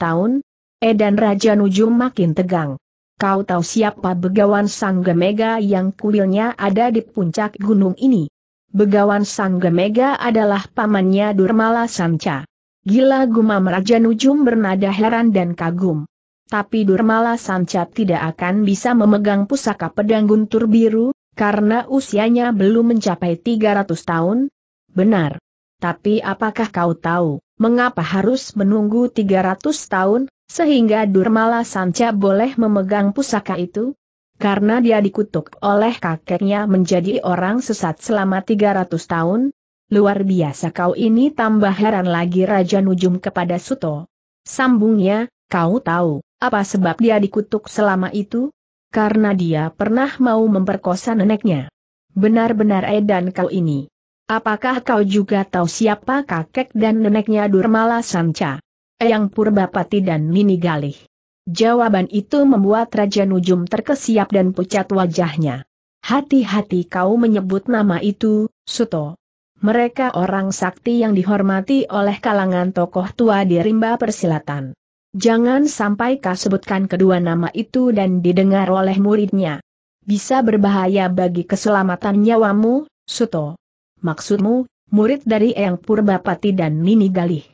tahun, Edan Raja Nuju makin tegang. Kau tahu siapa begawan Sang Gemega yang kuilnya ada di puncak gunung ini? Begawan Sang Gemega adalah pamannya Durmala Sanca. Gila gumam Raja Nujum bernada heran dan kagum. Tapi Durmala Sanca tidak akan bisa memegang pusaka pedang guntur biru, karena usianya belum mencapai 300 tahun? Benar. Tapi apakah kau tahu, mengapa harus menunggu 300 tahun? sehingga Durmala Sanca boleh memegang pusaka itu? Karena dia dikutuk oleh kakeknya menjadi orang sesat selama 300 tahun? Luar biasa kau ini tambah heran lagi Raja Nujum kepada Suto. Sambungnya, kau tahu, apa sebab dia dikutuk selama itu? Karena dia pernah mau memperkosa neneknya. Benar-benar edan eh, kau ini. Apakah kau juga tahu siapa kakek dan neneknya Durmala Sanca? Eyang Purbapati dan Nini Galih. Jawaban itu membuat Raja Nujum terkesiap dan pucat wajahnya. Hati-hati kau menyebut nama itu, Suto. Mereka orang sakti yang dihormati oleh kalangan tokoh tua di rimba persilatan. Jangan sampai kau sebutkan kedua nama itu dan didengar oleh muridnya. Bisa berbahaya bagi keselamatan nyawamu, Suto. Maksudmu, murid dari Eyang Purbapati dan Nini Galih?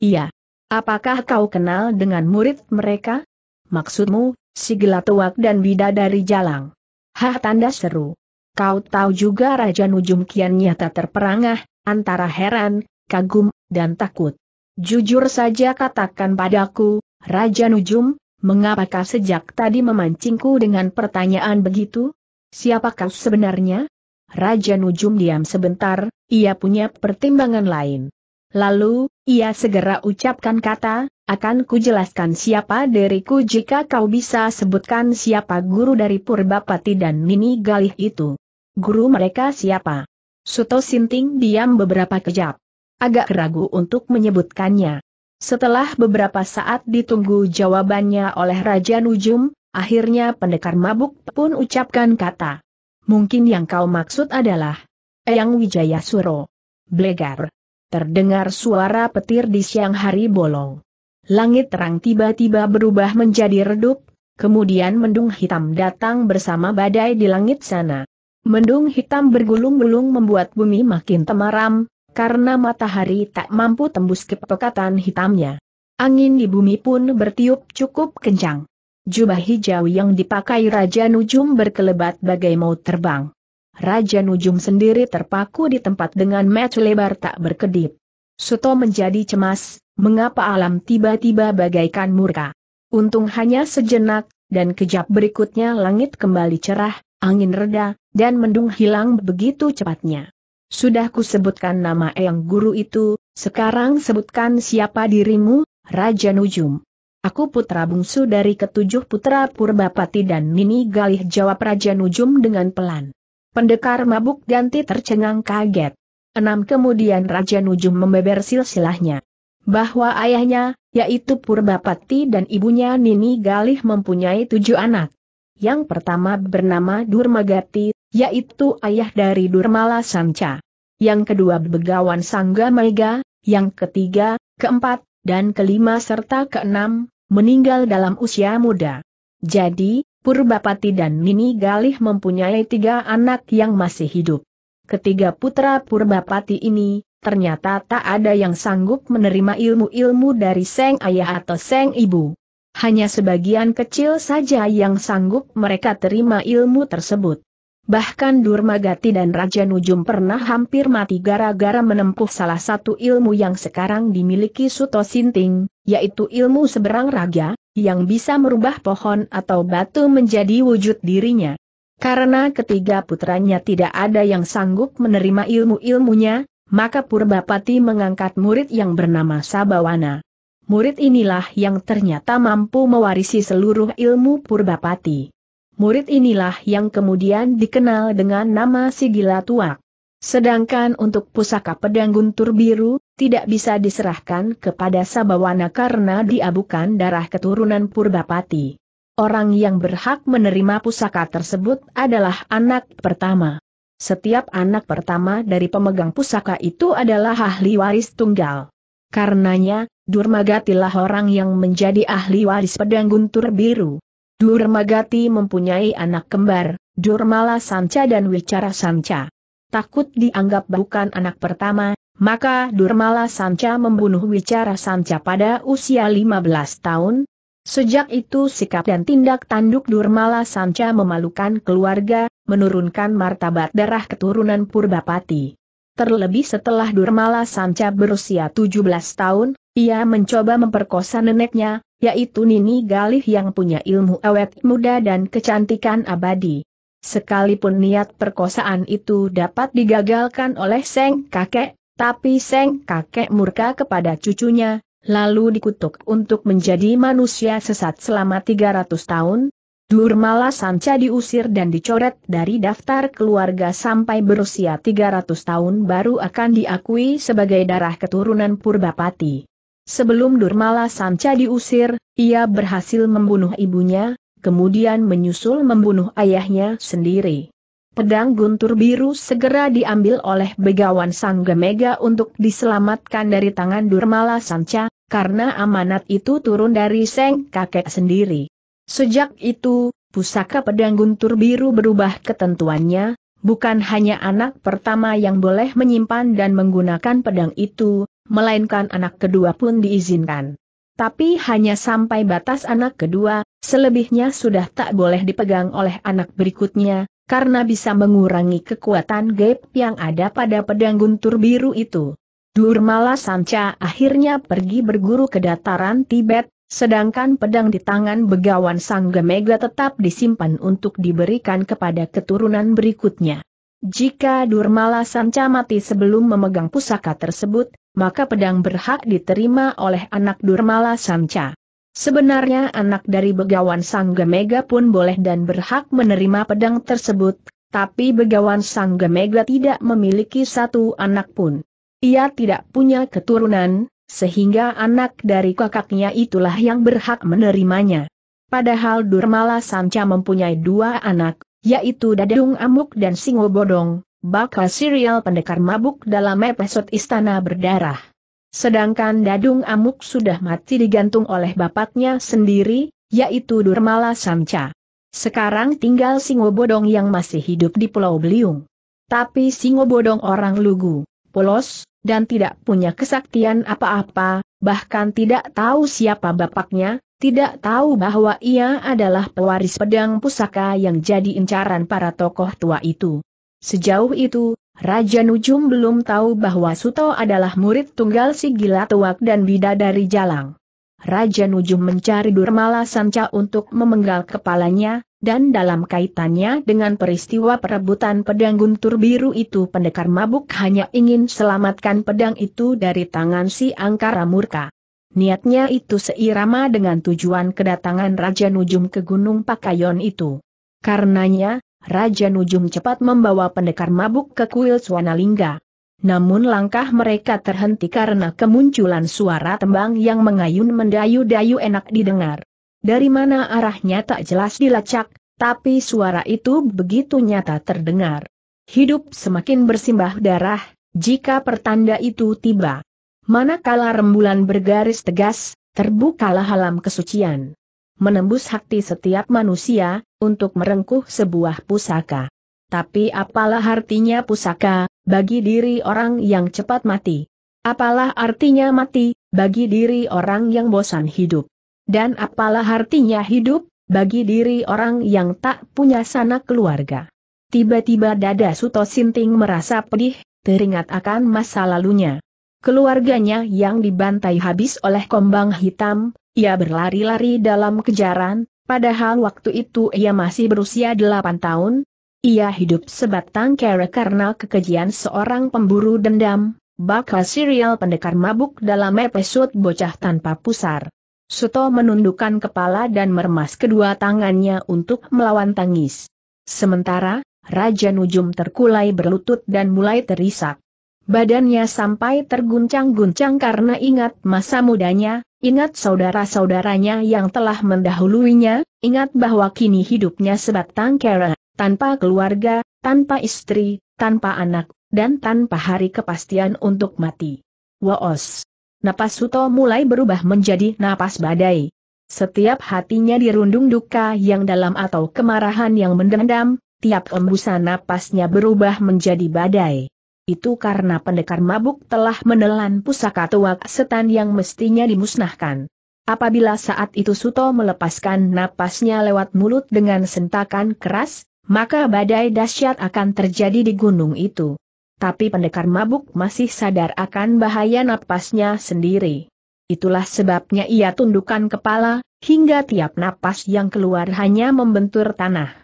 Iya, Apakah kau kenal dengan murid mereka? Maksudmu, si Gelatuak dan bida dari Jalang? Hah tanda seru. Kau tahu juga Raja Nujum kian nyata terperangah, antara heran, kagum, dan takut. Jujur saja katakan padaku, Raja Nujum, mengapakah sejak tadi memancingku dengan pertanyaan begitu? Siapakah sebenarnya? Raja Nujum diam sebentar, ia punya pertimbangan lain. Lalu, ia segera ucapkan kata, akan kujelaskan siapa diriku jika kau bisa sebutkan siapa guru dari Purbapati dan Mini Galih itu. Guru mereka siapa? Suto Sinting diam beberapa kejap. Agak ragu untuk menyebutkannya. Setelah beberapa saat ditunggu jawabannya oleh Raja Nujum, akhirnya pendekar mabuk pun ucapkan kata. Mungkin yang kau maksud adalah Eyang Wijaya Suro. Blegar terdengar suara petir di siang hari bolong. Langit terang tiba-tiba berubah menjadi redup, kemudian mendung hitam datang bersama badai di langit sana. Mendung hitam bergulung-gulung membuat bumi makin temaram, karena matahari tak mampu tembus kepekatan hitamnya. Angin di bumi pun bertiup cukup kencang. Jubah hijau yang dipakai Raja Nujum berkelebat bagai mau terbang. Raja Nujum sendiri terpaku di tempat dengan match lebar tak berkedip. Suto menjadi cemas, mengapa alam tiba-tiba bagaikan murka. Untung hanya sejenak, dan kejap berikutnya langit kembali cerah, angin reda, dan mendung hilang begitu cepatnya. Sudah kusebutkan nama Eyang Guru itu, sekarang sebutkan siapa dirimu, Raja Nujum. Aku putra bungsu dari ketujuh putra Purbapati dan Nini Galih jawab Raja Nujum dengan pelan. Pendekar mabuk ganti tercengang kaget. Enam kemudian Raja Nujum membeber silsilahnya. Bahwa ayahnya, yaitu Purbapati dan ibunya Nini Galih mempunyai tujuh anak. Yang pertama bernama Durmagati, yaitu ayah dari Durmala Sanca. Yang kedua Begawan Sangga Mega, yang ketiga, keempat, dan kelima serta keenam, meninggal dalam usia muda. Jadi, Purbapati dan Nini Galih mempunyai tiga anak yang masih hidup. Ketiga putra Purbapati ini, ternyata tak ada yang sanggup menerima ilmu-ilmu dari Seng Ayah atau Seng Ibu. Hanya sebagian kecil saja yang sanggup mereka terima ilmu tersebut. Bahkan Durmagati dan Raja Nujum pernah hampir mati gara-gara menempuh salah satu ilmu yang sekarang dimiliki Suto Sinting, yaitu ilmu seberang raga, yang bisa merubah pohon atau batu menjadi wujud dirinya. Karena ketiga putranya tidak ada yang sanggup menerima ilmu-ilmunya, maka Purbapati mengangkat murid yang bernama Sabawana. Murid inilah yang ternyata mampu mewarisi seluruh ilmu Purbapati. Murid inilah yang kemudian dikenal dengan nama Sigila Tuak. Sedangkan untuk pusaka pedang guntur biru, tidak bisa diserahkan kepada Sabawana karena diabukan darah keturunan Purbapati. Orang yang berhak menerima pusaka tersebut adalah anak pertama. Setiap anak pertama dari pemegang pusaka itu adalah ahli waris tunggal. Karenanya, Durmagatilah orang yang menjadi ahli waris pedang guntur biru. Durmagati mempunyai anak kembar, Durmala Sanca dan Wicara Sanca takut dianggap bukan anak pertama, maka Durmala Sanca membunuh Wicara Sanca pada usia 15 tahun. Sejak itu sikap dan tindak tanduk Durmala Sanca memalukan keluarga, menurunkan martabat darah keturunan Purbapati. Terlebih setelah Durmala Sanca berusia 17 tahun, ia mencoba memperkosa neneknya, yaitu Nini Galih yang punya ilmu awet muda dan kecantikan abadi. Sekalipun niat perkosaan itu dapat digagalkan oleh Seng Kakek, tapi Seng Kakek murka kepada cucunya, lalu dikutuk untuk menjadi manusia sesat selama 300 tahun, Durmala Sanca diusir dan dicoret dari daftar keluarga sampai berusia 300 tahun baru akan diakui sebagai darah keturunan Purbapati. Sebelum Durmala Sanca diusir, ia berhasil membunuh ibunya, kemudian menyusul membunuh ayahnya sendiri. Pedang guntur biru segera diambil oleh Begawan Gemega untuk diselamatkan dari tangan Durmala Sanca, karena amanat itu turun dari Seng kakek sendiri. Sejak itu, pusaka pedang guntur biru berubah ketentuannya, bukan hanya anak pertama yang boleh menyimpan dan menggunakan pedang itu, melainkan anak kedua pun diizinkan tapi hanya sampai batas anak kedua, selebihnya sudah tak boleh dipegang oleh anak berikutnya, karena bisa mengurangi kekuatan gap yang ada pada pedang guntur biru itu. Durmala Sanca akhirnya pergi berguru ke dataran Tibet, sedangkan pedang di tangan Begawan Sanggamega tetap disimpan untuk diberikan kepada keturunan berikutnya. Jika Durmala Sanca mati sebelum memegang pusaka tersebut, maka pedang berhak diterima oleh anak Durmala Samca. Sebenarnya anak dari Begawan Sanggamega pun boleh dan berhak menerima pedang tersebut, tapi Begawan Sanggamega tidak memiliki satu anak pun. Ia tidak punya keturunan, sehingga anak dari kakaknya itulah yang berhak menerimanya. Padahal Durmala Samca mempunyai dua anak, yaitu Dadung Amuk dan Singo Bodong, bakal serial pendekar mabuk dalam episode Istana Berdarah. Sedangkan Dadung Amuk sudah mati digantung oleh bapaknya sendiri, yaitu Durmala Samca. Sekarang tinggal Singobodong yang masih hidup di Pulau Beliung. Tapi Singobodong orang lugu, polos, dan tidak punya kesaktian apa-apa, bahkan tidak tahu siapa bapaknya, tidak tahu bahwa ia adalah pewaris pedang pusaka yang jadi incaran para tokoh tua itu. Sejauh itu, Raja Nujum belum tahu bahwa Suto adalah murid tunggal si gila tuak dan bida dari jalang. Raja Nujum mencari Durmala Sanca untuk memenggal kepalanya, dan dalam kaitannya dengan peristiwa perebutan pedang guntur biru itu pendekar mabuk hanya ingin selamatkan pedang itu dari tangan si angkara murka. Niatnya itu seirama dengan tujuan kedatangan Raja Nujum ke Gunung Pakayon itu. Karenanya, Raja Nujum cepat membawa pendekar mabuk ke kuil Swanalingga. Namun langkah mereka terhenti karena kemunculan suara tembang yang mengayun mendayu-dayu enak didengar. Dari mana arahnya tak jelas dilacak, tapi suara itu begitu nyata terdengar. Hidup semakin bersimbah darah, jika pertanda itu tiba. Manakala rembulan bergaris tegas, terbukalah alam kesucian menembus hati setiap manusia, untuk merengkuh sebuah pusaka. Tapi apalah artinya pusaka, bagi diri orang yang cepat mati? Apalah artinya mati, bagi diri orang yang bosan hidup? Dan apalah artinya hidup, bagi diri orang yang tak punya sanak keluarga? Tiba-tiba dada Suto Sinting merasa pedih, teringat akan masa lalunya. Keluarganya yang dibantai habis oleh kombang hitam, ia berlari-lari dalam kejaran, padahal waktu itu ia masih berusia 8 tahun. Ia hidup sebatang kere karena kekejian seorang pemburu dendam, bakal serial pendekar mabuk dalam episode bocah tanpa pusar. Suto menundukkan kepala dan meremas kedua tangannya untuk melawan tangis. Sementara, Raja Nujum terkulai berlutut dan mulai terisak. Badannya sampai terguncang-guncang karena ingat masa mudanya, ingat saudara-saudaranya yang telah mendahuluinya, ingat bahwa kini hidupnya sebatang kera, tanpa keluarga, tanpa istri, tanpa anak, dan tanpa hari kepastian untuk mati. Woos. Napas Suto mulai berubah menjadi napas badai. Setiap hatinya dirundung duka yang dalam atau kemarahan yang mendendam, tiap embusan napasnya berubah menjadi badai. Itu karena pendekar mabuk telah menelan pusaka tuak setan yang mestinya dimusnahkan. Apabila saat itu Suto melepaskan napasnya lewat mulut dengan sentakan keras, maka badai dahsyat akan terjadi di gunung itu. Tapi pendekar mabuk masih sadar akan bahaya napasnya sendiri. Itulah sebabnya ia tundukkan kepala, hingga tiap napas yang keluar hanya membentur tanah.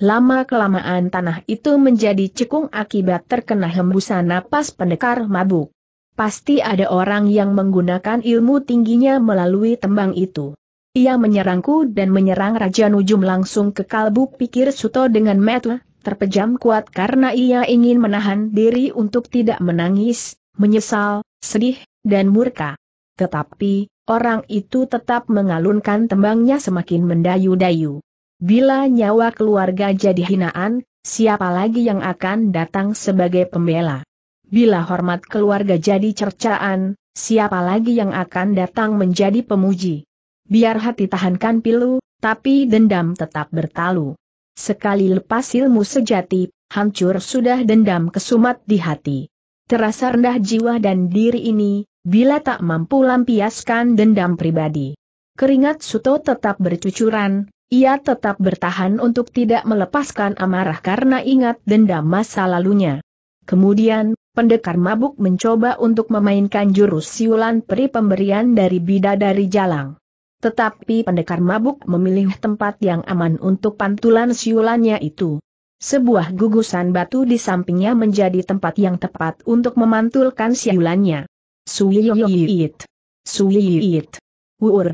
Lama-kelamaan tanah itu menjadi cekung akibat terkena hembusan napas pendekar mabuk. Pasti ada orang yang menggunakan ilmu tingginya melalui tembang itu. Ia menyerangku dan menyerang Raja Nujum langsung ke kalbu pikir Suto dengan metu, terpejam kuat karena ia ingin menahan diri untuk tidak menangis, menyesal, sedih, dan murka. Tetapi, orang itu tetap mengalunkan tembangnya semakin mendayu-dayu. Bila nyawa keluarga jadi hinaan, siapa lagi yang akan datang sebagai pembela? Bila hormat keluarga jadi cercaan, siapa lagi yang akan datang menjadi pemuji? Biar hati tahankan pilu, tapi dendam tetap bertalu. Sekali lepas ilmu sejati, hancur sudah dendam kesumat di hati. Terasa rendah jiwa dan diri ini, bila tak mampu lampiaskan dendam pribadi. Keringat Suto tetap bercucuran, ia tetap bertahan untuk tidak melepaskan amarah karena ingat dendam masa lalunya. Kemudian, pendekar mabuk mencoba untuk memainkan jurus siulan peri pemberian dari bidadari jalang. Tetapi pendekar mabuk memilih tempat yang aman untuk pantulan siulannya itu. Sebuah gugusan batu di sampingnya menjadi tempat yang tepat untuk memantulkan siulannya. Suyit. it. Wuur.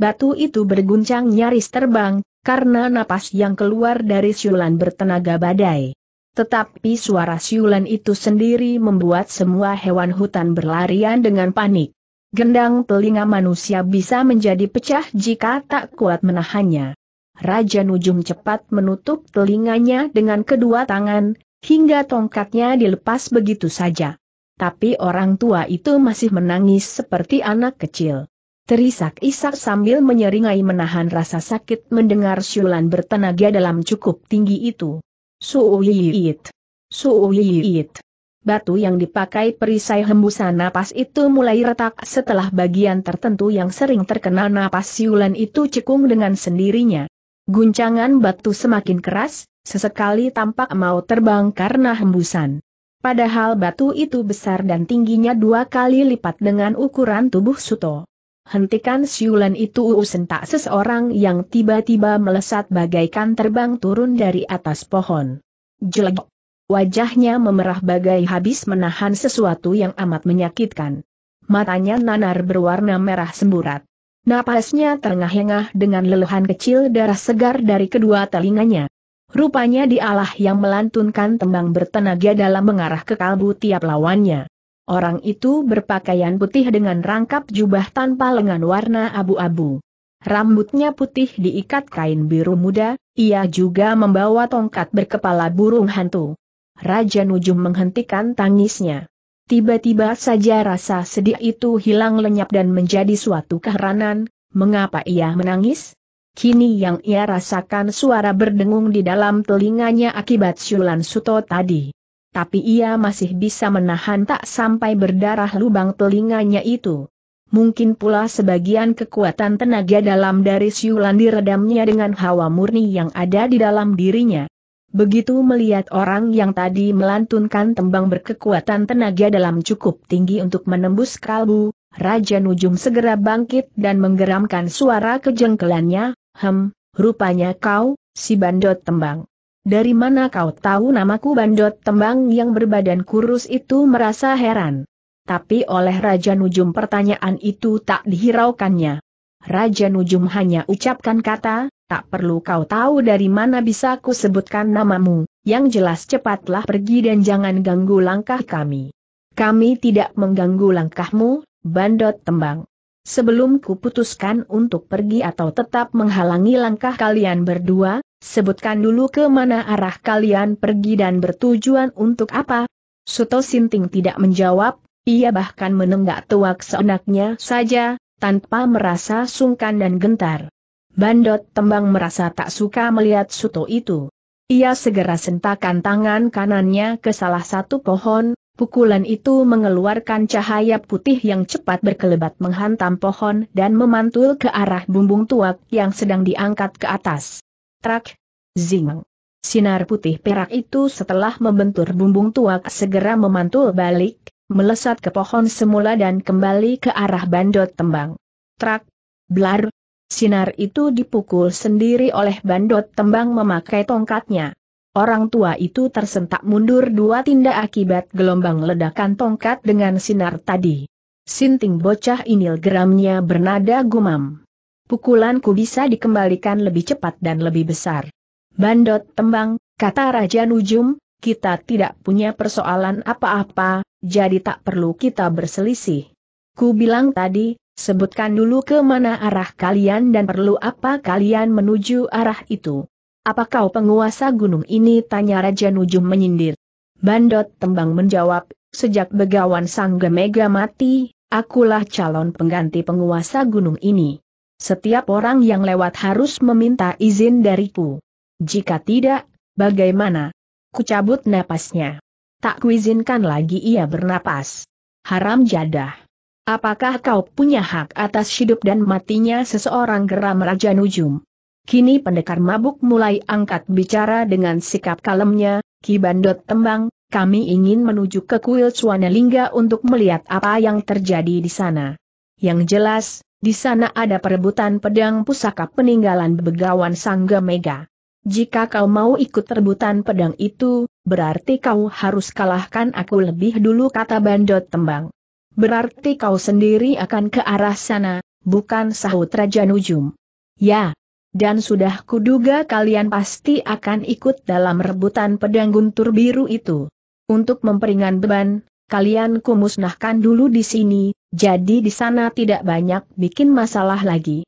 Batu itu berguncang nyaris terbang, karena napas yang keluar dari siulan bertenaga badai. Tetapi suara siulan itu sendiri membuat semua hewan hutan berlarian dengan panik. Gendang telinga manusia bisa menjadi pecah jika tak kuat menahannya. Raja Nujum cepat menutup telinganya dengan kedua tangan, hingga tongkatnya dilepas begitu saja. Tapi orang tua itu masih menangis seperti anak kecil. Terisak-isak sambil menyeringai menahan rasa sakit mendengar siulan bertenaga dalam cukup tinggi itu. Suuyiit. Suuyiit. Batu yang dipakai perisai hembusan napas itu mulai retak setelah bagian tertentu yang sering terkena napas siulan itu cekung dengan sendirinya. Guncangan batu semakin keras, sesekali tampak mau terbang karena hembusan. Padahal batu itu besar dan tingginya dua kali lipat dengan ukuran tubuh Suto. Hentikan siulan itu Uusen tak seseorang yang tiba-tiba melesat bagaikan terbang turun dari atas pohon. Jelek. Wajahnya memerah bagai habis menahan sesuatu yang amat menyakitkan. Matanya nanar berwarna merah semburat. Napasnya terengah-engah dengan leluhan kecil darah segar dari kedua telinganya. Rupanya dialah yang melantunkan tembang bertenaga dalam mengarah ke kalbu tiap lawannya. Orang itu berpakaian putih dengan rangkap jubah tanpa lengan warna abu-abu. Rambutnya putih diikat kain biru muda, ia juga membawa tongkat berkepala burung hantu. Raja Nujum menghentikan tangisnya. Tiba-tiba saja rasa sedih itu hilang lenyap dan menjadi suatu keheranan, mengapa ia menangis? Kini yang ia rasakan suara berdengung di dalam telinganya akibat siulan suto tadi tapi ia masih bisa menahan tak sampai berdarah lubang telinganya itu. Mungkin pula sebagian kekuatan tenaga dalam dari siulan diredamnya dengan hawa murni yang ada di dalam dirinya. Begitu melihat orang yang tadi melantunkan tembang berkekuatan tenaga dalam cukup tinggi untuk menembus kalbu, Raja Nujum segera bangkit dan menggeramkan suara kejengkelannya, Hem, rupanya kau, si bandot tembang. Dari mana kau tahu namaku Bandot Tembang yang berbadan kurus itu merasa heran. Tapi oleh Raja Nujum pertanyaan itu tak dihiraukannya. Raja Nujum hanya ucapkan kata, tak perlu kau tahu dari mana bisa ku sebutkan namamu, yang jelas cepatlah pergi dan jangan ganggu langkah kami. Kami tidak mengganggu langkahmu, Bandot Tembang. Sebelum kuputuskan untuk pergi atau tetap menghalangi langkah kalian berdua, Sebutkan dulu ke mana arah kalian pergi dan bertujuan untuk apa? Suto Sinting tidak menjawab, ia bahkan menenggak tuak seenaknya saja, tanpa merasa sungkan dan gentar. Bandot tembang merasa tak suka melihat Suto itu. Ia segera sentakan tangan kanannya ke salah satu pohon, pukulan itu mengeluarkan cahaya putih yang cepat berkelebat menghantam pohon dan memantul ke arah bumbung tuak yang sedang diangkat ke atas. Trak, zing. Sinar putih perak itu setelah membentur bumbung tuak segera memantul balik, melesat ke pohon semula dan kembali ke arah bandot tembang. Trak, blar, sinar itu dipukul sendiri oleh bandot tembang memakai tongkatnya. Orang tua itu tersentak mundur dua tindak akibat gelombang ledakan tongkat dengan sinar tadi. Sinting bocah inil geramnya bernada gumam pukulanku bisa dikembalikan lebih cepat dan lebih besar. Bandot tembang, kata Raja Nujum, kita tidak punya persoalan apa-apa, jadi tak perlu kita berselisih. Ku bilang tadi, sebutkan dulu ke mana arah kalian dan perlu apa kalian menuju arah itu. Apa kau penguasa gunung ini? Tanya Raja Nujum menyindir. Bandot tembang menjawab, sejak begawan Sang Gemega mati, akulah calon pengganti penguasa gunung ini. Setiap orang yang lewat harus meminta izin dariku. Jika tidak, bagaimana? Kucabut napasnya. Tak kuizinkan lagi ia bernapas. Haram jadah. Apakah kau punya hak atas hidup dan matinya seseorang geram Raja Nujum? Kini pendekar mabuk mulai angkat bicara dengan sikap kalemnya, Ki Bandot tembang, kami ingin menuju ke kuil Suwana Lingga untuk melihat apa yang terjadi di sana. Yang jelas, di sana ada perebutan pedang pusaka peninggalan begawan Sangga Mega. Jika kau mau ikut rebutan pedang itu, berarti kau harus kalahkan aku lebih dulu kata Bandot Tembang. Berarti kau sendiri akan ke arah sana, bukan sahut Raja Nujum. Ya, dan sudah kuduga kalian pasti akan ikut dalam rebutan pedang guntur biru itu. Untuk memperingan beban, kalian kumusnahkan dulu di sini, jadi di sana tidak banyak bikin masalah lagi.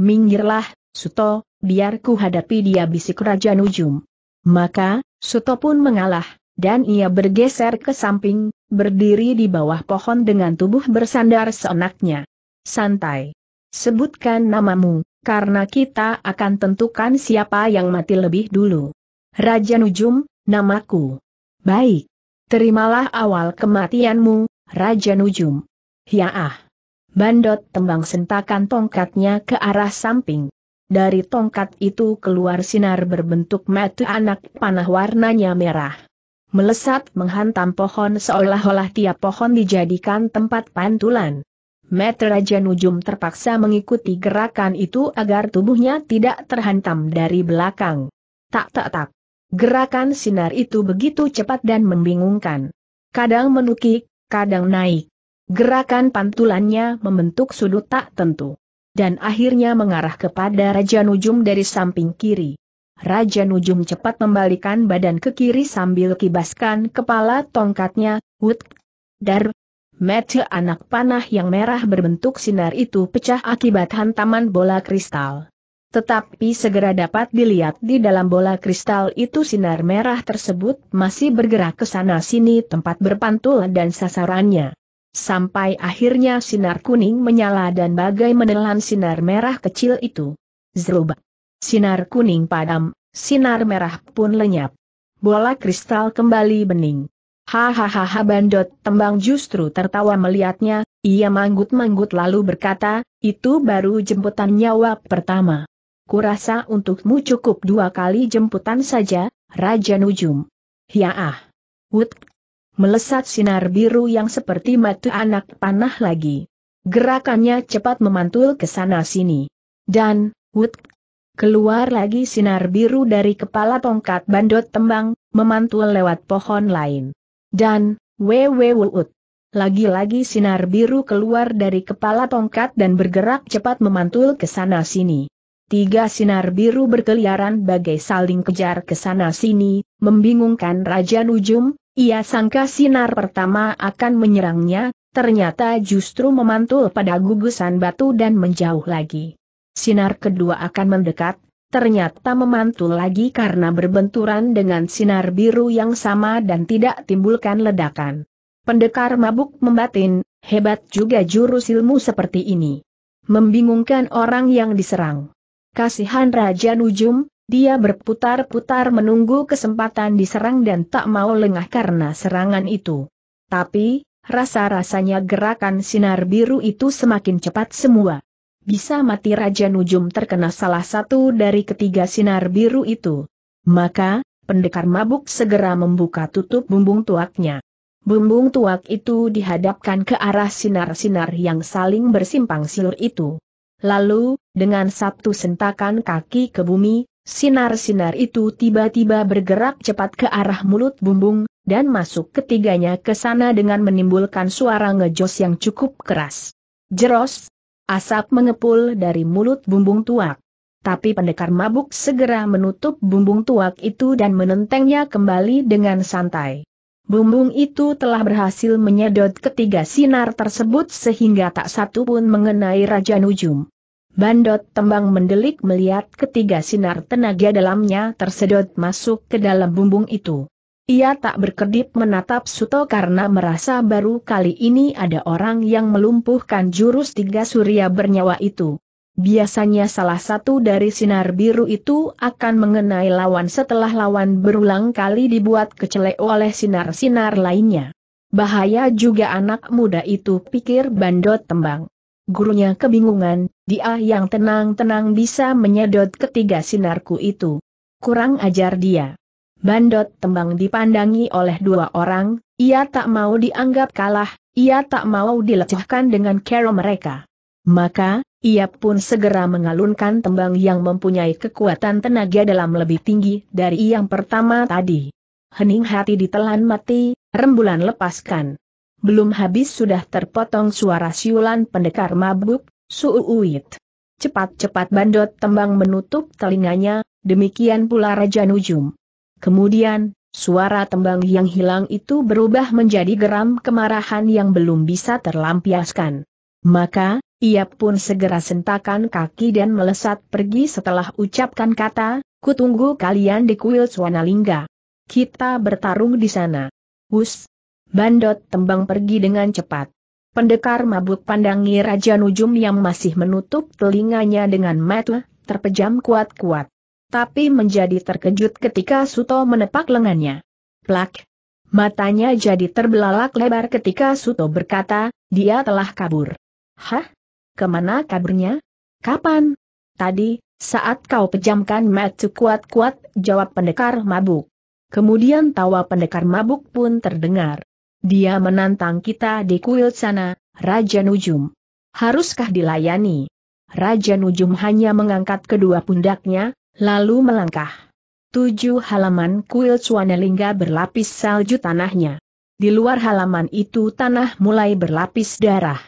Minggirlah, Suto, biar ku hadapi dia bisik Raja Nujum. Maka, Suto pun mengalah, dan ia bergeser ke samping, berdiri di bawah pohon dengan tubuh bersandar seenaknya. Santai. Sebutkan namamu, karena kita akan tentukan siapa yang mati lebih dulu. Raja Nujum, namaku. Baik. Terimalah awal kematianmu, Raja Nujum. Hiaah! Bandot tembang sentakan tongkatnya ke arah samping. Dari tongkat itu keluar sinar berbentuk mata anak panah warnanya merah. Melesat menghantam pohon seolah-olah tiap pohon dijadikan tempat pantulan. Mata Raja Nujum terpaksa mengikuti gerakan itu agar tubuhnya tidak terhantam dari belakang. Tak tak tak. Gerakan sinar itu begitu cepat dan membingungkan. Kadang menukik, kadang naik. Gerakan pantulannya membentuk sudut tak tentu. Dan akhirnya mengarah kepada Raja Nujum dari samping kiri. Raja Nujum cepat membalikan badan ke kiri sambil kibaskan kepala tongkatnya, Wut, dar, Mete anak panah yang merah berbentuk sinar itu pecah akibat hantaman bola kristal. Tetapi segera dapat dilihat di dalam bola kristal itu sinar merah tersebut masih bergerak ke sana-sini tempat berpantul dan sasarannya. Sampai akhirnya sinar kuning menyala dan bagai menelan sinar merah kecil itu. Zerubah. Sinar kuning padam, sinar merah pun lenyap. Bola kristal kembali bening. Hahaha bandot tembang justru tertawa melihatnya, ia manggut-manggut lalu berkata, itu baru jemputan nyawa pertama. Kurasa untukmu cukup dua kali jemputan saja, Raja Nujum. Ya ah. Wut melesat sinar biru yang seperti mata anak panah lagi. Gerakannya cepat memantul ke sana-sini. Dan, wut, keluar lagi sinar biru dari kepala tongkat bandot tembang, memantul lewat pohon lain. Dan, wewewut. Lagi-lagi sinar biru keluar dari kepala tongkat dan bergerak cepat memantul ke sana-sini. Tiga sinar biru berkeliaran bagai saling kejar ke sana-sini, membingungkan Raja Nujum, ia sangka sinar pertama akan menyerangnya, ternyata justru memantul pada gugusan batu dan menjauh lagi. Sinar kedua akan mendekat, ternyata memantul lagi karena berbenturan dengan sinar biru yang sama dan tidak timbulkan ledakan. Pendekar mabuk membatin, hebat juga jurus ilmu seperti ini. Membingungkan orang yang diserang. Kasihan Raja Nujum, dia berputar-putar menunggu kesempatan diserang dan tak mau lengah karena serangan itu. Tapi, rasa-rasanya gerakan sinar biru itu semakin cepat semua. Bisa mati Raja Nujum terkena salah satu dari ketiga sinar biru itu. Maka, pendekar mabuk segera membuka tutup bumbung tuaknya. Bumbung tuak itu dihadapkan ke arah sinar-sinar yang saling bersimpang silur itu. Lalu, dengan satu sentakan kaki ke bumi, Sinar-sinar itu tiba-tiba bergerak cepat ke arah mulut bumbung, dan masuk ketiganya ke sana dengan menimbulkan suara ngejos yang cukup keras. Jeros, asap mengepul dari mulut bumbung tuak. Tapi pendekar mabuk segera menutup bumbung tuak itu dan menentengnya kembali dengan santai. Bumbung itu telah berhasil menyedot ketiga sinar tersebut sehingga tak satu pun mengenai Raja Nujum. Bandot tembang mendelik melihat ketiga sinar tenaga dalamnya tersedot masuk ke dalam bumbung itu. Ia tak berkedip menatap Suto karena merasa baru kali ini ada orang yang melumpuhkan jurus tiga surya bernyawa itu. Biasanya salah satu dari sinar biru itu akan mengenai lawan setelah lawan berulang kali dibuat kecelek oleh sinar-sinar lainnya. Bahaya juga anak muda itu pikir bandot tembang gurunya kebingungan, dia yang tenang-tenang bisa menyedot ketiga sinarku itu. Kurang ajar dia. Bandot tembang dipandangi oleh dua orang, ia tak mau dianggap kalah, ia tak mau dilecehkan dengan kero mereka. Maka, ia pun segera mengalunkan tembang yang mempunyai kekuatan tenaga dalam lebih tinggi dari yang pertama tadi. Hening hati ditelan mati, rembulan lepaskan belum habis sudah terpotong suara siulan pendekar mabuk, suuuit. Cepat-cepat bandot tembang menutup telinganya, demikian pula Raja Nujum. Kemudian, suara tembang yang hilang itu berubah menjadi geram kemarahan yang belum bisa terlampiaskan. Maka, ia pun segera sentakan kaki dan melesat pergi setelah ucapkan kata, kutunggu kalian di kuil Swanalingga. Kita bertarung di sana. Hus, Bandot tembang pergi dengan cepat. Pendekar mabuk pandangi Raja Nujum yang masih menutup telinganya dengan mata, terpejam kuat-kuat. Tapi menjadi terkejut ketika Suto menepak lengannya. Plak! Matanya jadi terbelalak lebar ketika Suto berkata, dia telah kabur. Hah? Kemana kaburnya? Kapan? Tadi, saat kau pejamkan mata kuat-kuat, jawab pendekar mabuk. Kemudian tawa pendekar mabuk pun terdengar. Dia menantang kita di kuil sana, Raja Nujum. Haruskah dilayani? Raja Nujum hanya mengangkat kedua pundaknya, lalu melangkah. Tujuh halaman kuil Suanelingga berlapis salju tanahnya. Di luar halaman itu tanah mulai berlapis darah.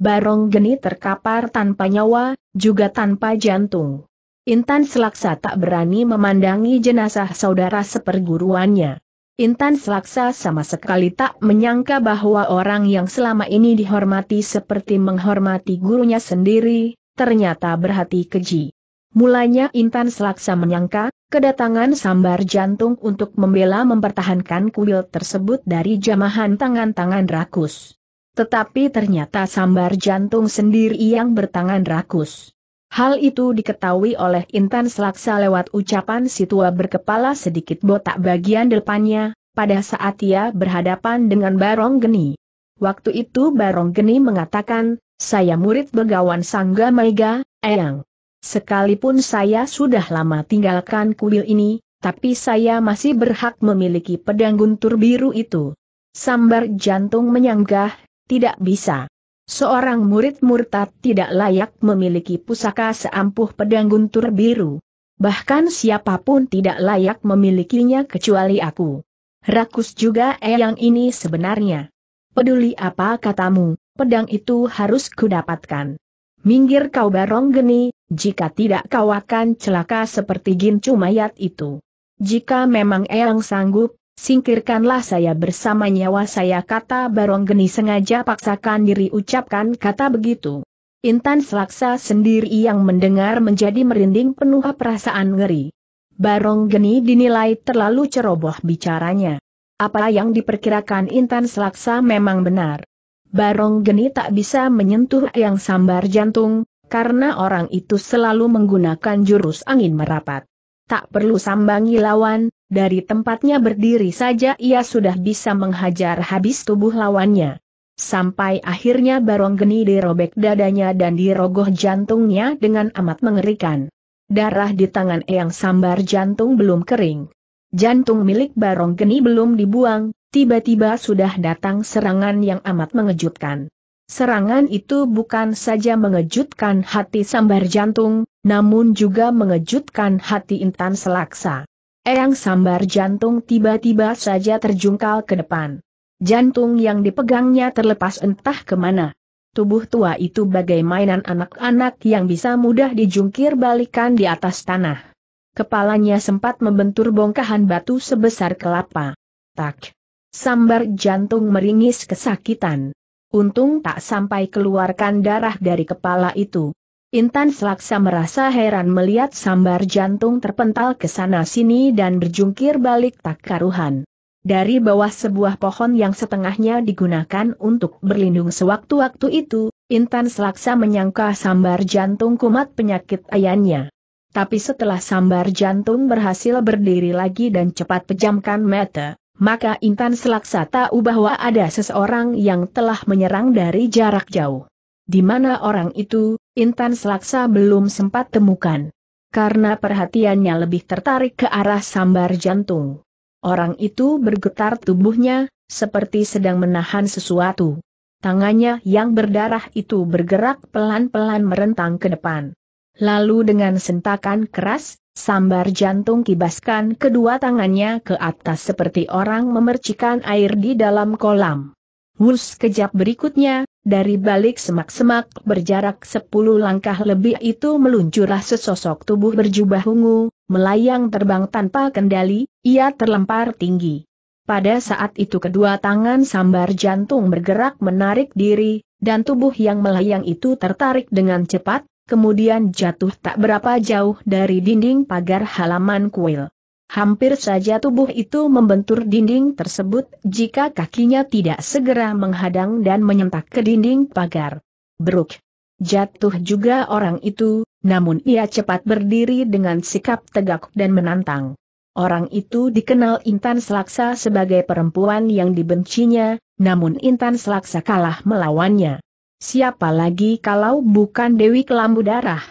Barong geni terkapar tanpa nyawa, juga tanpa jantung. Intan Selaksa tak berani memandangi jenazah saudara seperguruannya. Intan Selaksa sama sekali tak menyangka bahwa orang yang selama ini dihormati seperti menghormati gurunya sendiri, ternyata berhati keji. Mulanya Intan Selaksa menyangka, kedatangan sambar jantung untuk membela mempertahankan kuil tersebut dari jamahan tangan-tangan rakus. Tetapi ternyata sambar jantung sendiri yang bertangan rakus. Hal itu diketahui oleh Intan Selaksa lewat ucapan si tua berkepala sedikit botak bagian depannya, pada saat ia berhadapan dengan Barong Geni. Waktu itu Barong Geni mengatakan, saya murid begawan Sangga Mega, Eyang. Sekalipun saya sudah lama tinggalkan kuil ini, tapi saya masih berhak memiliki pedang guntur biru itu. Sambar jantung menyanggah, tidak bisa. Seorang murid murtad tidak layak memiliki pusaka seampuh pedang guntur biru. Bahkan siapapun tidak layak memilikinya kecuali aku. Rakus juga eyang ini sebenarnya. Peduli apa katamu, pedang itu harus kudapatkan. Minggir kau barong geni, jika tidak kau akan celaka seperti gincu mayat itu. Jika memang eyang sanggup, Singkirkanlah saya bersama nyawa saya kata Barong Geni sengaja paksakan diri ucapkan kata begitu. Intan Selaksa sendiri yang mendengar menjadi merinding penuh perasaan ngeri. Barong Geni dinilai terlalu ceroboh bicaranya. Apa yang diperkirakan Intan Selaksa memang benar. Barong Geni tak bisa menyentuh yang sambar jantung, karena orang itu selalu menggunakan jurus angin merapat. Tak perlu sambangi lawan, dari tempatnya berdiri saja ia sudah bisa menghajar habis tubuh lawannya. Sampai akhirnya Barong Geni dirobek dadanya dan dirogoh jantungnya dengan amat mengerikan. Darah di tangan Eyang Sambar jantung belum kering. Jantung milik Barong Geni belum dibuang, tiba-tiba sudah datang serangan yang amat mengejutkan. Serangan itu bukan saja mengejutkan hati Sambar jantung, namun juga mengejutkan hati Intan Selaksa. Eyang sambar jantung tiba-tiba saja terjungkal ke depan. Jantung yang dipegangnya terlepas entah kemana. Tubuh tua itu bagai mainan anak-anak yang bisa mudah dijungkir balikan di atas tanah. Kepalanya sempat membentur bongkahan batu sebesar kelapa. Tak. Sambar jantung meringis kesakitan. Untung tak sampai keluarkan darah dari kepala itu. Intan Selaksa merasa heran melihat sambar jantung terpental ke sana-sini dan berjungkir balik tak karuhan. Dari bawah sebuah pohon yang setengahnya digunakan untuk berlindung sewaktu-waktu itu, Intan Selaksa menyangka sambar jantung kumat penyakit ayahnya. Tapi setelah sambar jantung berhasil berdiri lagi dan cepat pejamkan mata, maka Intan Selaksa tahu bahwa ada seseorang yang telah menyerang dari jarak jauh. Di mana orang itu, Intan Selaksa belum sempat temukan. Karena perhatiannya lebih tertarik ke arah sambar jantung. Orang itu bergetar tubuhnya, seperti sedang menahan sesuatu. Tangannya yang berdarah itu bergerak pelan-pelan merentang ke depan. Lalu dengan sentakan keras, sambar jantung kibaskan kedua tangannya ke atas seperti orang memercikan air di dalam kolam. Wus kejap berikutnya, dari balik semak-semak berjarak sepuluh langkah lebih itu meluncurlah sesosok tubuh berjubah ungu, melayang terbang tanpa kendali, ia terlempar tinggi. Pada saat itu kedua tangan sambar jantung bergerak menarik diri, dan tubuh yang melayang itu tertarik dengan cepat, kemudian jatuh tak berapa jauh dari dinding pagar halaman kuil. Hampir saja tubuh itu membentur dinding tersebut jika kakinya tidak segera menghadang dan menyentak ke dinding pagar. Bruk. Jatuh juga orang itu, namun ia cepat berdiri dengan sikap tegak dan menantang. Orang itu dikenal Intan Selaksa sebagai perempuan yang dibencinya, namun Intan Selaksa kalah melawannya. Siapa lagi kalau bukan Dewi Kelambu Darah?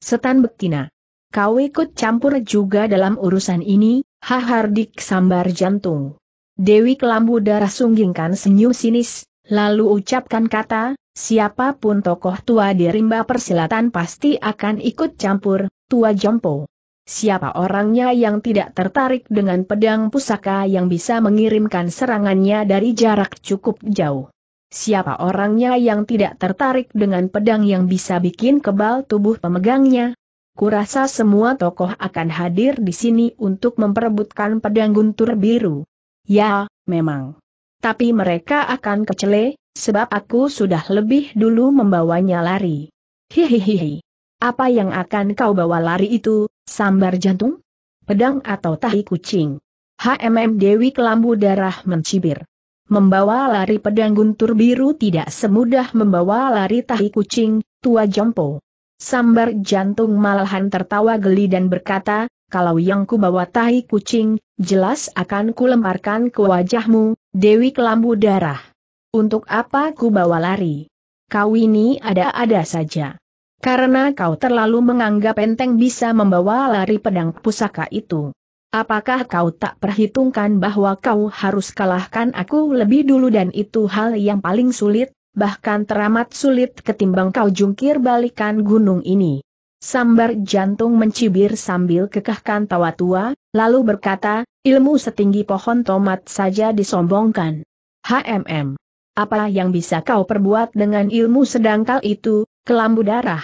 Setan Betina Kau ikut campur juga dalam urusan ini, hahardik sambar jantung. Dewi kelambu darah sunggingkan senyum sinis, lalu ucapkan kata, siapapun tokoh tua di rimba persilatan pasti akan ikut campur, tua jompo. Siapa orangnya yang tidak tertarik dengan pedang pusaka yang bisa mengirimkan serangannya dari jarak cukup jauh? Siapa orangnya yang tidak tertarik dengan pedang yang bisa bikin kebal tubuh pemegangnya? Kurasa semua tokoh akan hadir di sini untuk memperebutkan pedang guntur biru. Ya, memang. Tapi mereka akan kecele, sebab aku sudah lebih dulu membawanya lari. Hihihihi. Apa yang akan kau bawa lari itu, sambar jantung? Pedang atau tahi kucing? HMM Dewi Kelambu Darah mencibir. Membawa lari pedang guntur biru tidak semudah membawa lari tahi kucing, tua jompo. Sambar jantung malahan tertawa geli dan berkata, kalau yang ku bawa tahi kucing, jelas akan ku lemparkan ke wajahmu, Dewi Kelambu Darah. Untuk apa ku bawa lari? Kau ini ada-ada saja. Karena kau terlalu menganggap enteng bisa membawa lari pedang pusaka itu. Apakah kau tak perhitungkan bahwa kau harus kalahkan aku lebih dulu dan itu hal yang paling sulit? bahkan teramat sulit ketimbang kau jungkir balikan gunung ini. Sambar jantung mencibir sambil kekahkan tawa tua, lalu berkata, ilmu setinggi pohon tomat saja disombongkan. HMM. Apa yang bisa kau perbuat dengan ilmu sedangkal itu, kelambu darah?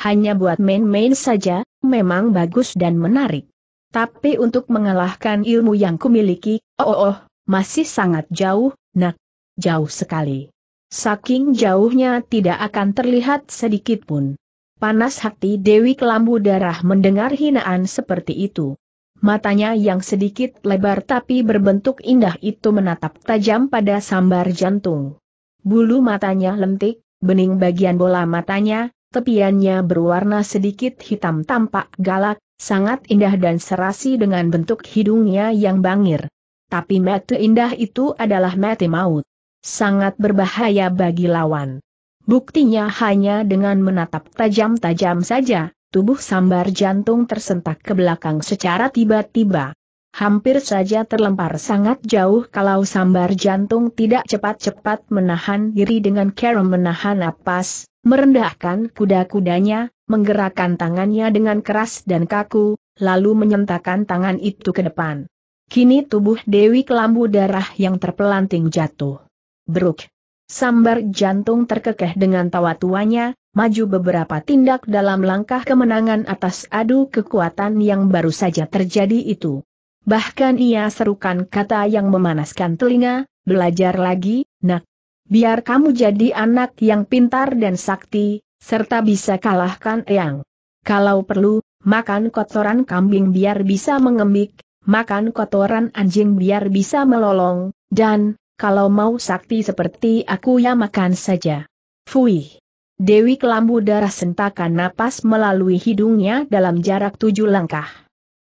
Hanya buat main-main saja, memang bagus dan menarik. Tapi untuk mengalahkan ilmu yang kumiliki, oh oh, oh masih sangat jauh, nak. Jauh sekali. Saking jauhnya tidak akan terlihat sedikit pun. Panas hati Dewi Kelambu Darah mendengar hinaan seperti itu. Matanya yang sedikit lebar tapi berbentuk indah itu menatap tajam pada sambar jantung. Bulu matanya lentik, bening bagian bola matanya, tepiannya berwarna sedikit hitam tampak galak, sangat indah dan serasi dengan bentuk hidungnya yang bangir. Tapi mata indah itu adalah mata maut sangat berbahaya bagi lawan. Buktinya hanya dengan menatap tajam-tajam saja, tubuh sambar jantung tersentak ke belakang secara tiba-tiba. Hampir saja terlempar sangat jauh kalau sambar jantung tidak cepat-cepat menahan diri dengan cara menahan napas, merendahkan kuda-kudanya, menggerakkan tangannya dengan keras dan kaku, lalu menyentakkan tangan itu ke depan. Kini tubuh Dewi Kelambu darah yang terpelanting jatuh. Beruk. Sambar jantung terkekeh dengan tawa tuanya, maju beberapa tindak dalam langkah kemenangan atas adu kekuatan yang baru saja terjadi itu. Bahkan ia serukan kata yang memanaskan telinga, belajar lagi, nak. Biar kamu jadi anak yang pintar dan sakti, serta bisa kalahkan Eyang. Kalau perlu, makan kotoran kambing biar bisa mengembik, makan kotoran anjing biar bisa melolong, dan, kalau mau sakti seperti aku ya makan saja. Fui. Dewi kelambu darah sentakan napas melalui hidungnya dalam jarak tujuh langkah.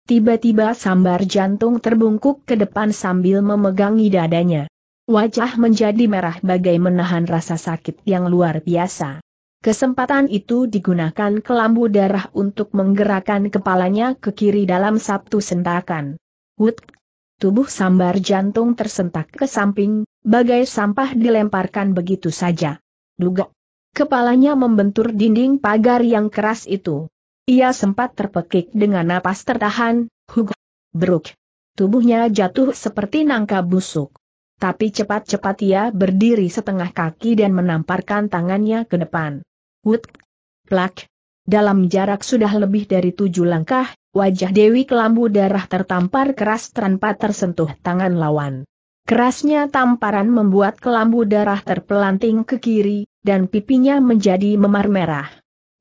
Tiba-tiba sambar jantung terbungkuk ke depan sambil memegangi dadanya. Wajah menjadi merah bagai menahan rasa sakit yang luar biasa. Kesempatan itu digunakan kelambu darah untuk menggerakkan kepalanya ke kiri dalam sabtu sentakan. Wut tubuh sambar jantung tersentak ke samping, bagai sampah dilemparkan begitu saja. Dugok. Kepalanya membentur dinding pagar yang keras itu. Ia sempat terpekik dengan napas tertahan, hug, beruk. Tubuhnya jatuh seperti nangka busuk. Tapi cepat-cepat ia berdiri setengah kaki dan menamparkan tangannya ke depan. Wut, plak. Dalam jarak sudah lebih dari tujuh langkah, Wajah Dewi Kelambu darah tertampar keras tanpa tersentuh tangan lawan. Kerasnya tamparan membuat kelambu darah terpelanting ke kiri, dan pipinya menjadi memar merah.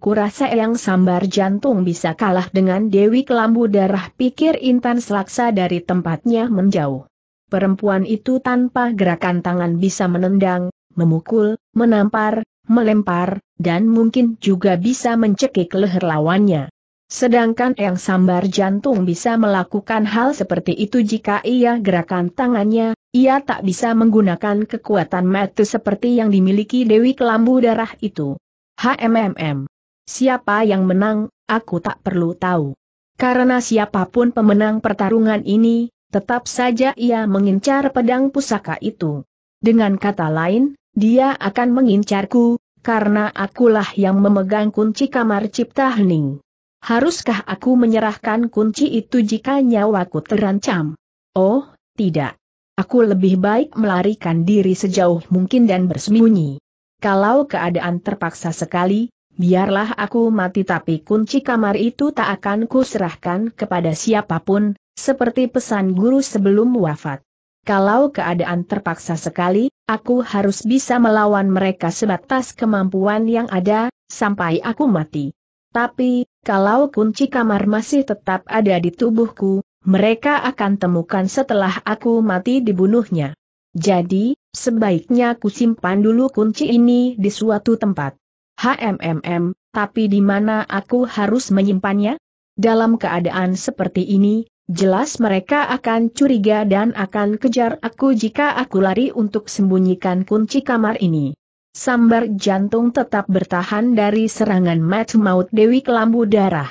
Kurasa yang sambar jantung bisa kalah dengan Dewi Kelambu Darah pikir Intan Selaksa dari tempatnya menjauh. Perempuan itu tanpa gerakan tangan bisa menendang, memukul, menampar, melempar, dan mungkin juga bisa mencekik leher lawannya. Sedangkan yang sambar jantung bisa melakukan hal seperti itu jika ia gerakan tangannya, ia tak bisa menggunakan kekuatan metu seperti yang dimiliki Dewi Kelambu Darah itu. HMMM. Siapa yang menang, aku tak perlu tahu. Karena siapapun pemenang pertarungan ini, tetap saja ia mengincar pedang pusaka itu. Dengan kata lain, dia akan mengincarku, karena akulah yang memegang kunci kamar cipta hening. Haruskah aku menyerahkan kunci itu jika nyawaku terancam? Oh, tidak. Aku lebih baik melarikan diri sejauh mungkin dan bersembunyi. Kalau keadaan terpaksa sekali, biarlah aku mati tapi kunci kamar itu tak akan kuserahkan kepada siapapun, seperti pesan guru sebelum wafat. Kalau keadaan terpaksa sekali, aku harus bisa melawan mereka sebatas kemampuan yang ada, sampai aku mati. Tapi, kalau kunci kamar masih tetap ada di tubuhku, mereka akan temukan setelah aku mati dibunuhnya. Jadi, sebaiknya ku simpan dulu kunci ini di suatu tempat. HMMM, tapi di mana aku harus menyimpannya? Dalam keadaan seperti ini, jelas mereka akan curiga dan akan kejar aku jika aku lari untuk sembunyikan kunci kamar ini sambar jantung tetap bertahan dari serangan mat maut Dewi Kelambu Darah.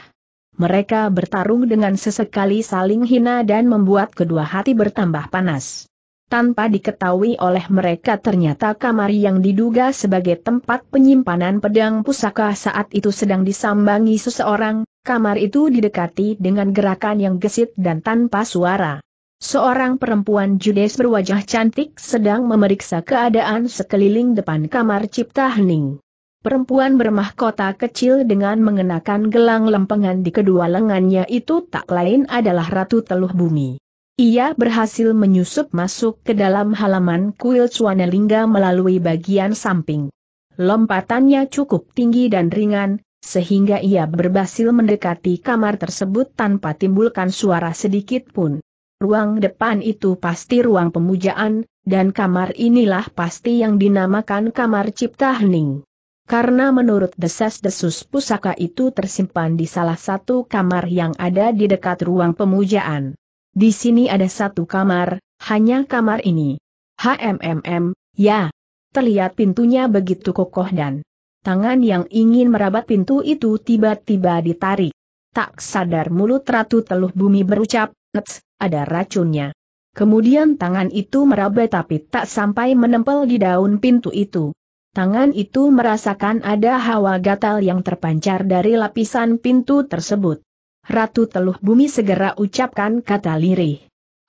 Mereka bertarung dengan sesekali saling hina dan membuat kedua hati bertambah panas. Tanpa diketahui oleh mereka ternyata kamar yang diduga sebagai tempat penyimpanan pedang pusaka saat itu sedang disambangi seseorang, kamar itu didekati dengan gerakan yang gesit dan tanpa suara. Seorang perempuan judes berwajah cantik sedang memeriksa keadaan sekeliling depan kamar cipta hening. Perempuan bermahkota kecil dengan mengenakan gelang lempengan di kedua lengannya itu tak lain adalah Ratu Teluh Bumi. Ia berhasil menyusup masuk ke dalam halaman kuil Swanelingga melalui bagian samping. Lompatannya cukup tinggi dan ringan, sehingga ia berhasil mendekati kamar tersebut tanpa timbulkan suara sedikit pun ruang depan itu pasti ruang pemujaan, dan kamar inilah pasti yang dinamakan kamar cipta hening. Karena menurut desas-desus pusaka itu tersimpan di salah satu kamar yang ada di dekat ruang pemujaan. Di sini ada satu kamar, hanya kamar ini. HMMM, ya. Terlihat pintunya begitu kokoh dan tangan yang ingin merabat pintu itu tiba-tiba ditarik. Tak sadar mulut ratu teluh bumi berucap, Nets, ada racunnya. Kemudian tangan itu meraba tapi tak sampai menempel di daun pintu itu. Tangan itu merasakan ada hawa gatal yang terpancar dari lapisan pintu tersebut. Ratu Teluh Bumi segera ucapkan kata lirih.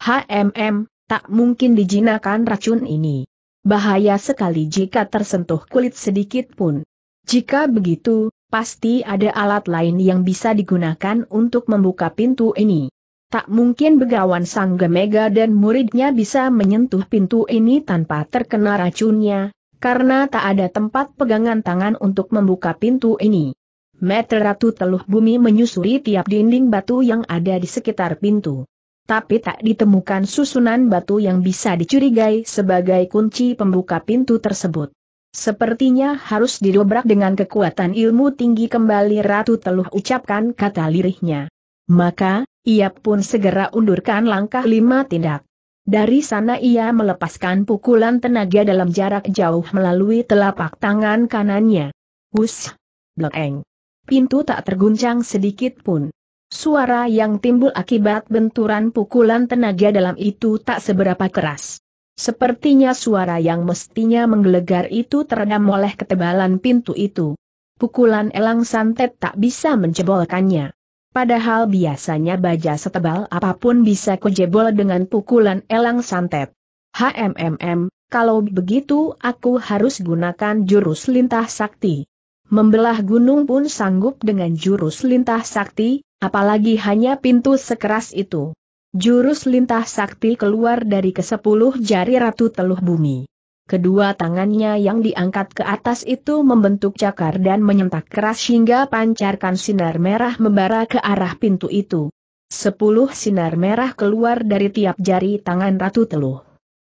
HMM, tak mungkin dijinakan racun ini. Bahaya sekali jika tersentuh kulit sedikit pun. Jika begitu, pasti ada alat lain yang bisa digunakan untuk membuka pintu ini. Tak mungkin begawan Sang Gemega dan muridnya bisa menyentuh pintu ini tanpa terkena racunnya, karena tak ada tempat pegangan tangan untuk membuka pintu ini. Meter Ratu Teluh Bumi menyusuri tiap dinding batu yang ada di sekitar pintu. Tapi tak ditemukan susunan batu yang bisa dicurigai sebagai kunci pembuka pintu tersebut. Sepertinya harus didobrak dengan kekuatan ilmu tinggi kembali Ratu Teluh ucapkan kata lirihnya. Maka, ia pun segera undurkan langkah lima tindak. Dari sana ia melepaskan pukulan tenaga dalam jarak jauh melalui telapak tangan kanannya. Hus! Bleng! Pintu tak terguncang sedikit pun. Suara yang timbul akibat benturan pukulan tenaga dalam itu tak seberapa keras. Sepertinya suara yang mestinya menggelegar itu teredam oleh ketebalan pintu itu. Pukulan elang santet tak bisa menjebolkannya. Padahal biasanya baja setebal apapun bisa kujebol dengan pukulan elang santet. HMMM, kalau begitu aku harus gunakan jurus lintah sakti. Membelah gunung pun sanggup dengan jurus lintah sakti, apalagi hanya pintu sekeras itu. Jurus lintah sakti keluar dari kesepuluh jari ratu teluh bumi. Kedua tangannya yang diangkat ke atas itu membentuk cakar dan menyentak keras hingga pancarkan sinar merah membara ke arah pintu itu. Sepuluh sinar merah keluar dari tiap jari tangan Ratu Teluh.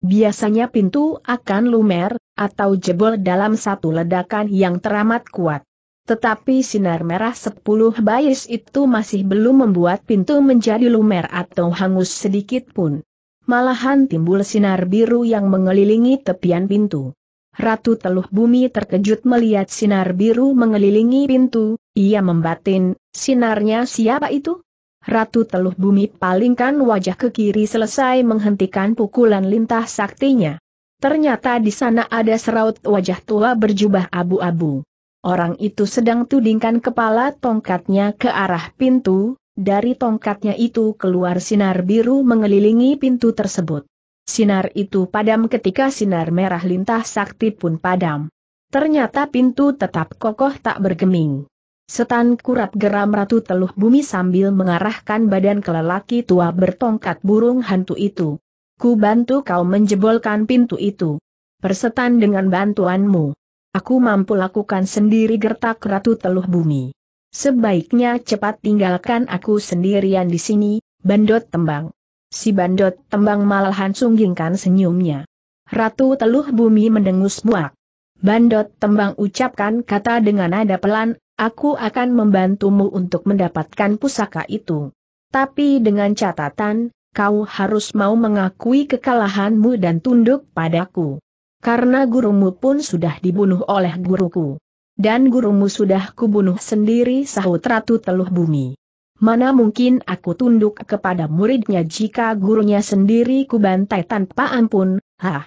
Biasanya pintu akan lumer, atau jebol dalam satu ledakan yang teramat kuat. Tetapi sinar merah sepuluh bayis itu masih belum membuat pintu menjadi lumer atau hangus sedikit pun malahan timbul sinar biru yang mengelilingi tepian pintu. Ratu Teluh Bumi terkejut melihat sinar biru mengelilingi pintu, ia membatin, sinarnya siapa itu? Ratu Teluh Bumi palingkan wajah ke kiri selesai menghentikan pukulan lintah saktinya. Ternyata di sana ada seraut wajah tua berjubah abu-abu. Orang itu sedang tudingkan kepala tongkatnya ke arah pintu, dari tongkatnya itu keluar sinar biru mengelilingi pintu tersebut. Sinar itu padam ketika sinar merah lintah sakti pun padam. Ternyata pintu tetap kokoh tak bergeming. Setan kurat geram ratu teluh bumi sambil mengarahkan badan ke lelaki tua bertongkat burung hantu itu. Ku bantu kau menjebolkan pintu itu. Persetan dengan bantuanmu. Aku mampu lakukan sendiri gertak ratu teluh bumi. Sebaiknya cepat tinggalkan aku sendirian di sini, bandot tembang. Si bandot tembang malahan sunggingkan senyumnya. Ratu teluh bumi mendengus muak. Bandot tembang ucapkan kata dengan nada pelan, aku akan membantumu untuk mendapatkan pusaka itu. Tapi dengan catatan, kau harus mau mengakui kekalahanmu dan tunduk padaku. Karena gurumu pun sudah dibunuh oleh guruku dan gurumu sudah kubunuh sendiri sahut Ratu Teluh Bumi. Mana mungkin aku tunduk kepada muridnya jika gurunya sendiri kubantai tanpa ampun, hah.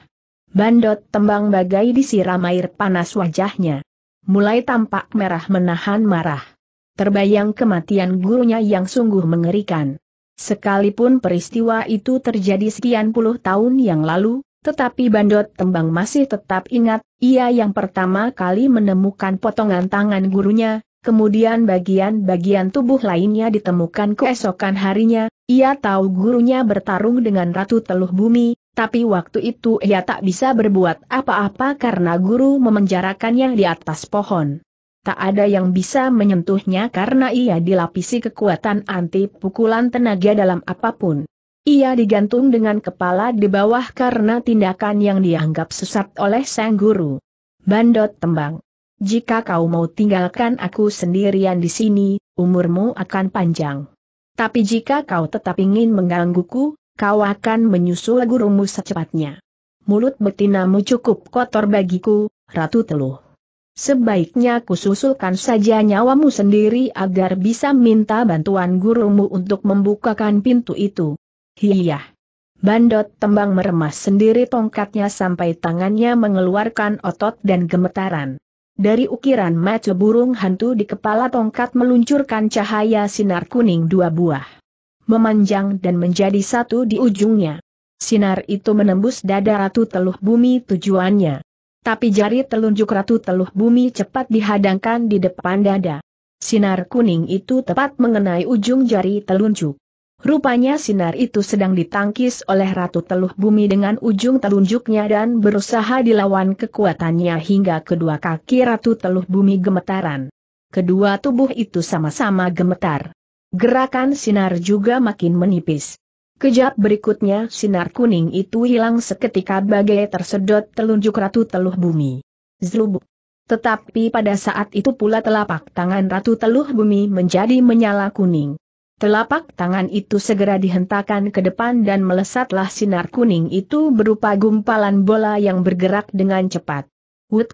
Bandot tembang bagai disiram air panas wajahnya. Mulai tampak merah menahan marah. Terbayang kematian gurunya yang sungguh mengerikan. Sekalipun peristiwa itu terjadi sekian puluh tahun yang lalu, tetapi Bandot Tembang masih tetap ingat, ia yang pertama kali menemukan potongan tangan gurunya, kemudian bagian-bagian tubuh lainnya ditemukan keesokan harinya, ia tahu gurunya bertarung dengan Ratu Teluh Bumi, tapi waktu itu ia tak bisa berbuat apa-apa karena guru memenjarakannya di atas pohon. Tak ada yang bisa menyentuhnya karena ia dilapisi kekuatan anti pukulan tenaga dalam apapun. Ia digantung dengan kepala di bawah karena tindakan yang dianggap sesat oleh sang guru. Bandot tembang. Jika kau mau tinggalkan aku sendirian di sini, umurmu akan panjang. Tapi jika kau tetap ingin menggangguku, kau akan menyusul gurumu secepatnya. Mulut betinamu cukup kotor bagiku, Ratu Teluh. Sebaiknya kususulkan saja nyawamu sendiri agar bisa minta bantuan gurumu untuk membukakan pintu itu hiyah. Bandot tembang meremas sendiri tongkatnya sampai tangannya mengeluarkan otot dan gemetaran. Dari ukiran mata burung hantu di kepala tongkat meluncurkan cahaya sinar kuning dua buah. Memanjang dan menjadi satu di ujungnya. Sinar itu menembus dada Ratu Teluh Bumi tujuannya. Tapi jari telunjuk Ratu Teluh Bumi cepat dihadangkan di depan dada. Sinar kuning itu tepat mengenai ujung jari telunjuk. Rupanya sinar itu sedang ditangkis oleh Ratu Teluh Bumi dengan ujung telunjuknya dan berusaha dilawan kekuatannya hingga kedua kaki Ratu Teluh Bumi gemetaran. Kedua tubuh itu sama-sama gemetar. Gerakan sinar juga makin menipis. Kejap berikutnya sinar kuning itu hilang seketika bagai tersedot telunjuk Ratu Teluh Bumi. Zlubuk. Tetapi pada saat itu pula telapak tangan Ratu Teluh Bumi menjadi menyala kuning. Telapak tangan itu segera dihentakkan ke depan dan melesatlah sinar kuning itu berupa gumpalan bola yang bergerak dengan cepat. Wut!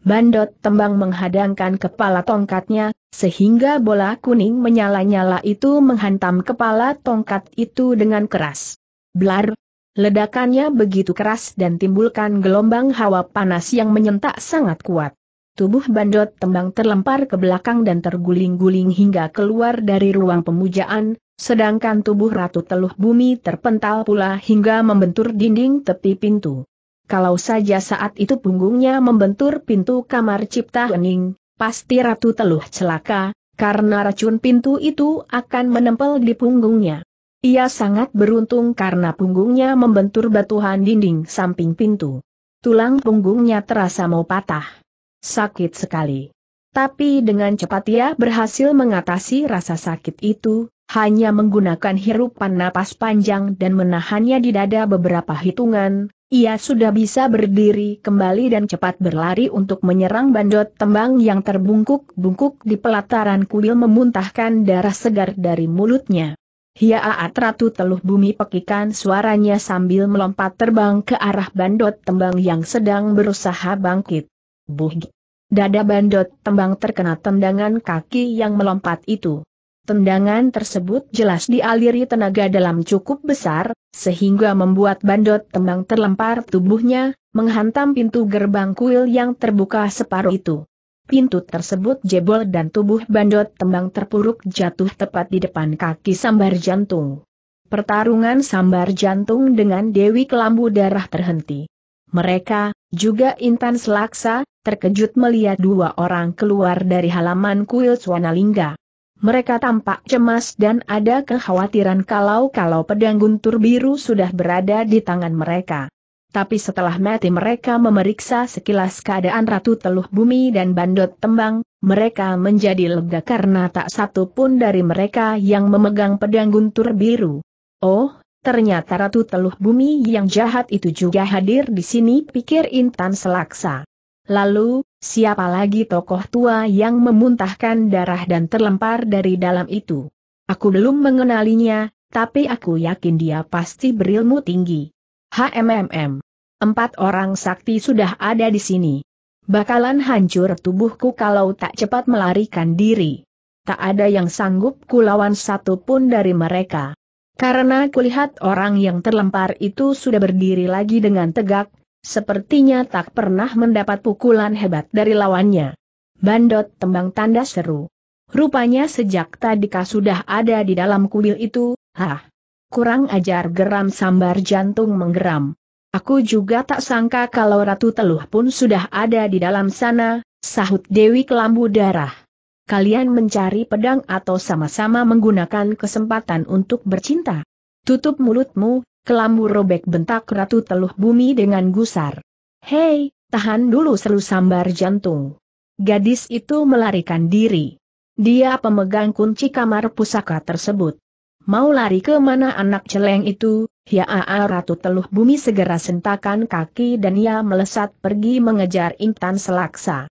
Bandot tembang menghadangkan kepala tongkatnya, sehingga bola kuning menyala-nyala itu menghantam kepala tongkat itu dengan keras. Blar! Ledakannya begitu keras dan timbulkan gelombang hawa panas yang menyentak sangat kuat. Tubuh bandot tembang terlempar ke belakang dan terguling-guling hingga keluar dari ruang pemujaan, sedangkan tubuh Ratu Teluh Bumi terpental pula hingga membentur dinding tepi pintu. Kalau saja saat itu punggungnya membentur pintu kamar cipta hening, pasti Ratu Teluh celaka, karena racun pintu itu akan menempel di punggungnya. Ia sangat beruntung karena punggungnya membentur batuhan dinding samping pintu. Tulang punggungnya terasa mau patah. Sakit sekali. Tapi dengan cepat ia berhasil mengatasi rasa sakit itu, hanya menggunakan hirupan napas panjang dan menahannya di dada beberapa hitungan, ia sudah bisa berdiri kembali dan cepat berlari untuk menyerang bandot tembang yang terbungkuk-bungkuk di pelataran kuil memuntahkan darah segar dari mulutnya. Hiaat Ratu Teluh Bumi pekikan suaranya sambil melompat terbang ke arah bandot tembang yang sedang berusaha bangkit. Buh! Dada bandot tembang terkena tendangan kaki yang melompat itu. Tendangan tersebut jelas dialiri tenaga dalam cukup besar, sehingga membuat bandot tembang terlempar tubuhnya, menghantam pintu gerbang kuil yang terbuka separuh itu. Pintu tersebut jebol dan tubuh bandot tembang terpuruk jatuh tepat di depan kaki sambar jantung. Pertarungan sambar jantung dengan Dewi Kelambu Darah terhenti. Mereka, juga Intan Selaksa, terkejut melihat dua orang keluar dari halaman kuil Swanalingga. Mereka tampak cemas dan ada kekhawatiran kalau-kalau pedang guntur biru sudah berada di tangan mereka. Tapi setelah mati mereka memeriksa sekilas keadaan Ratu Teluh Bumi dan Bandot Tembang, mereka menjadi lega karena tak satu pun dari mereka yang memegang pedang guntur biru. Oh, Ternyata Ratu Teluh Bumi yang jahat itu juga hadir di sini pikir Intan selaksa. Lalu, siapa lagi tokoh tua yang memuntahkan darah dan terlempar dari dalam itu? Aku belum mengenalinya, tapi aku yakin dia pasti berilmu tinggi. HMMM. Empat orang sakti sudah ada di sini. Bakalan hancur tubuhku kalau tak cepat melarikan diri. Tak ada yang sanggup kulawan satu pun dari mereka. Karena kulihat orang yang terlempar itu sudah berdiri lagi dengan tegak, sepertinya tak pernah mendapat pukulan hebat dari lawannya. Bandot tembang tanda seru. Rupanya sejak tadi tadika sudah ada di dalam kuil itu, hah. Kurang ajar geram sambar jantung menggeram. Aku juga tak sangka kalau Ratu Teluh pun sudah ada di dalam sana, sahut Dewi Kelambu Darah kalian mencari pedang atau sama-sama menggunakan kesempatan untuk bercinta. Tutup mulutmu, kelambu robek bentak Ratu Teluh Bumi dengan gusar. Hei, tahan dulu seru sambar jantung. Gadis itu melarikan diri. Dia pemegang kunci kamar pusaka tersebut. Mau lari ke mana anak celeng itu, ya aa Ratu Teluh Bumi segera sentakan kaki dan ia melesat pergi mengejar Intan Selaksa.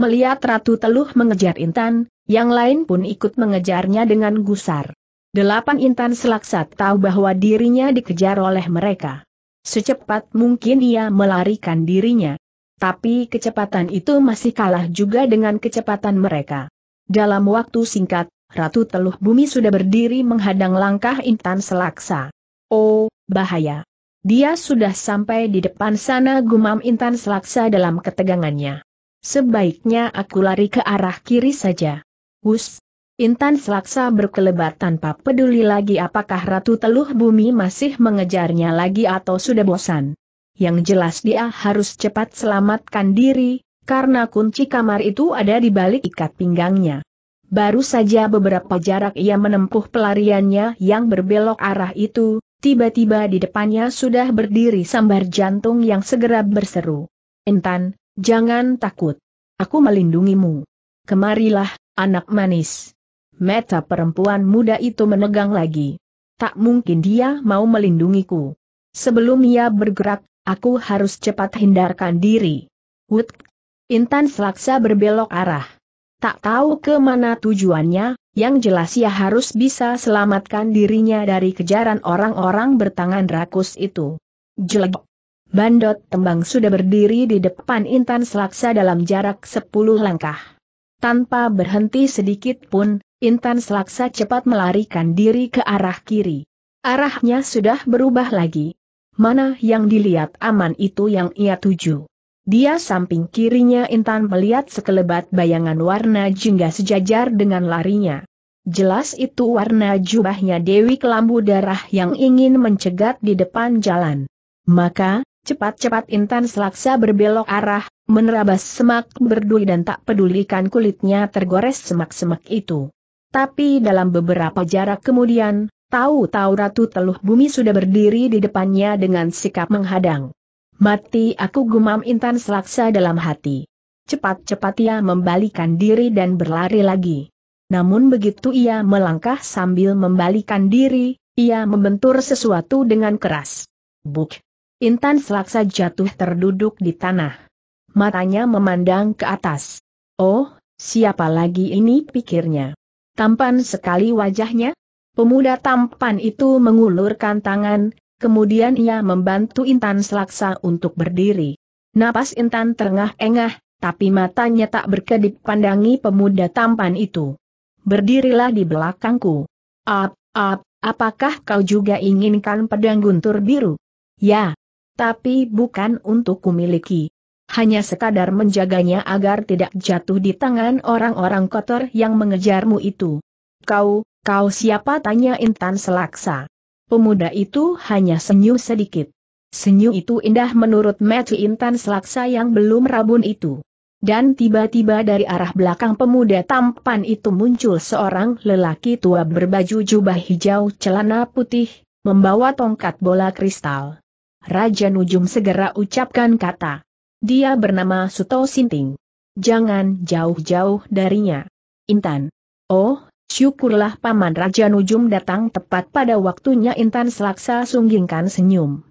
Melihat Ratu Teluh mengejar Intan, yang lain pun ikut mengejarnya dengan gusar. Delapan Intan selaksa tahu bahwa dirinya dikejar oleh mereka. Secepat mungkin ia melarikan dirinya. Tapi kecepatan itu masih kalah juga dengan kecepatan mereka. Dalam waktu singkat, Ratu Teluh Bumi sudah berdiri menghadang langkah Intan selaksa. Oh, bahaya. Dia sudah sampai di depan sana gumam Intan selaksa dalam ketegangannya. Sebaiknya aku lari ke arah kiri saja. Wus! Intan Selaksa berkelebat tanpa peduli lagi apakah Ratu Teluh Bumi masih mengejarnya lagi atau sudah bosan. Yang jelas dia harus cepat selamatkan diri, karena kunci kamar itu ada di balik ikat pinggangnya. Baru saja beberapa jarak ia menempuh pelariannya yang berbelok arah itu, tiba-tiba di depannya sudah berdiri sambar jantung yang segera berseru. Intan, Jangan takut. Aku melindungimu. Kemarilah, anak manis. Meta perempuan muda itu menegang lagi. Tak mungkin dia mau melindungiku. Sebelum ia bergerak, aku harus cepat hindarkan diri. Wut. Intan selaksa berbelok arah. Tak tahu ke mana tujuannya, yang jelas ia harus bisa selamatkan dirinya dari kejaran orang-orang bertangan rakus itu. Jelek. Bandot tembang sudah berdiri di depan Intan Selaksa dalam jarak 10 langkah. Tanpa berhenti sedikit pun, Intan Selaksa cepat melarikan diri ke arah kiri. Arahnya sudah berubah lagi. Mana yang dilihat aman itu yang ia tuju. Dia samping kirinya Intan melihat sekelebat bayangan warna jingga sejajar dengan larinya. Jelas itu warna jubahnya Dewi Kelambu Darah yang ingin mencegat di depan jalan. Maka, Cepat-cepat Intan Selaksa berbelok arah, menerabas semak berduri dan tak pedulikan kulitnya tergores semak-semak itu. Tapi dalam beberapa jarak kemudian, tahu-tahu Ratu Teluh Bumi sudah berdiri di depannya dengan sikap menghadang. Mati aku gumam Intan Selaksa dalam hati. Cepat-cepat ia membalikan diri dan berlari lagi. Namun begitu ia melangkah sambil membalikan diri, ia membentur sesuatu dengan keras. Buk! Intan Selaksa jatuh terduduk di tanah. Matanya memandang ke atas. Oh, siapa lagi ini pikirnya. Tampan sekali wajahnya. Pemuda tampan itu mengulurkan tangan, kemudian ia membantu Intan Selaksa untuk berdiri. Napas Intan terengah-engah, tapi matanya tak berkedip pandangi pemuda tampan itu. Berdirilah di belakangku. Ap, ap, apakah kau juga inginkan pedang guntur biru? Ya, tapi bukan untuk kumiliki. Hanya sekadar menjaganya agar tidak jatuh di tangan orang-orang kotor yang mengejarmu itu. Kau, kau siapa tanya Intan selaksa. Pemuda itu hanya senyum sedikit. Senyum itu indah menurut Matthew Intan selaksa yang belum rabun itu. Dan tiba-tiba dari arah belakang pemuda tampan itu muncul seorang lelaki tua berbaju jubah hijau celana putih, membawa tongkat bola kristal. Raja Nujum segera ucapkan kata. Dia bernama Suto Sinting. Jangan jauh-jauh darinya. Intan. Oh, syukurlah Paman Raja Nujum datang tepat pada waktunya Intan Selaksa sunggingkan senyum.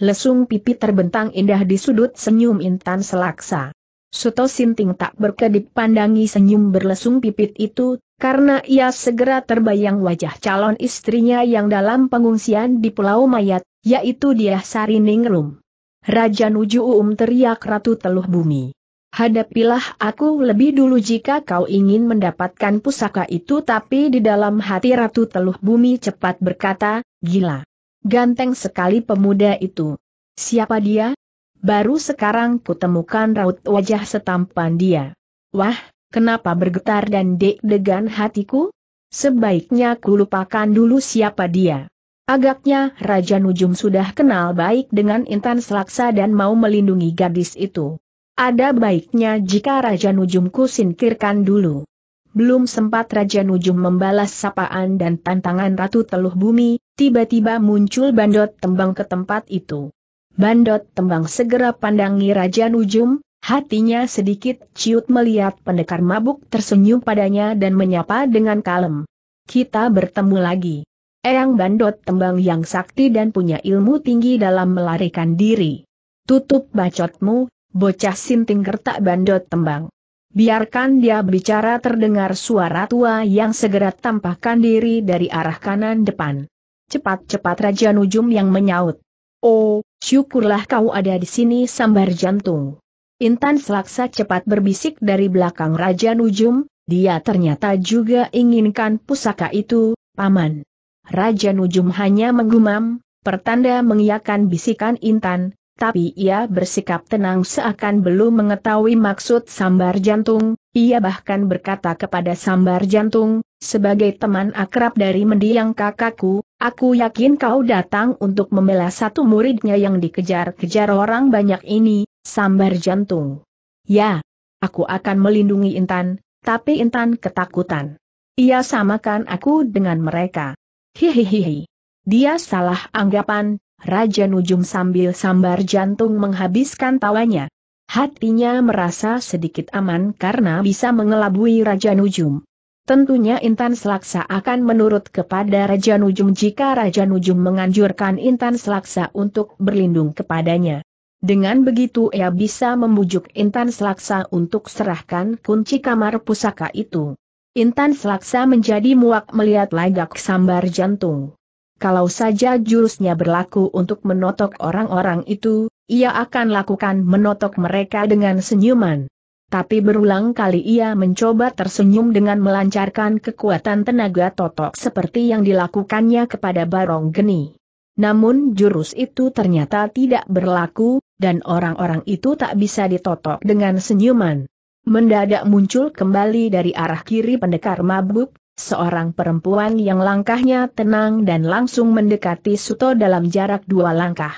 Lesung pipi terbentang indah di sudut senyum Intan Selaksa. Suto Sinting tak berkedip pandangi senyum berlesung pipit itu, karena ia segera terbayang wajah calon istrinya yang dalam pengungsian di Pulau Mayat, yaitu dia Sari Ningrum. Raja Nuju Um teriak Ratu Teluh Bumi. Hadapilah aku lebih dulu jika kau ingin mendapatkan pusaka itu tapi di dalam hati Ratu Teluh Bumi cepat berkata, gila. Ganteng sekali pemuda itu. Siapa dia? Baru sekarang kutemukan raut wajah setampan dia. Wah, kenapa bergetar dan deg-degan hatiku? Sebaiknya ku lupakan dulu siapa dia. Agaknya Raja Nujum sudah kenal baik dengan Intan Selaksa dan mau melindungi gadis itu. Ada baiknya jika Raja Nujum kusinkirkan dulu. Belum sempat Raja Nujum membalas sapaan dan tantangan Ratu Teluh Bumi, tiba-tiba muncul Bandot Tembang ke tempat itu. Bandot Tembang segera pandangi Raja Nujum, hatinya sedikit ciut melihat pendekar mabuk tersenyum padanya dan menyapa dengan kalem. Kita bertemu lagi. Eyang Bandot tembang yang sakti dan punya ilmu tinggi dalam melarikan diri. Tutup bacotmu, bocah sinting gertak Bandot tembang. Biarkan dia bicara terdengar suara tua yang segera tampakkan diri dari arah kanan depan. Cepat-cepat Raja Nujum yang menyaut. Oh, syukurlah kau ada di sini sambar jantung. Intan Selaksa cepat berbisik dari belakang Raja Nujum, dia ternyata juga inginkan pusaka itu, paman. Raja Nujum hanya menggumam, pertanda mengiakan bisikan Intan, tapi ia bersikap tenang seakan belum mengetahui maksud sambar jantung, ia bahkan berkata kepada sambar jantung, sebagai teman akrab dari mendiang kakakku, aku yakin kau datang untuk membela satu muridnya yang dikejar-kejar orang banyak ini, sambar jantung. Ya, aku akan melindungi Intan, tapi Intan ketakutan. Ia samakan aku dengan mereka. Hihihihi. Dia salah anggapan, Raja Nujum sambil sambar jantung menghabiskan tawanya. Hatinya merasa sedikit aman karena bisa mengelabui Raja Nujum. Tentunya Intan Selaksa akan menurut kepada Raja Nujum jika Raja Nujum menganjurkan Intan Selaksa untuk berlindung kepadanya. Dengan begitu ia bisa membujuk Intan Selaksa untuk serahkan kunci kamar pusaka itu. Intan selaksa menjadi muak melihat lagak sambar jantung. Kalau saja jurusnya berlaku untuk menotok orang-orang itu, ia akan lakukan menotok mereka dengan senyuman. Tapi berulang kali ia mencoba tersenyum dengan melancarkan kekuatan tenaga totok seperti yang dilakukannya kepada Barong Geni. Namun jurus itu ternyata tidak berlaku, dan orang-orang itu tak bisa ditotok dengan senyuman. Mendadak muncul kembali dari arah kiri pendekar mabuk, seorang perempuan yang langkahnya tenang dan langsung mendekati Suto dalam jarak dua langkah.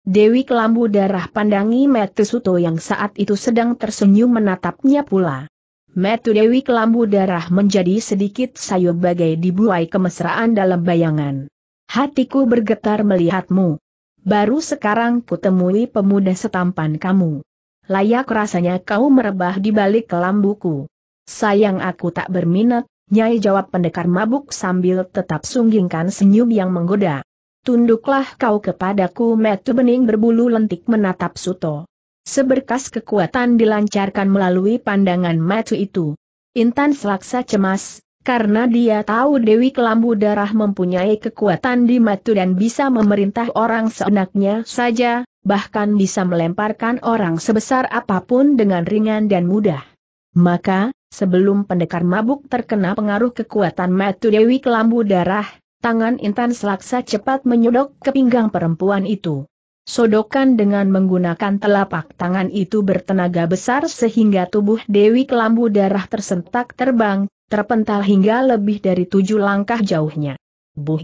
Dewi kelambu darah pandangi Metu Suto yang saat itu sedang tersenyum menatapnya pula. Metu Dewi kelambu darah menjadi sedikit sayu bagai dibuai kemesraan dalam bayangan. Hatiku bergetar melihatmu. Baru sekarang kutemui pemuda setampan kamu layak rasanya kau merebah di balik kelambuku. Sayang aku tak berminat, Nyai jawab pendekar mabuk sambil tetap sunggingkan senyum yang menggoda. Tunduklah kau kepadaku metu bening berbulu lentik menatap Suto. Seberkas kekuatan dilancarkan melalui pandangan metu itu. Intan selaksa cemas, karena dia tahu Dewi Kelambu Darah mempunyai kekuatan di metu dan bisa memerintah orang seenaknya saja, bahkan bisa melemparkan orang sebesar apapun dengan ringan dan mudah. Maka, sebelum pendekar mabuk terkena pengaruh kekuatan Matu Dewi Kelambu Darah, tangan Intan Selaksa cepat menyodok ke pinggang perempuan itu. Sodokan dengan menggunakan telapak tangan itu bertenaga besar sehingga tubuh Dewi Kelambu Darah tersentak terbang, terpental hingga lebih dari tujuh langkah jauhnya. Buh,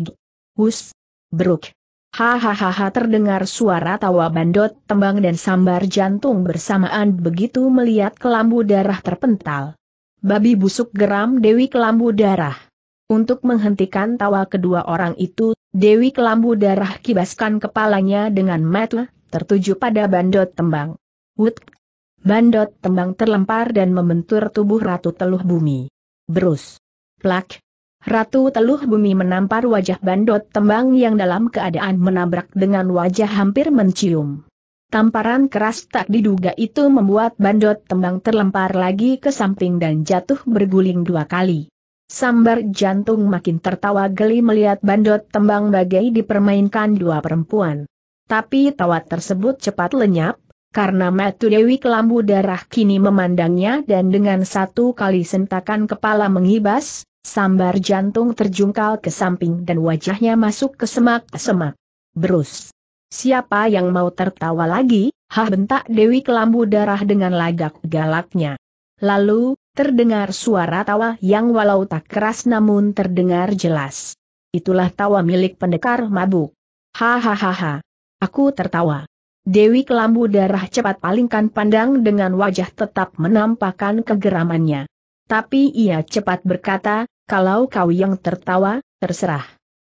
hus, bruk, Hahaha terdengar suara tawa bandot, tembang dan sambar jantung bersamaan begitu melihat kelambu darah terpental. Babi busuk geram Dewi Kelambu Darah. Untuk menghentikan tawa kedua orang itu, Dewi Kelambu Darah kibaskan kepalanya dengan mata, tertuju pada bandot tembang. Wut! Bandot tembang terlempar dan membentur tubuh Ratu Teluh Bumi. Berus! Plak! Ratu Teluh Bumi menampar wajah Bandot Tembang yang dalam keadaan menabrak dengan wajah hampir mencium. Tamparan keras tak diduga itu membuat Bandot Tembang terlempar lagi ke samping dan jatuh berguling dua kali. Sambar jantung makin tertawa geli melihat Bandot Tembang bagai dipermainkan dua perempuan. Tapi tawa tersebut cepat lenyap, karena Matu Dewi kelambu darah kini memandangnya dan dengan satu kali sentakan kepala mengibas. Sambar jantung terjungkal ke samping dan wajahnya masuk ke semak-semak. Berus. Siapa yang mau tertawa lagi? Hah bentak Dewi kelambu darah dengan lagak galaknya. Lalu, terdengar suara tawa yang walau tak keras namun terdengar jelas. Itulah tawa milik pendekar mabuk. Hahaha. Aku tertawa. Dewi kelambu darah cepat palingkan pandang dengan wajah tetap menampakkan kegeramannya. Tapi ia cepat berkata, kalau kau yang tertawa, terserah.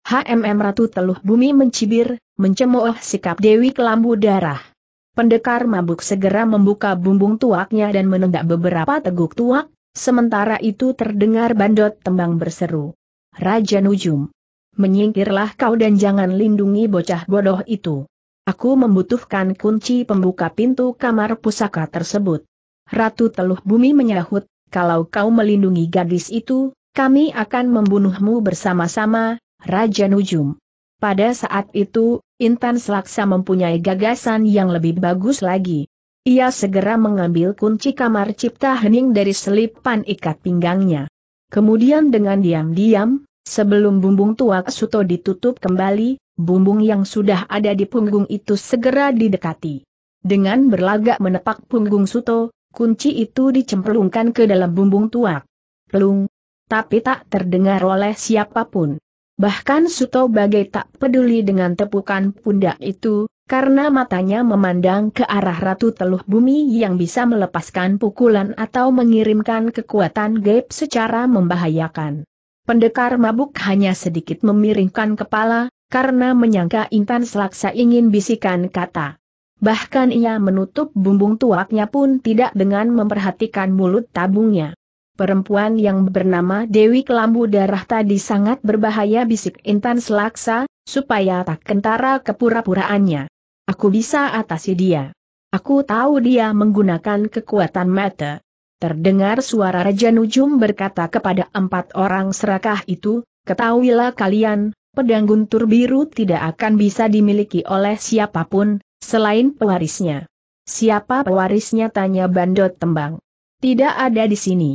HMM Ratu Teluh Bumi mencibir, mencemooh sikap Dewi Kelambu Darah. Pendekar mabuk segera membuka bumbung tuaknya dan menenggak beberapa teguk tuak, sementara itu terdengar bandot tembang berseru. Raja Nujum. Menyingkirlah kau dan jangan lindungi bocah bodoh itu. Aku membutuhkan kunci pembuka pintu kamar pusaka tersebut. Ratu Teluh Bumi menyahut, kalau kau melindungi gadis itu, kami akan membunuhmu bersama-sama, Raja Nujum. Pada saat itu, Intan Selaksa mempunyai gagasan yang lebih bagus lagi. Ia segera mengambil kunci kamar cipta hening dari selipan ikat pinggangnya. Kemudian dengan diam-diam, sebelum bumbung tua Suto ditutup kembali, bumbung yang sudah ada di punggung itu segera didekati. Dengan berlagak menepak punggung Suto, kunci itu dicemplungkan ke dalam bumbung tuak. Pelung. Tapi tak terdengar oleh siapapun. Bahkan Suto bagai tak peduli dengan tepukan pundak itu, karena matanya memandang ke arah Ratu Teluh Bumi yang bisa melepaskan pukulan atau mengirimkan kekuatan gaib secara membahayakan. Pendekar mabuk hanya sedikit memiringkan kepala, karena menyangka Intan Selaksa ingin bisikan kata Bahkan ia menutup bumbung tuaknya pun tidak dengan memperhatikan mulut tabungnya. Perempuan yang bernama Dewi Kelambu Darah tadi sangat berbahaya bisik Intan Selaksa, supaya tak kentara kepura-puraannya. Aku bisa atasi dia. Aku tahu dia menggunakan kekuatan mata. Terdengar suara Raja Nujum berkata kepada empat orang serakah itu, ketahuilah kalian, pedang guntur biru tidak akan bisa dimiliki oleh siapapun, Selain pewarisnya. Siapa pewarisnya tanya Bandot Tembang. Tidak ada di sini.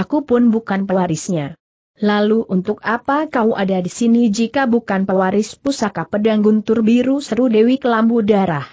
Aku pun bukan pewarisnya. Lalu untuk apa kau ada di sini jika bukan pewaris pusaka pedang guntur biru seru Dewi Kelambu Darah?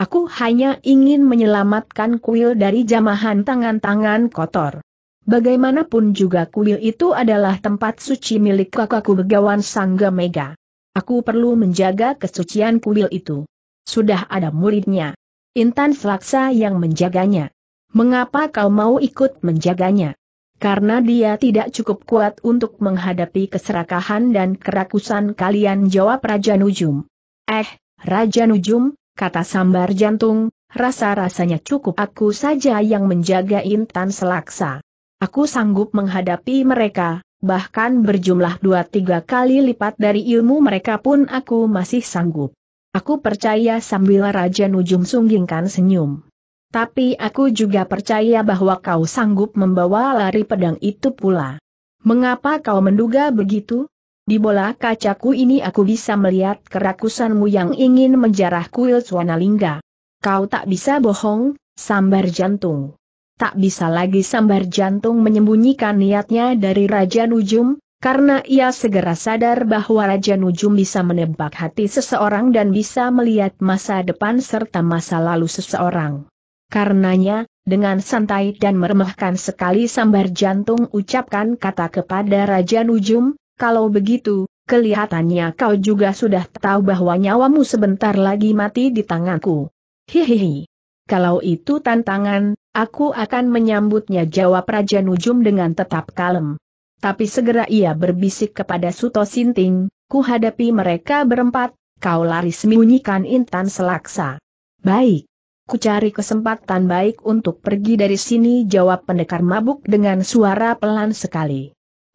Aku hanya ingin menyelamatkan kuil dari jamahan tangan-tangan kotor. Bagaimanapun juga kuil itu adalah tempat suci milik kakakku begawan Sangga Mega. Aku perlu menjaga kesucian kuil itu. Sudah ada muridnya. Intan Selaksa yang menjaganya. Mengapa kau mau ikut menjaganya? Karena dia tidak cukup kuat untuk menghadapi keserakahan dan kerakusan kalian jawab Raja Nujum. Eh, Raja Nujum, kata sambar jantung, rasa-rasanya cukup aku saja yang menjaga Intan Selaksa. Aku sanggup menghadapi mereka, bahkan berjumlah dua tiga kali lipat dari ilmu mereka pun aku masih sanggup. Aku percaya sambil Raja Nujum sunggingkan senyum. Tapi aku juga percaya bahwa kau sanggup membawa lari pedang itu pula. Mengapa kau menduga begitu? Di bola kacaku ini aku bisa melihat kerakusanmu yang ingin menjarah kuil Swanalingga. Kau tak bisa bohong, sambar jantung. Tak bisa lagi sambar jantung menyembunyikan niatnya dari Raja Nujum, karena ia segera sadar bahwa Raja Nujum bisa menebak hati seseorang dan bisa melihat masa depan serta masa lalu seseorang. Karenanya, dengan santai dan meremehkan sekali sambar jantung ucapkan kata kepada Raja Nujum, kalau begitu, kelihatannya kau juga sudah tahu bahwa nyawamu sebentar lagi mati di tanganku. Hihihi. Kalau itu tantangan, aku akan menyambutnya jawab Raja Nujum dengan tetap kalem. Tapi segera ia berbisik kepada Suto Sinting, ku hadapi mereka berempat, kau lari sembunyikan Intan Selaksa. Baik. Ku cari kesempatan baik untuk pergi dari sini jawab pendekar mabuk dengan suara pelan sekali.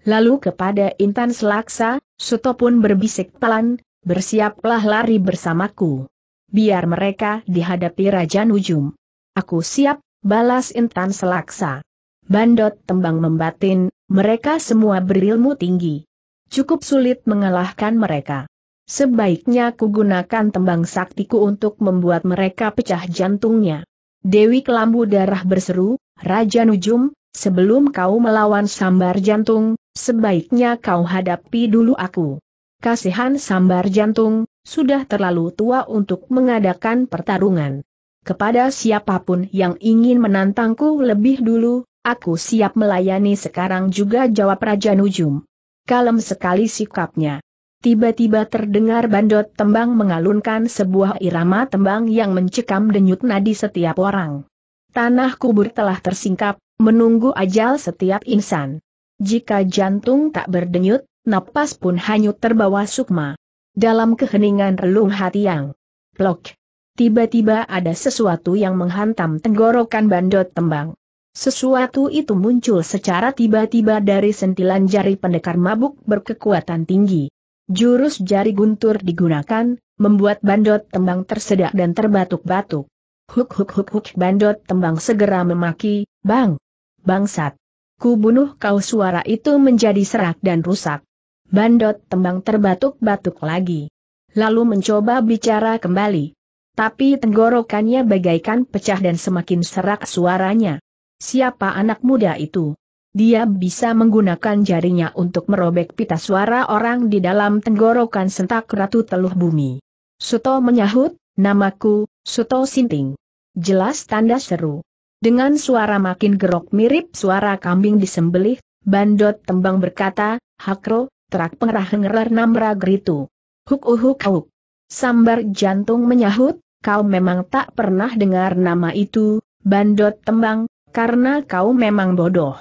Lalu kepada Intan Selaksa, Suto pun berbisik pelan, bersiaplah lari bersamaku. Biar mereka dihadapi Raja Nujum. Aku siap, balas Intan Selaksa. Bandot tembang membatin, mereka semua berilmu tinggi. Cukup sulit mengalahkan mereka. Sebaiknya ku gunakan tembang saktiku untuk membuat mereka pecah jantungnya. Dewi Kelambu Darah berseru, Raja Nujum, sebelum kau melawan sambar jantung, sebaiknya kau hadapi dulu aku. Kasihan sambar jantung, sudah terlalu tua untuk mengadakan pertarungan. Kepada siapapun yang ingin menantangku lebih dulu, Aku siap melayani sekarang juga jawab Raja Nujum. Kalem sekali sikapnya. Tiba-tiba terdengar bandot tembang mengalunkan sebuah irama tembang yang mencekam denyut nadi setiap orang. Tanah kubur telah tersingkap, menunggu ajal setiap insan. Jika jantung tak berdenyut, napas pun hanyut terbawa sukma. Dalam keheningan relung hati yang plok. Tiba-tiba ada sesuatu yang menghantam tenggorokan bandot tembang. Sesuatu itu muncul secara tiba-tiba dari sentilan jari pendekar mabuk berkekuatan tinggi. Jurus jari guntur digunakan, membuat bandot tembang tersedak dan terbatuk-batuk. Huk huk huk huk bandot tembang segera memaki, bang. Bangsat. Ku bunuh kau suara itu menjadi serak dan rusak. Bandot tembang terbatuk-batuk lagi. Lalu mencoba bicara kembali. Tapi tenggorokannya bagaikan pecah dan semakin serak suaranya. Siapa anak muda itu? Dia bisa menggunakan jarinya untuk merobek pita suara orang di dalam tenggorokan sentak Ratu Teluh Bumi. Suto menyahut, namaku, Suto Sinting. Jelas tanda seru. Dengan suara makin gerok mirip suara kambing disembelih, Bandot Tembang berkata, Hakro, terak pengerah ngerer namra geritu. Huk uhuk uh, huk. Sambar jantung menyahut, kau memang tak pernah dengar nama itu, Bandot Tembang, karena kau memang bodoh.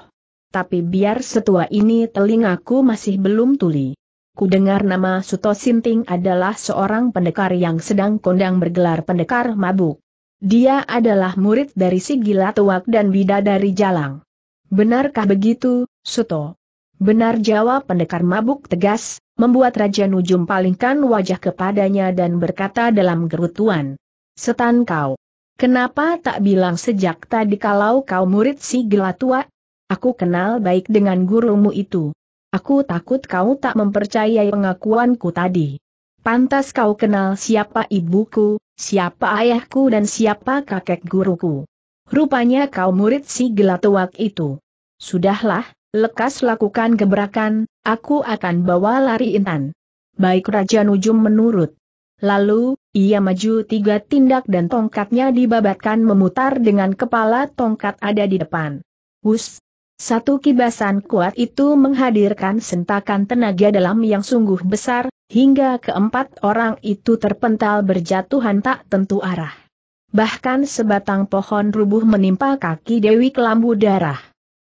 Tapi biar setua ini telingaku masih belum tuli. Kudengar nama Suto Sinting adalah seorang pendekar yang sedang kondang bergelar pendekar mabuk. Dia adalah murid dari si gila tuak dan bida dari jalang. Benarkah begitu, Suto? Benar jawab pendekar mabuk tegas, membuat Raja Nujum palingkan wajah kepadanya dan berkata dalam gerutuan. Setan kau. Kenapa tak bilang sejak tadi kalau kau murid si gelatua? Aku kenal baik dengan gurumu itu. Aku takut kau tak mempercayai pengakuanku tadi. Pantas kau kenal siapa ibuku, siapa ayahku dan siapa kakek guruku. Rupanya kau murid si tua itu. Sudahlah, lekas lakukan gebrakan, aku akan bawa lari Intan. Baik Raja Nujum menurut. Lalu, ia maju tiga tindak dan tongkatnya dibabatkan memutar dengan kepala tongkat ada di depan. Hus, Satu kibasan kuat itu menghadirkan sentakan tenaga dalam yang sungguh besar, hingga keempat orang itu terpental berjatuhan tak tentu arah. Bahkan sebatang pohon rubuh menimpa kaki Dewi Kelambu Darah.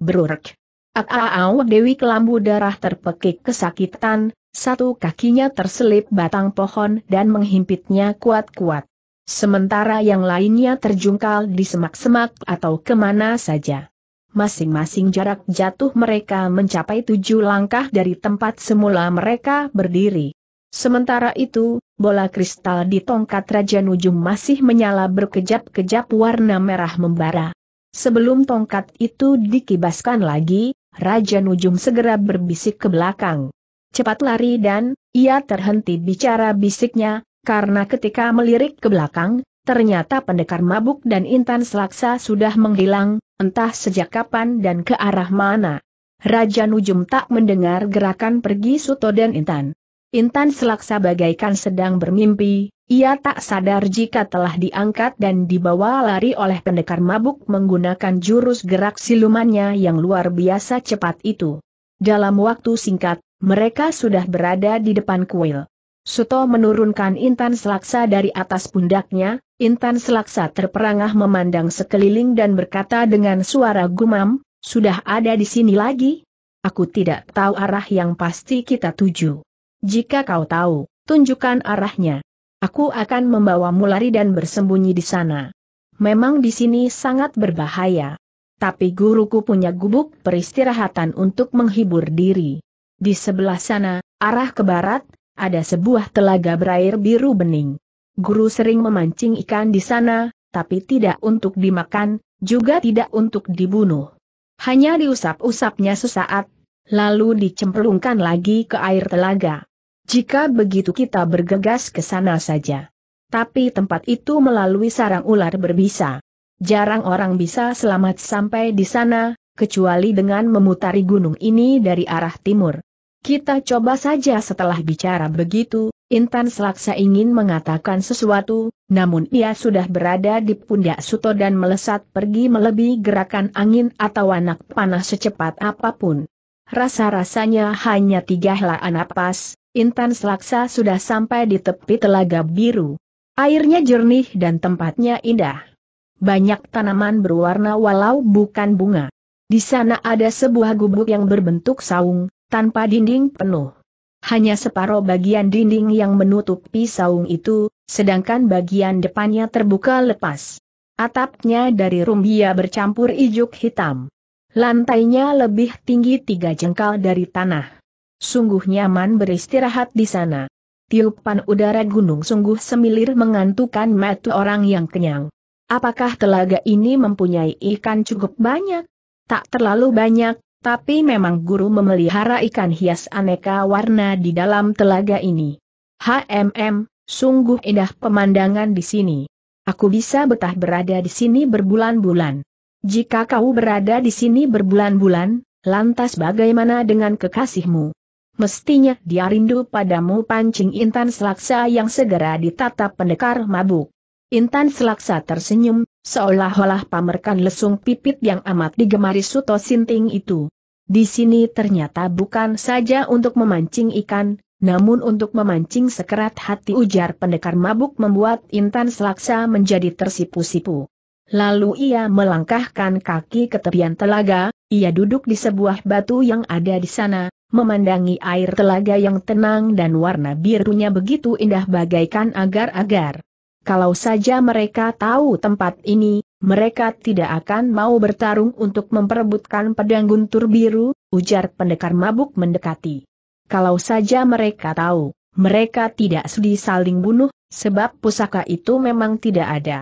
Berurek. Aaau Dewi Kelambu Darah terpekik kesakitan, satu kakinya terselip batang pohon dan menghimpitnya kuat-kuat. Sementara yang lainnya terjungkal di semak-semak atau kemana saja. Masing-masing jarak jatuh mereka mencapai tujuh langkah dari tempat semula mereka berdiri. Sementara itu, bola kristal di tongkat Raja Nujum masih menyala berkejap-kejap warna merah membara. Sebelum tongkat itu dikibaskan lagi, Raja Nujum segera berbisik ke belakang cepat lari dan, ia terhenti bicara bisiknya, karena ketika melirik ke belakang, ternyata pendekar mabuk dan intan selaksa sudah menghilang, entah sejak kapan dan ke arah mana. Raja Nujum tak mendengar gerakan pergi Suto dan Intan. Intan selaksa bagaikan sedang bermimpi, ia tak sadar jika telah diangkat dan dibawa lari oleh pendekar mabuk menggunakan jurus gerak silumannya yang luar biasa cepat itu. Dalam waktu singkat, mereka sudah berada di depan kuil. Suto menurunkan Intan Selaksa dari atas pundaknya, Intan Selaksa terperangah memandang sekeliling dan berkata dengan suara gumam, sudah ada di sini lagi? Aku tidak tahu arah yang pasti kita tuju. Jika kau tahu, tunjukkan arahnya. Aku akan membawamu lari dan bersembunyi di sana. Memang di sini sangat berbahaya. Tapi guruku punya gubuk peristirahatan untuk menghibur diri. Di sebelah sana, arah ke barat, ada sebuah telaga berair biru bening. Guru sering memancing ikan di sana, tapi tidak untuk dimakan, juga tidak untuk dibunuh. Hanya diusap-usapnya sesaat, lalu dicemplungkan lagi ke air telaga. Jika begitu kita bergegas ke sana saja. Tapi tempat itu melalui sarang ular berbisa. Jarang orang bisa selamat sampai di sana, kecuali dengan memutari gunung ini dari arah timur. Kita coba saja setelah bicara begitu, Intan Selaksa ingin mengatakan sesuatu, namun ia sudah berada di pundak Suto dan melesat pergi melebihi gerakan angin atau anak panah secepat apapun. Rasa-rasanya hanya tiga helaan napas, Intan Selaksa sudah sampai di tepi telaga biru. Airnya jernih dan tempatnya indah. Banyak tanaman berwarna walau bukan bunga. Di sana ada sebuah gubuk yang berbentuk saung, tanpa dinding penuh. Hanya separuh bagian dinding yang menutupi saung itu, sedangkan bagian depannya terbuka lepas. Atapnya dari rumbia bercampur ijuk hitam. Lantainya lebih tinggi tiga jengkal dari tanah. Sungguh nyaman beristirahat di sana. Tiupan udara gunung sungguh semilir mengantukan mata orang yang kenyang. Apakah telaga ini mempunyai ikan cukup banyak? Tak terlalu banyak, tapi memang guru memelihara ikan hias aneka warna di dalam telaga ini. HMM, sungguh indah pemandangan di sini. Aku bisa betah berada di sini berbulan-bulan. Jika kau berada di sini berbulan-bulan, lantas bagaimana dengan kekasihmu? Mestinya dia rindu padamu pancing Intan Selaksa yang segera ditatap pendekar mabuk. Intan Selaksa tersenyum, seolah-olah pamerkan lesung pipit yang amat digemari Suto Sinting itu. Di sini ternyata bukan saja untuk memancing ikan, namun untuk memancing sekerat hati ujar pendekar mabuk membuat Intan Selaksa menjadi tersipu-sipu. Lalu ia melangkahkan kaki ke tepian telaga, ia duduk di sebuah batu yang ada di sana, memandangi air telaga yang tenang dan warna birunya begitu indah bagaikan agar-agar. Kalau saja mereka tahu tempat ini, mereka tidak akan mau bertarung untuk memperebutkan pedang guntur biru, ujar pendekar mabuk mendekati. Kalau saja mereka tahu, mereka tidak sudi saling bunuh, sebab pusaka itu memang tidak ada.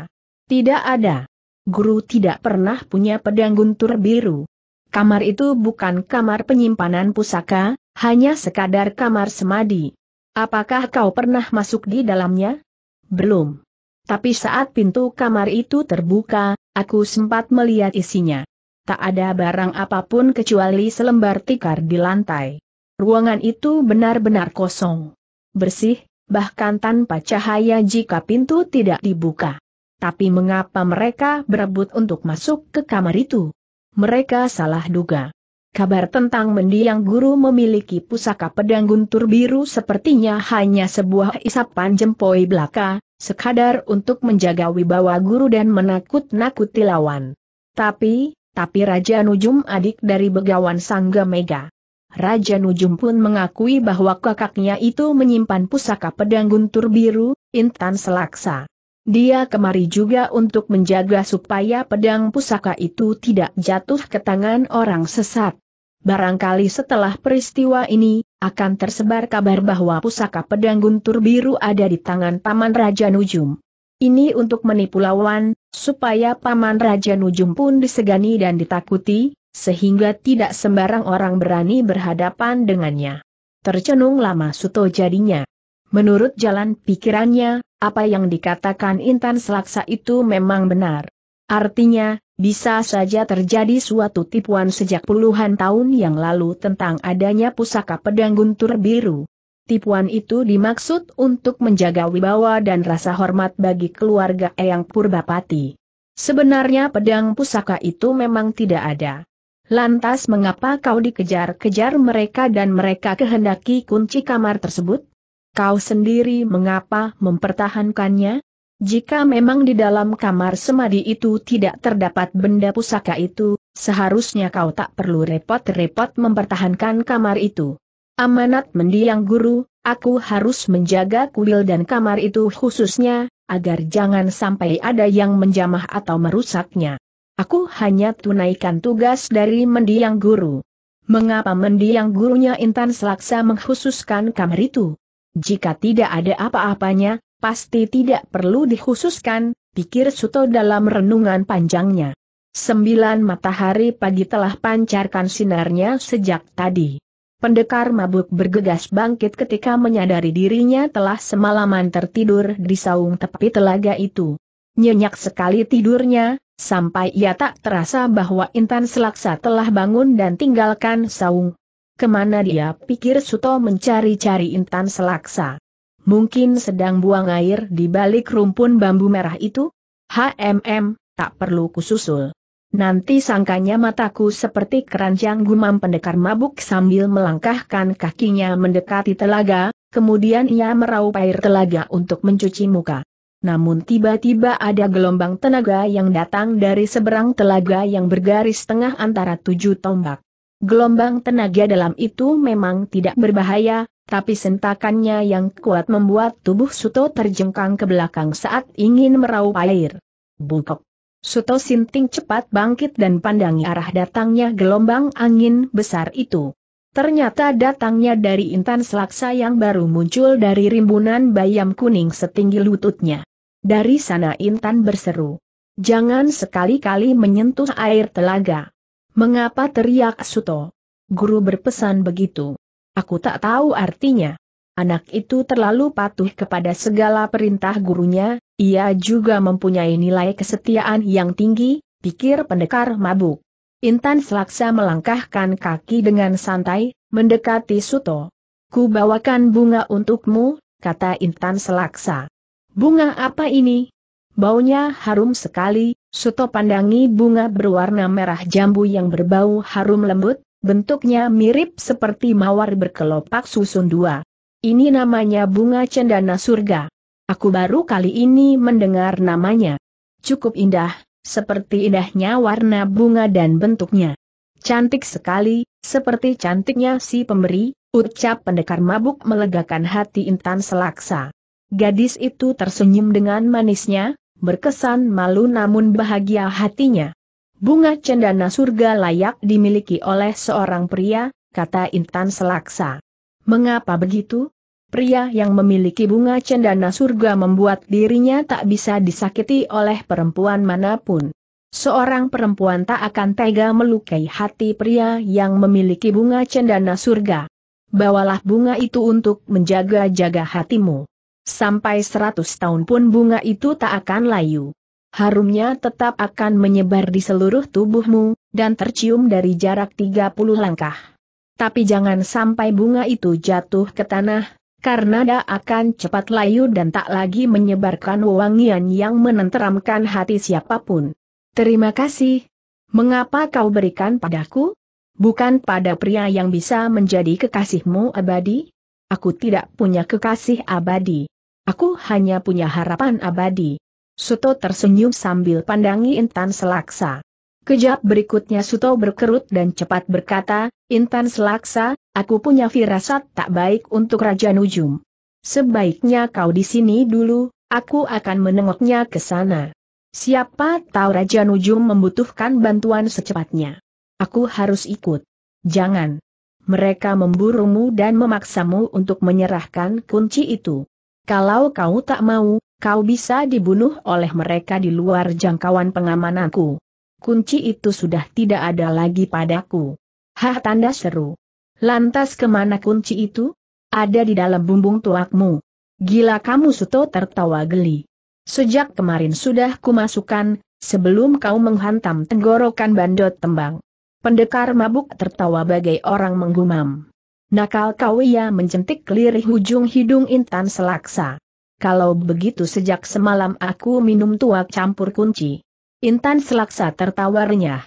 Tidak ada. Guru tidak pernah punya pedang guntur biru. Kamar itu bukan kamar penyimpanan pusaka, hanya sekadar kamar semadi. Apakah kau pernah masuk di dalamnya? Belum. Tapi saat pintu kamar itu terbuka, aku sempat melihat isinya. Tak ada barang apapun kecuali selembar tikar di lantai. Ruangan itu benar-benar kosong. Bersih, bahkan tanpa cahaya jika pintu tidak dibuka. Tapi mengapa mereka berebut untuk masuk ke kamar itu? Mereka salah duga. Kabar tentang mendiang guru memiliki pusaka pedang guntur biru sepertinya hanya sebuah isapan jempoi belaka, sekadar untuk menjaga wibawa guru dan menakut-nakuti lawan. Tapi, tapi Raja Nujum adik dari Begawan Sangga Mega. Raja Nujum pun mengakui bahwa kakaknya itu menyimpan pusaka pedang guntur biru, Intan Selaksa. Dia kemari juga untuk menjaga supaya pedang pusaka itu tidak jatuh ke tangan orang sesat. Barangkali setelah peristiwa ini, akan tersebar kabar bahwa pusaka pedang guntur biru ada di tangan Paman Raja Nujum. Ini untuk menipu lawan, supaya Paman Raja Nujum pun disegani dan ditakuti, sehingga tidak sembarang orang berani berhadapan dengannya. Tercenung lama Suto jadinya. Menurut jalan pikirannya, apa yang dikatakan Intan Selaksa itu memang benar. Artinya, bisa saja terjadi suatu tipuan sejak puluhan tahun yang lalu tentang adanya pusaka pedang guntur biru. Tipuan itu dimaksud untuk menjaga wibawa dan rasa hormat bagi keluarga Eyang Purbapati. Sebenarnya pedang pusaka itu memang tidak ada. Lantas mengapa kau dikejar-kejar mereka dan mereka kehendaki kunci kamar tersebut? Kau sendiri mengapa mempertahankannya? Jika memang di dalam kamar semadi itu tidak terdapat benda pusaka itu, seharusnya kau tak perlu repot-repot mempertahankan kamar itu. Amanat mendiang guru, aku harus menjaga kuil dan kamar itu khususnya, agar jangan sampai ada yang menjamah atau merusaknya. Aku hanya tunaikan tugas dari mendiang guru. Mengapa mendiang gurunya Intan Selaksa mengkhususkan kamar itu? Jika tidak ada apa-apanya, pasti tidak perlu dikhususkan, pikir Suto dalam renungan panjangnya. Sembilan matahari pagi telah pancarkan sinarnya sejak tadi. Pendekar mabuk bergegas bangkit ketika menyadari dirinya telah semalaman tertidur di saung tepi telaga itu. Nyenyak sekali tidurnya, sampai ia tak terasa bahwa Intan Selaksa telah bangun dan tinggalkan saung. Kemana dia pikir Suto mencari-cari Intan Selaksa. Mungkin sedang buang air di balik rumpun bambu merah itu? HMM, tak perlu kususul. Nanti sangkanya mataku seperti keranjang gumam pendekar mabuk sambil melangkahkan kakinya mendekati telaga, kemudian ia meraup air telaga untuk mencuci muka. Namun tiba-tiba ada gelombang tenaga yang datang dari seberang telaga yang bergaris tengah antara tujuh tombak. Gelombang tenaga dalam itu memang tidak berbahaya, tapi sentakannya yang kuat membuat tubuh Suto terjengkang ke belakang saat ingin meraup air. Bukok. Suto Sinting cepat bangkit dan pandangi arah datangnya gelombang angin besar itu. Ternyata datangnya dari intan selaksa yang baru muncul dari rimbunan bayam kuning setinggi lututnya. Dari sana intan berseru. Jangan sekali-kali menyentuh air telaga. Mengapa teriak Suto? Guru berpesan begitu. Aku tak tahu artinya. Anak itu terlalu patuh kepada segala perintah gurunya, ia juga mempunyai nilai kesetiaan yang tinggi, pikir pendekar mabuk. Intan Selaksa melangkahkan kaki dengan santai, mendekati Suto. Ku bawakan bunga untukmu, kata Intan Selaksa. Bunga apa ini? Baunya harum sekali, Suto pandangi bunga berwarna merah jambu yang berbau harum lembut, Bentuknya mirip seperti mawar berkelopak susun dua. Ini namanya bunga cendana surga. Aku baru kali ini mendengar namanya. Cukup indah, seperti indahnya warna bunga dan bentuknya. Cantik sekali, seperti cantiknya si pemberi, ucap pendekar mabuk melegakan hati Intan Selaksa. Gadis itu tersenyum dengan manisnya, berkesan malu namun bahagia hatinya bunga cendana surga layak dimiliki oleh seorang pria, kata Intan Selaksa. Mengapa begitu? Pria yang memiliki bunga cendana surga membuat dirinya tak bisa disakiti oleh perempuan manapun. Seorang perempuan tak akan tega melukai hati pria yang memiliki bunga cendana surga. Bawalah bunga itu untuk menjaga-jaga hatimu. Sampai seratus tahun pun bunga itu tak akan layu harumnya tetap akan menyebar di seluruh tubuhmu, dan tercium dari jarak 30 langkah. Tapi jangan sampai bunga itu jatuh ke tanah, karena dia akan cepat layu dan tak lagi menyebarkan wangian yang menenteramkan hati siapapun. Terima kasih. Mengapa kau berikan padaku? Bukan pada pria yang bisa menjadi kekasihmu abadi? Aku tidak punya kekasih abadi. Aku hanya punya harapan abadi. Suto tersenyum sambil pandangi Intan Selaksa. Kejap berikutnya Suto berkerut dan cepat berkata, Intan Selaksa, aku punya firasat tak baik untuk Raja Nujum. Sebaiknya kau di sini dulu, aku akan menengoknya ke sana. Siapa tahu Raja Nujum membutuhkan bantuan secepatnya. Aku harus ikut. Jangan. Mereka memburumu dan memaksamu untuk menyerahkan kunci itu. Kalau kau tak mau, Kau bisa dibunuh oleh mereka di luar jangkauan pengamananku. Kunci itu sudah tidak ada lagi padaku. Hah tanda seru. Lantas kemana kunci itu? Ada di dalam bumbung tuakmu. Gila kamu Suto tertawa geli. Sejak kemarin sudah kumasukkan, sebelum kau menghantam tenggorokan bandot tembang. Pendekar mabuk tertawa bagai orang menggumam. Nakal kau ia mencentik lirih ujung hidung intan selaksa kalau begitu sejak semalam aku minum tuak campur kunci. Intan selaksa tertawarnya.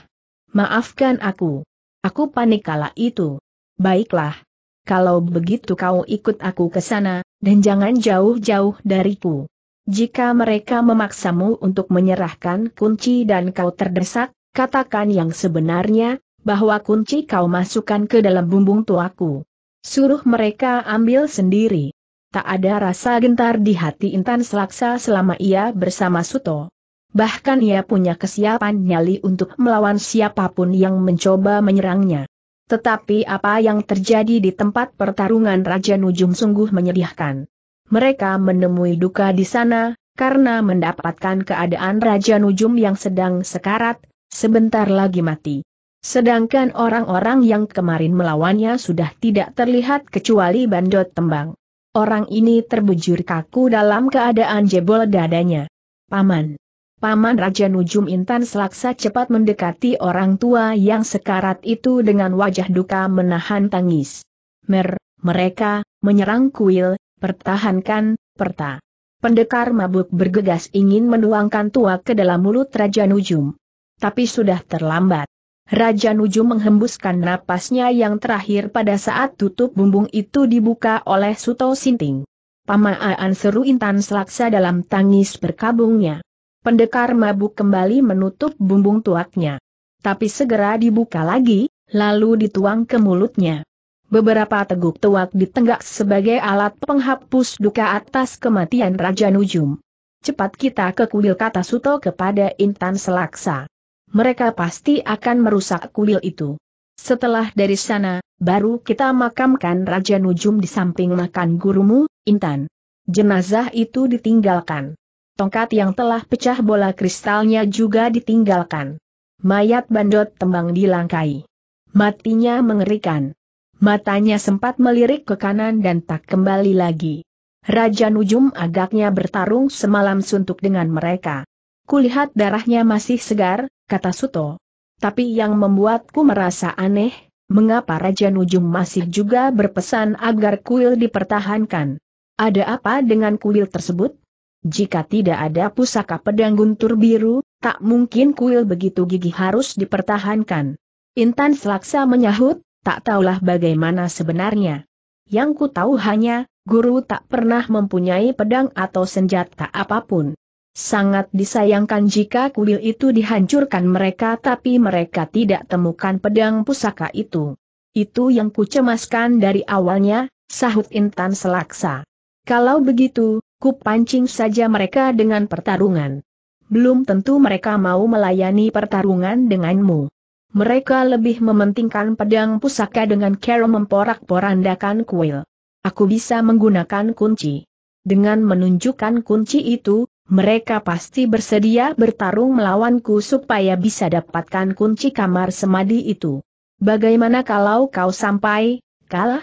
Maafkan aku. Aku panik kala itu. Baiklah. Kalau begitu kau ikut aku ke sana, dan jangan jauh-jauh dariku. Jika mereka memaksamu untuk menyerahkan kunci dan kau terdesak, katakan yang sebenarnya, bahwa kunci kau masukkan ke dalam bumbung tuaku. Suruh mereka ambil sendiri tak ada rasa gentar di hati Intan Selaksa selama ia bersama Suto. Bahkan ia punya kesiapan nyali untuk melawan siapapun yang mencoba menyerangnya. Tetapi apa yang terjadi di tempat pertarungan Raja Nujum sungguh menyedihkan. Mereka menemui duka di sana, karena mendapatkan keadaan Raja Nujum yang sedang sekarat, sebentar lagi mati. Sedangkan orang-orang yang kemarin melawannya sudah tidak terlihat kecuali bandot tembang. Orang ini terbujur kaku dalam keadaan jebol dadanya. Paman. Paman Raja Nujum Intan selaksa cepat mendekati orang tua yang sekarat itu dengan wajah duka menahan tangis. Mer, mereka, menyerang kuil, pertahankan, perta. Pendekar mabuk bergegas ingin menuangkan tua ke dalam mulut Raja Nujum. Tapi sudah terlambat. Raja Nuju menghembuskan napasnya yang terakhir pada saat tutup bumbung itu dibuka oleh Suto Sinting. Pamaan seru Intan Selaksa dalam tangis berkabungnya. Pendekar mabuk kembali menutup bumbung tuaknya. Tapi segera dibuka lagi, lalu dituang ke mulutnya. Beberapa teguk tuak ditenggak sebagai alat penghapus duka atas kematian Raja Nujum. Cepat kita ke kuil kata Suto kepada Intan Selaksa mereka pasti akan merusak kuil itu. Setelah dari sana, baru kita makamkan Raja Nujum di samping makan gurumu, Intan. Jenazah itu ditinggalkan. Tongkat yang telah pecah bola kristalnya juga ditinggalkan. Mayat bandot tembang dilangkai. Matinya mengerikan. Matanya sempat melirik ke kanan dan tak kembali lagi. Raja Nujum agaknya bertarung semalam suntuk dengan mereka. Kulihat darahnya masih segar, kata Suto. Tapi yang membuatku merasa aneh, mengapa Raja Nujum masih juga berpesan agar kuil dipertahankan? Ada apa dengan kuil tersebut? Jika tidak ada pusaka pedang guntur biru, tak mungkin kuil begitu gigih harus dipertahankan. Intan Selaksa menyahut, tak tahulah bagaimana sebenarnya. Yang ku tahu hanya, guru tak pernah mempunyai pedang atau senjata apapun. Sangat disayangkan jika kuil itu dihancurkan mereka tapi mereka tidak temukan pedang pusaka itu. Itu yang kucemaskan dari awalnya, sahut Intan selaksa. Kalau begitu, ku pancing saja mereka dengan pertarungan. Belum tentu mereka mau melayani pertarungan denganmu. Mereka lebih mementingkan pedang pusaka dengan cara memporak-porandakan kuil. Aku bisa menggunakan kunci. Dengan menunjukkan kunci itu, mereka pasti bersedia bertarung melawanku supaya bisa dapatkan kunci kamar semadi itu. Bagaimana kalau kau sampai kalah?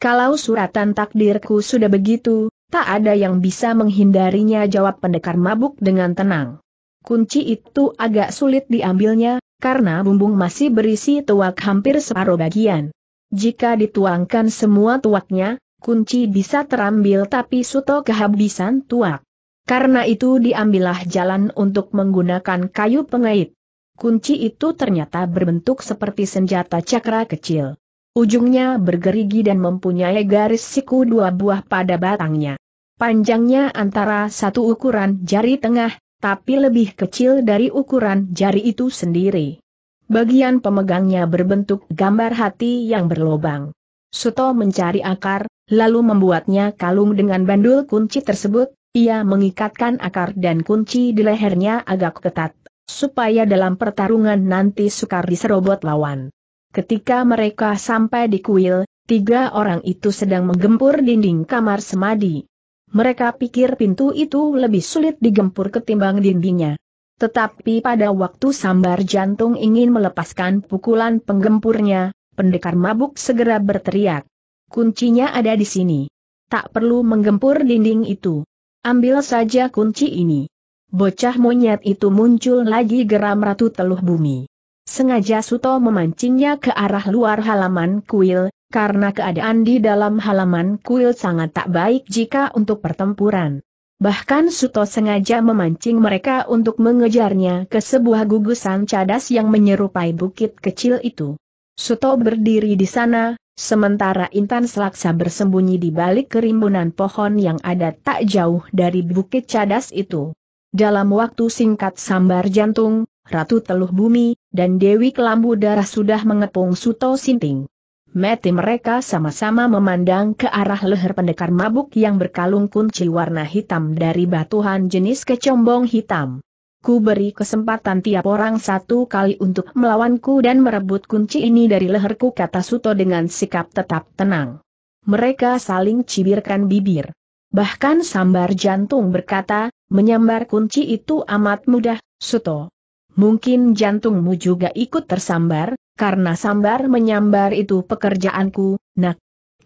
Kalau suratan takdirku sudah begitu, tak ada yang bisa menghindarinya jawab pendekar mabuk dengan tenang. Kunci itu agak sulit diambilnya, karena bumbung masih berisi tuak hampir separuh bagian. Jika dituangkan semua tuaknya, kunci bisa terambil tapi Suto kehabisan tuak. Karena itu diambillah jalan untuk menggunakan kayu pengait. Kunci itu ternyata berbentuk seperti senjata cakra kecil. Ujungnya bergerigi dan mempunyai garis siku dua buah pada batangnya. Panjangnya antara satu ukuran jari tengah, tapi lebih kecil dari ukuran jari itu sendiri. Bagian pemegangnya berbentuk gambar hati yang berlobang. Suto mencari akar, lalu membuatnya kalung dengan bandul kunci tersebut, ia mengikatkan akar dan kunci di lehernya agak ketat, supaya dalam pertarungan nanti sukar diserobot lawan. Ketika mereka sampai di kuil, tiga orang itu sedang menggempur dinding kamar semadi. Mereka pikir pintu itu lebih sulit digempur ketimbang dindingnya. Tetapi pada waktu sambar jantung ingin melepaskan pukulan penggempurnya, pendekar mabuk segera berteriak. Kuncinya ada di sini. Tak perlu menggempur dinding itu. Ambil saja kunci ini. Bocah monyet itu muncul lagi geram ratu teluh bumi. Sengaja Suto memancingnya ke arah luar halaman kuil, karena keadaan di dalam halaman kuil sangat tak baik jika untuk pertempuran. Bahkan Suto sengaja memancing mereka untuk mengejarnya ke sebuah gugusan cadas yang menyerupai bukit kecil itu. Suto berdiri di sana, Sementara Intan Selaksa bersembunyi di balik kerimbunan pohon yang ada tak jauh dari bukit cadas itu. Dalam waktu singkat sambar jantung, Ratu Teluh Bumi, dan Dewi Kelambu Darah sudah mengepung Suto Sinting. Mati mereka sama-sama memandang ke arah leher pendekar mabuk yang berkalung kunci warna hitam dari batuhan jenis kecombong hitam. Ku beri kesempatan tiap orang satu kali untuk melawanku dan merebut kunci ini dari leherku kata Suto dengan sikap tetap tenang. Mereka saling cibirkan bibir. Bahkan sambar jantung berkata, menyambar kunci itu amat mudah, Suto. Mungkin jantungmu juga ikut tersambar, karena sambar menyambar itu pekerjaanku, nak.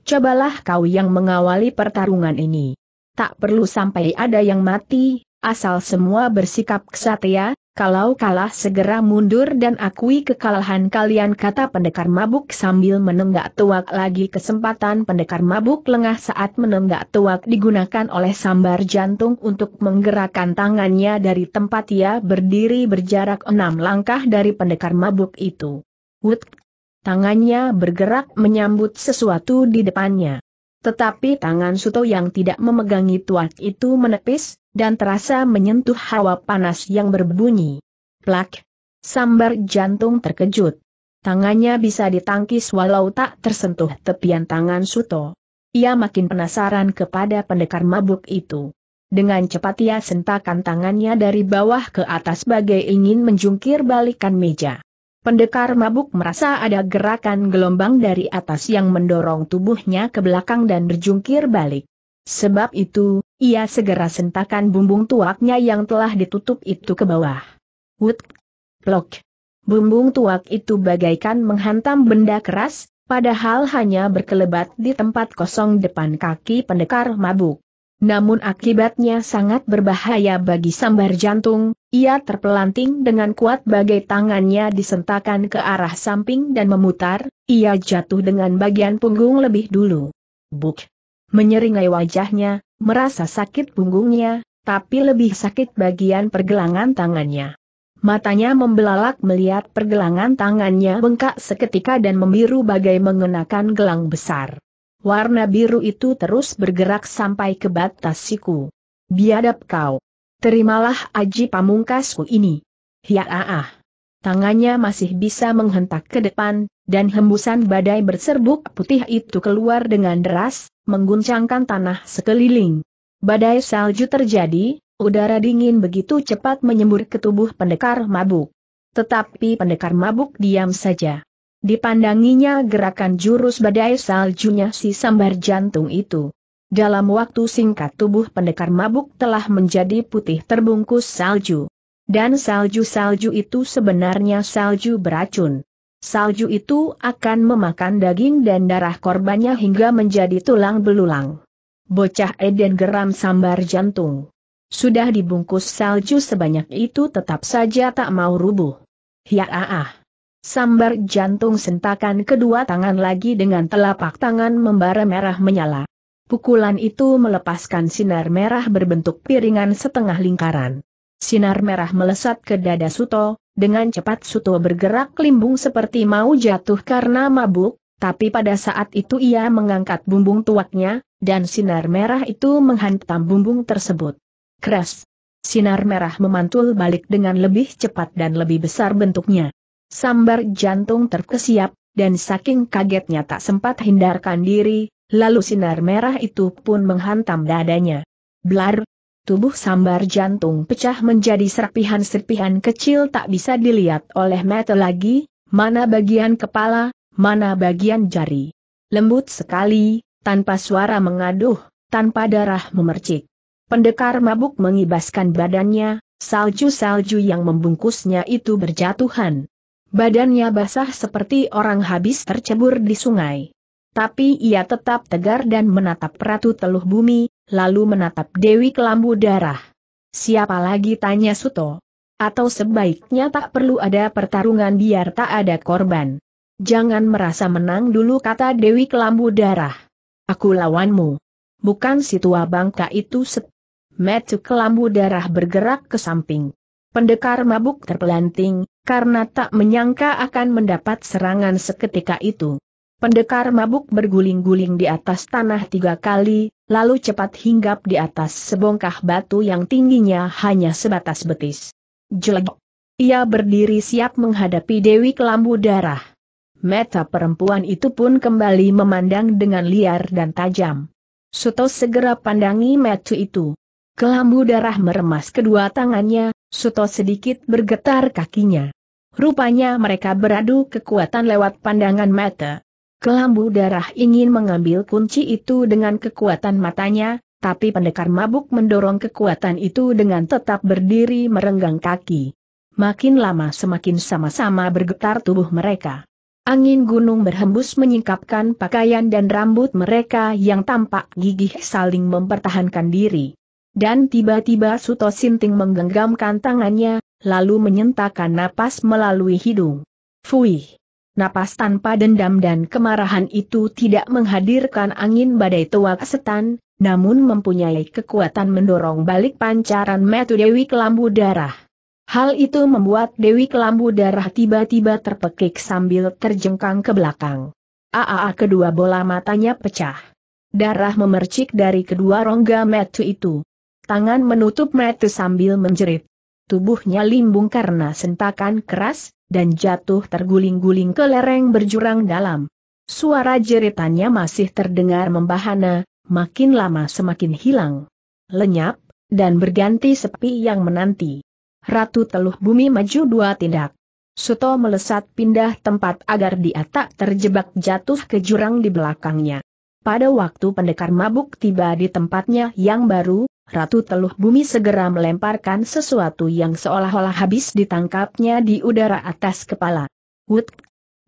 Cobalah kau yang mengawali pertarungan ini. Tak perlu sampai ada yang mati, asal semua bersikap kesatria, ya, kalau kalah segera mundur dan akui kekalahan kalian kata pendekar mabuk sambil menenggak tuak lagi kesempatan pendekar mabuk lengah saat menenggak tuak digunakan oleh sambar jantung untuk menggerakkan tangannya dari tempat ia berdiri berjarak enam langkah dari pendekar mabuk itu. Wut! Tangannya bergerak menyambut sesuatu di depannya. Tetapi tangan Suto yang tidak memegangi tuak itu menepis, dan terasa menyentuh hawa panas yang berbunyi. Plak! Sambar jantung terkejut. Tangannya bisa ditangkis walau tak tersentuh tepian tangan Suto. Ia makin penasaran kepada pendekar mabuk itu. Dengan cepat ia sentakan tangannya dari bawah ke atas bagai ingin menjungkir balikan meja. Pendekar mabuk merasa ada gerakan gelombang dari atas yang mendorong tubuhnya ke belakang dan berjungkir balik. Sebab itu, ia segera sentakan bumbung tuaknya yang telah ditutup itu ke bawah. Wut! Plok! Bumbung tuak itu bagaikan menghantam benda keras, padahal hanya berkelebat di tempat kosong depan kaki pendekar mabuk. Namun akibatnya sangat berbahaya bagi sambar jantung, ia terpelanting dengan kuat bagai tangannya disentakan ke arah samping dan memutar, ia jatuh dengan bagian punggung lebih dulu. Buk! Menyeringai wajahnya, Merasa sakit punggungnya, tapi lebih sakit bagian pergelangan tangannya. Matanya membelalak melihat pergelangan tangannya bengkak seketika dan membiru bagai mengenakan gelang besar. Warna biru itu terus bergerak sampai ke batas siku. Biadab kau. Terimalah aji pamungkasku ini. Ya ah, ah, Tangannya masih bisa menghentak ke depan, dan hembusan badai berserbuk putih itu keluar dengan deras, mengguncangkan tanah sekeliling. Badai salju terjadi, udara dingin begitu cepat menyembur ke tubuh pendekar mabuk. Tetapi pendekar mabuk diam saja. Dipandanginya gerakan jurus badai saljunya si sambar jantung itu. Dalam waktu singkat tubuh pendekar mabuk telah menjadi putih terbungkus salju. Dan salju-salju itu sebenarnya salju beracun. Salju itu akan memakan daging dan darah korbannya hingga menjadi tulang belulang. Bocah Eden geram sambar jantung. Sudah dibungkus salju sebanyak itu tetap saja tak mau rubuh. Ya ah ah. Sambar jantung sentakan kedua tangan lagi dengan telapak tangan membara merah menyala. Pukulan itu melepaskan sinar merah berbentuk piringan setengah lingkaran. Sinar merah melesat ke dada Suto, dengan cepat Suto bergerak limbung seperti mau jatuh karena mabuk, tapi pada saat itu ia mengangkat bumbung tuaknya, dan sinar merah itu menghantam bumbung tersebut. Keras. Sinar merah memantul balik dengan lebih cepat dan lebih besar bentuknya. Sambar jantung terkesiap, dan saking kagetnya tak sempat hindarkan diri, lalu sinar merah itu pun menghantam dadanya. Blar, tubuh sambar jantung pecah menjadi serpihan-serpihan kecil tak bisa dilihat oleh mata lagi, mana bagian kepala, mana bagian jari. Lembut sekali, tanpa suara mengaduh, tanpa darah memercik. Pendekar mabuk mengibaskan badannya, salju-salju yang membungkusnya itu berjatuhan. Badannya basah seperti orang habis tercebur di sungai. Tapi ia tetap tegar dan menatap ratu teluh bumi, lalu menatap Dewi Kelambu Darah. Siapa lagi tanya Suto? Atau sebaiknya tak perlu ada pertarungan biar tak ada korban. Jangan merasa menang dulu kata Dewi Kelambu Darah. Aku lawanmu. Bukan si tua bangka itu set. Metu Kelambu Darah bergerak ke samping. Pendekar mabuk terpelanting, karena tak menyangka akan mendapat serangan seketika itu. Pendekar mabuk berguling-guling di atas tanah tiga kali, lalu cepat hinggap di atas sebongkah batu yang tingginya hanya sebatas betis. Jelek. Ia berdiri siap menghadapi Dewi Kelambu Darah. Meta perempuan itu pun kembali memandang dengan liar dan tajam. Suto segera pandangi Metu itu. Kelambu darah meremas kedua tangannya, Suto sedikit bergetar kakinya. Rupanya mereka beradu kekuatan lewat pandangan Meta. Kelambu darah ingin mengambil kunci itu dengan kekuatan matanya, tapi pendekar mabuk mendorong kekuatan itu dengan tetap berdiri merenggang kaki. Makin lama semakin sama-sama bergetar tubuh mereka. Angin gunung berhembus menyingkapkan pakaian dan rambut mereka yang tampak gigih saling mempertahankan diri. Dan tiba-tiba Suto Sinting menggenggamkan tangannya, lalu menyentakkan napas melalui hidung. Fuih! Napas tanpa dendam dan kemarahan itu tidak menghadirkan angin badai tua kesetan, namun mempunyai kekuatan mendorong balik pancaran metu Dewi Kelambu Darah. Hal itu membuat Dewi Kelambu Darah tiba-tiba terpekik sambil terjengkang ke belakang. Aa kedua bola matanya pecah. Darah memercik dari kedua rongga metu itu. Tangan menutup metu sambil menjerit. Tubuhnya limbung karena sentakan keras, dan jatuh terguling-guling ke lereng berjurang dalam. Suara jeritannya masih terdengar membahana, makin lama semakin hilang. Lenyap, dan berganti sepi yang menanti. Ratu Teluh Bumi maju dua tindak. Suto melesat pindah tempat agar dia tak terjebak jatuh ke jurang di belakangnya. Pada waktu pendekar mabuk tiba di tempatnya yang baru, Ratu Teluh Bumi segera melemparkan sesuatu yang seolah-olah habis ditangkapnya di udara atas kepala. Wut!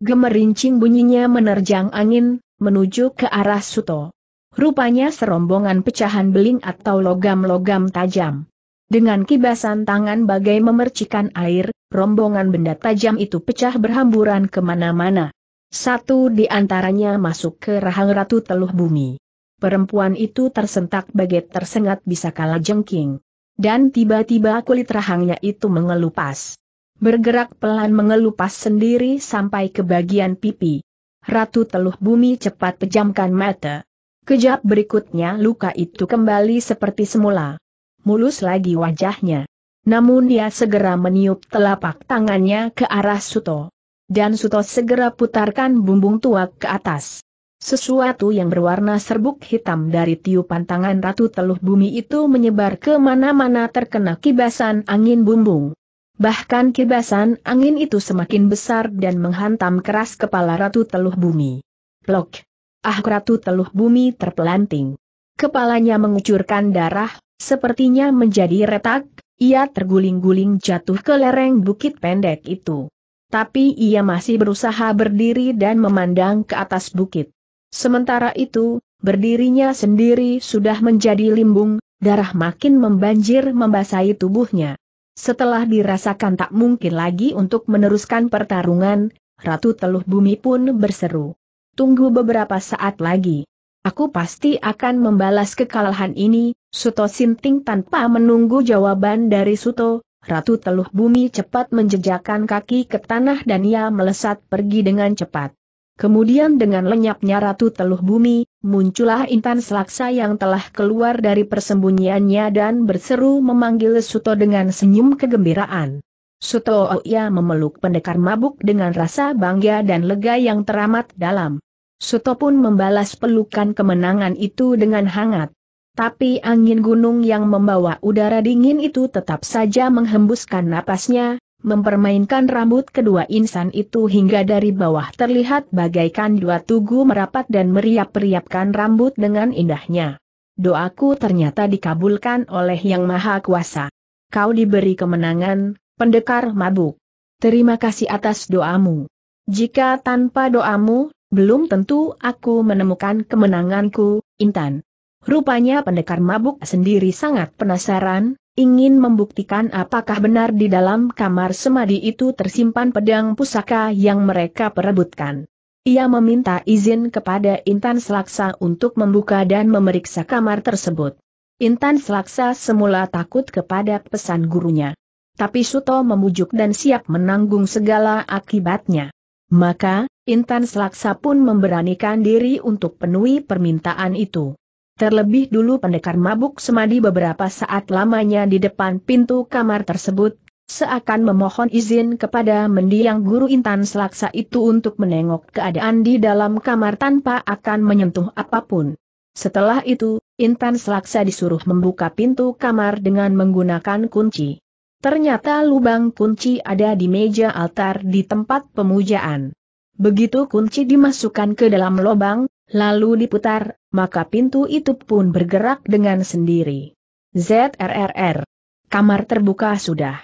Gemerincing bunyinya menerjang angin, menuju ke arah Suto. Rupanya serombongan pecahan beling atau logam-logam tajam. Dengan kibasan tangan bagai memercikan air, rombongan benda tajam itu pecah berhamburan kemana-mana. Satu di antaranya masuk ke rahang Ratu Teluh Bumi. Perempuan itu tersentak bagai tersengat bisa kalah jengking. Dan tiba-tiba kulit rahangnya itu mengelupas. Bergerak pelan mengelupas sendiri sampai ke bagian pipi. Ratu teluh bumi cepat pejamkan mata. Kejap berikutnya luka itu kembali seperti semula. Mulus lagi wajahnya. Namun dia segera meniup telapak tangannya ke arah Suto. Dan Suto segera putarkan bumbung tua ke atas. Sesuatu yang berwarna serbuk hitam dari tiupan tangan Ratu Teluh Bumi itu menyebar ke mana-mana terkena kibasan angin bumbung. Bahkan kibasan angin itu semakin besar dan menghantam keras kepala Ratu Teluh Bumi. Plok! Ah Ratu Teluh Bumi terpelanting. Kepalanya mengucurkan darah, sepertinya menjadi retak, ia terguling-guling jatuh ke lereng bukit pendek itu. Tapi ia masih berusaha berdiri dan memandang ke atas bukit. Sementara itu, berdirinya sendiri sudah menjadi limbung, darah makin membanjir membasahi tubuhnya. Setelah dirasakan tak mungkin lagi untuk meneruskan pertarungan, Ratu Teluh Bumi pun berseru. Tunggu beberapa saat lagi. Aku pasti akan membalas kekalahan ini, Suto Sinting tanpa menunggu jawaban dari Suto, Ratu Teluh Bumi cepat menjejakkan kaki ke tanah dan ia melesat pergi dengan cepat. Kemudian dengan lenyapnya Ratu Teluh Bumi, muncullah Intan Selaksa yang telah keluar dari persembunyiannya dan berseru memanggil Suto dengan senyum kegembiraan. Suto Oya memeluk pendekar mabuk dengan rasa bangga dan lega yang teramat dalam. Suto pun membalas pelukan kemenangan itu dengan hangat. Tapi angin gunung yang membawa udara dingin itu tetap saja menghembuskan napasnya, mempermainkan rambut kedua insan itu hingga dari bawah terlihat bagaikan dua tugu merapat dan meriap-riapkan rambut dengan indahnya. Doaku ternyata dikabulkan oleh Yang Maha Kuasa. Kau diberi kemenangan, pendekar mabuk. Terima kasih atas doamu. Jika tanpa doamu, belum tentu aku menemukan kemenanganku, Intan. Rupanya pendekar mabuk sendiri sangat penasaran, ingin membuktikan apakah benar di dalam kamar semadi itu tersimpan pedang pusaka yang mereka perebutkan. Ia meminta izin kepada Intan Selaksa untuk membuka dan memeriksa kamar tersebut. Intan Selaksa semula takut kepada pesan gurunya. Tapi Suto memujuk dan siap menanggung segala akibatnya. Maka, Intan Selaksa pun memberanikan diri untuk penuhi permintaan itu. Terlebih dulu pendekar mabuk semadi beberapa saat lamanya di depan pintu kamar tersebut, seakan memohon izin kepada mendiang guru intan selaksa itu untuk menengok keadaan di dalam kamar tanpa akan menyentuh apapun. Setelah itu, Intan selaksa disuruh membuka pintu kamar dengan menggunakan kunci. Ternyata lubang kunci ada di meja altar di tempat pemujaan. Begitu kunci dimasukkan ke dalam lubang, lalu diputar, maka pintu itu pun bergerak dengan sendiri. ZRRR. Kamar terbuka sudah.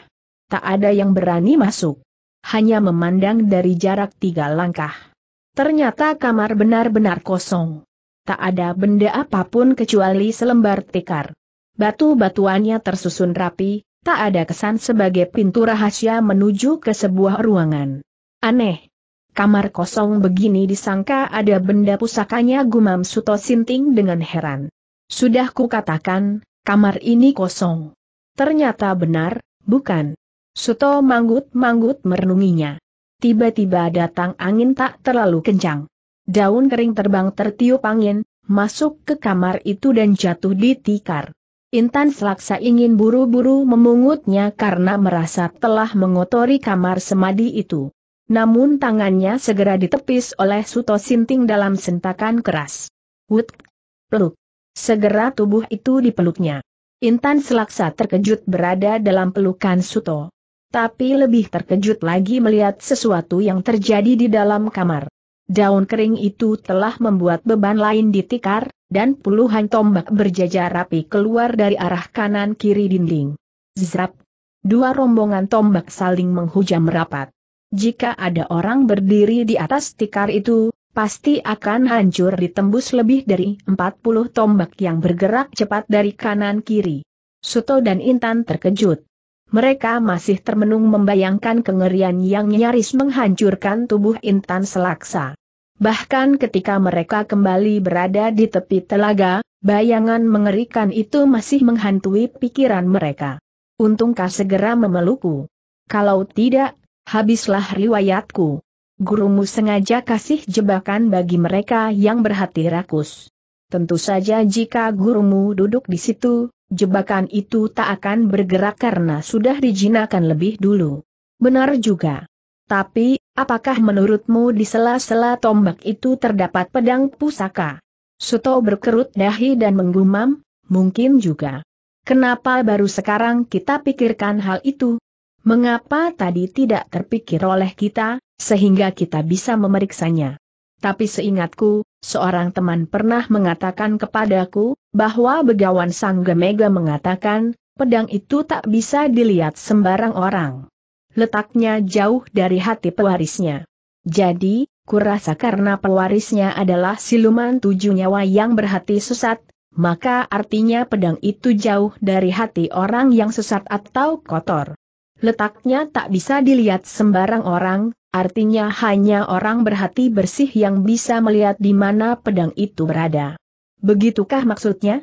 Tak ada yang berani masuk. Hanya memandang dari jarak tiga langkah. Ternyata kamar benar-benar kosong. Tak ada benda apapun kecuali selembar tikar. Batu-batuannya tersusun rapi, tak ada kesan sebagai pintu rahasia menuju ke sebuah ruangan. Aneh, kamar kosong begini disangka ada benda pusakanya gumam Suto Sinting dengan heran. Sudah kukatakan, kamar ini kosong. Ternyata benar, bukan. Suto manggut-manggut merenunginya. Tiba-tiba datang angin tak terlalu kencang. Daun kering terbang tertiup angin, masuk ke kamar itu dan jatuh di tikar. Intan selaksa ingin buru-buru memungutnya karena merasa telah mengotori kamar semadi itu. Namun tangannya segera ditepis oleh Suto Sinting dalam sentakan keras. Wut! Peluk! Segera tubuh itu dipeluknya. Intan selaksa terkejut berada dalam pelukan Suto. Tapi lebih terkejut lagi melihat sesuatu yang terjadi di dalam kamar. Daun kering itu telah membuat beban lain ditikar, dan puluhan tombak berjajar rapi keluar dari arah kanan kiri dinding. Zrap! Dua rombongan tombak saling menghujam rapat. Jika ada orang berdiri di atas tikar itu, pasti akan hancur ditembus lebih dari 40 tombak yang bergerak cepat dari kanan kiri. Suto dan Intan terkejut. Mereka masih termenung membayangkan kengerian yang nyaris menghancurkan tubuh Intan selaksa. Bahkan ketika mereka kembali berada di tepi telaga, bayangan mengerikan itu masih menghantui pikiran mereka. Untungkah segera memelukku. Kalau tidak, habislah riwayatku. Gurumu sengaja kasih jebakan bagi mereka yang berhati rakus. Tentu saja jika gurumu duduk di situ, jebakan itu tak akan bergerak karena sudah dijinakan lebih dulu. Benar juga. Tapi, apakah menurutmu di sela-sela tombak itu terdapat pedang pusaka? Suto berkerut dahi dan menggumam, mungkin juga. Kenapa baru sekarang kita pikirkan hal itu? Mengapa tadi tidak terpikir oleh kita, sehingga kita bisa memeriksanya? Tapi seingatku, seorang teman pernah mengatakan kepadaku, bahwa Begawan Sang Gemega mengatakan, pedang itu tak bisa dilihat sembarang orang. Letaknya jauh dari hati pewarisnya. Jadi, kurasa karena pewarisnya adalah siluman tujuh nyawa yang berhati sesat, maka artinya pedang itu jauh dari hati orang yang sesat atau kotor. Letaknya tak bisa dilihat sembarang orang, artinya hanya orang berhati bersih yang bisa melihat di mana pedang itu berada. Begitukah maksudnya?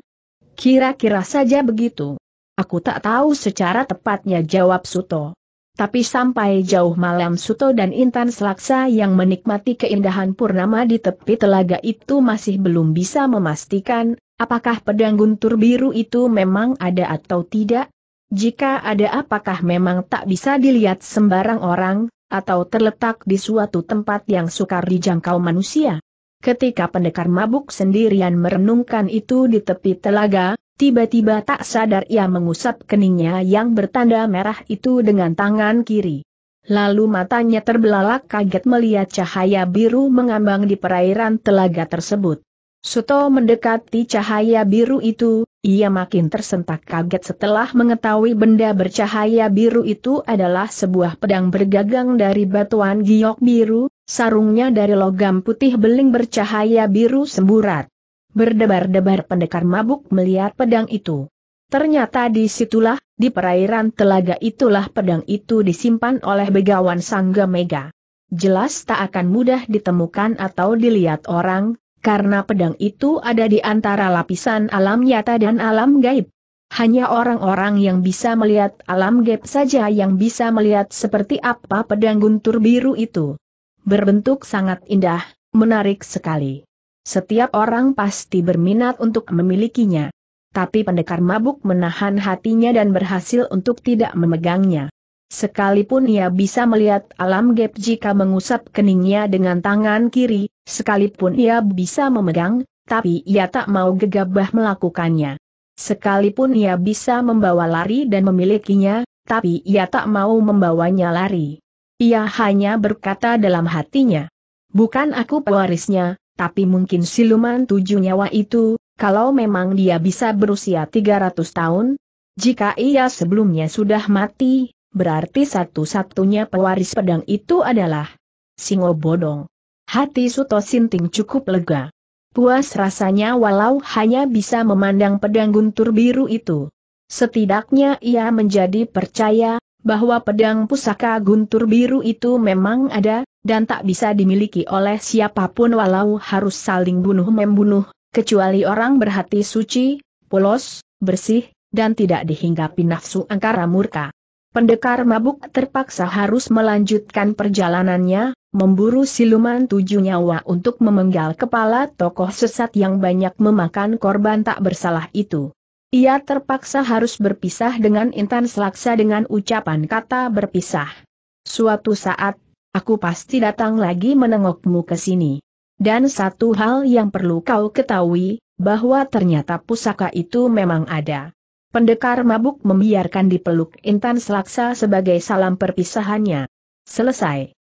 Kira-kira saja begitu. Aku tak tahu secara tepatnya jawab Suto. Tapi sampai jauh malam Suto dan Intan Selaksa yang menikmati keindahan purnama di tepi telaga itu masih belum bisa memastikan, apakah pedang guntur biru itu memang ada atau tidak, jika ada apakah memang tak bisa dilihat sembarang orang, atau terletak di suatu tempat yang sukar dijangkau manusia? Ketika pendekar mabuk sendirian merenungkan itu di tepi telaga, tiba-tiba tak sadar ia mengusap keningnya yang bertanda merah itu dengan tangan kiri. Lalu matanya terbelalak kaget melihat cahaya biru mengambang di perairan telaga tersebut. Suto mendekati cahaya biru itu, ia makin tersentak kaget setelah mengetahui benda bercahaya biru itu adalah sebuah pedang bergagang dari batuan giok biru, sarungnya dari logam putih beling bercahaya biru semburat. Berdebar-debar pendekar mabuk melihat pedang itu. Ternyata disitulah, di perairan telaga itulah pedang itu disimpan oleh begawan Sangga Mega. Jelas tak akan mudah ditemukan atau dilihat orang, karena pedang itu ada di antara lapisan alam nyata dan alam gaib. Hanya orang-orang yang bisa melihat alam gaib saja yang bisa melihat seperti apa pedang guntur biru itu. Berbentuk sangat indah, menarik sekali. Setiap orang pasti berminat untuk memilikinya. Tapi pendekar mabuk menahan hatinya dan berhasil untuk tidak memegangnya. Sekalipun ia bisa melihat alam gap jika mengusap keningnya dengan tangan kiri, sekalipun ia bisa memegang, tapi ia tak mau gegabah melakukannya. Sekalipun ia bisa membawa lari dan memilikinya, tapi ia tak mau membawanya lari. Ia hanya berkata dalam hatinya, Bukan aku pewarisnya, tapi mungkin siluman tujuh nyawa itu, kalau memang dia bisa berusia 300 tahun, jika ia sebelumnya sudah mati, berarti satu-satunya pewaris pedang itu adalah Singo Bodong. Hati Suto Sinting cukup lega. Puas rasanya walau hanya bisa memandang pedang guntur biru itu. Setidaknya ia menjadi percaya, bahwa pedang pusaka guntur biru itu memang ada, dan tak bisa dimiliki oleh siapapun walau harus saling bunuh-membunuh, kecuali orang berhati suci, polos, bersih, dan tidak dihinggapi nafsu angkara murka. Pendekar mabuk terpaksa harus melanjutkan perjalanannya, memburu siluman tujuh nyawa untuk memenggal kepala tokoh sesat yang banyak memakan korban tak bersalah itu. Ia terpaksa harus berpisah dengan Intan Selaksa dengan ucapan kata berpisah. Suatu saat, aku pasti datang lagi menengokmu ke sini. Dan satu hal yang perlu kau ketahui, bahwa ternyata pusaka itu memang ada. Pendekar mabuk membiarkan dipeluk Intan Selaksa sebagai salam perpisahannya. Selesai.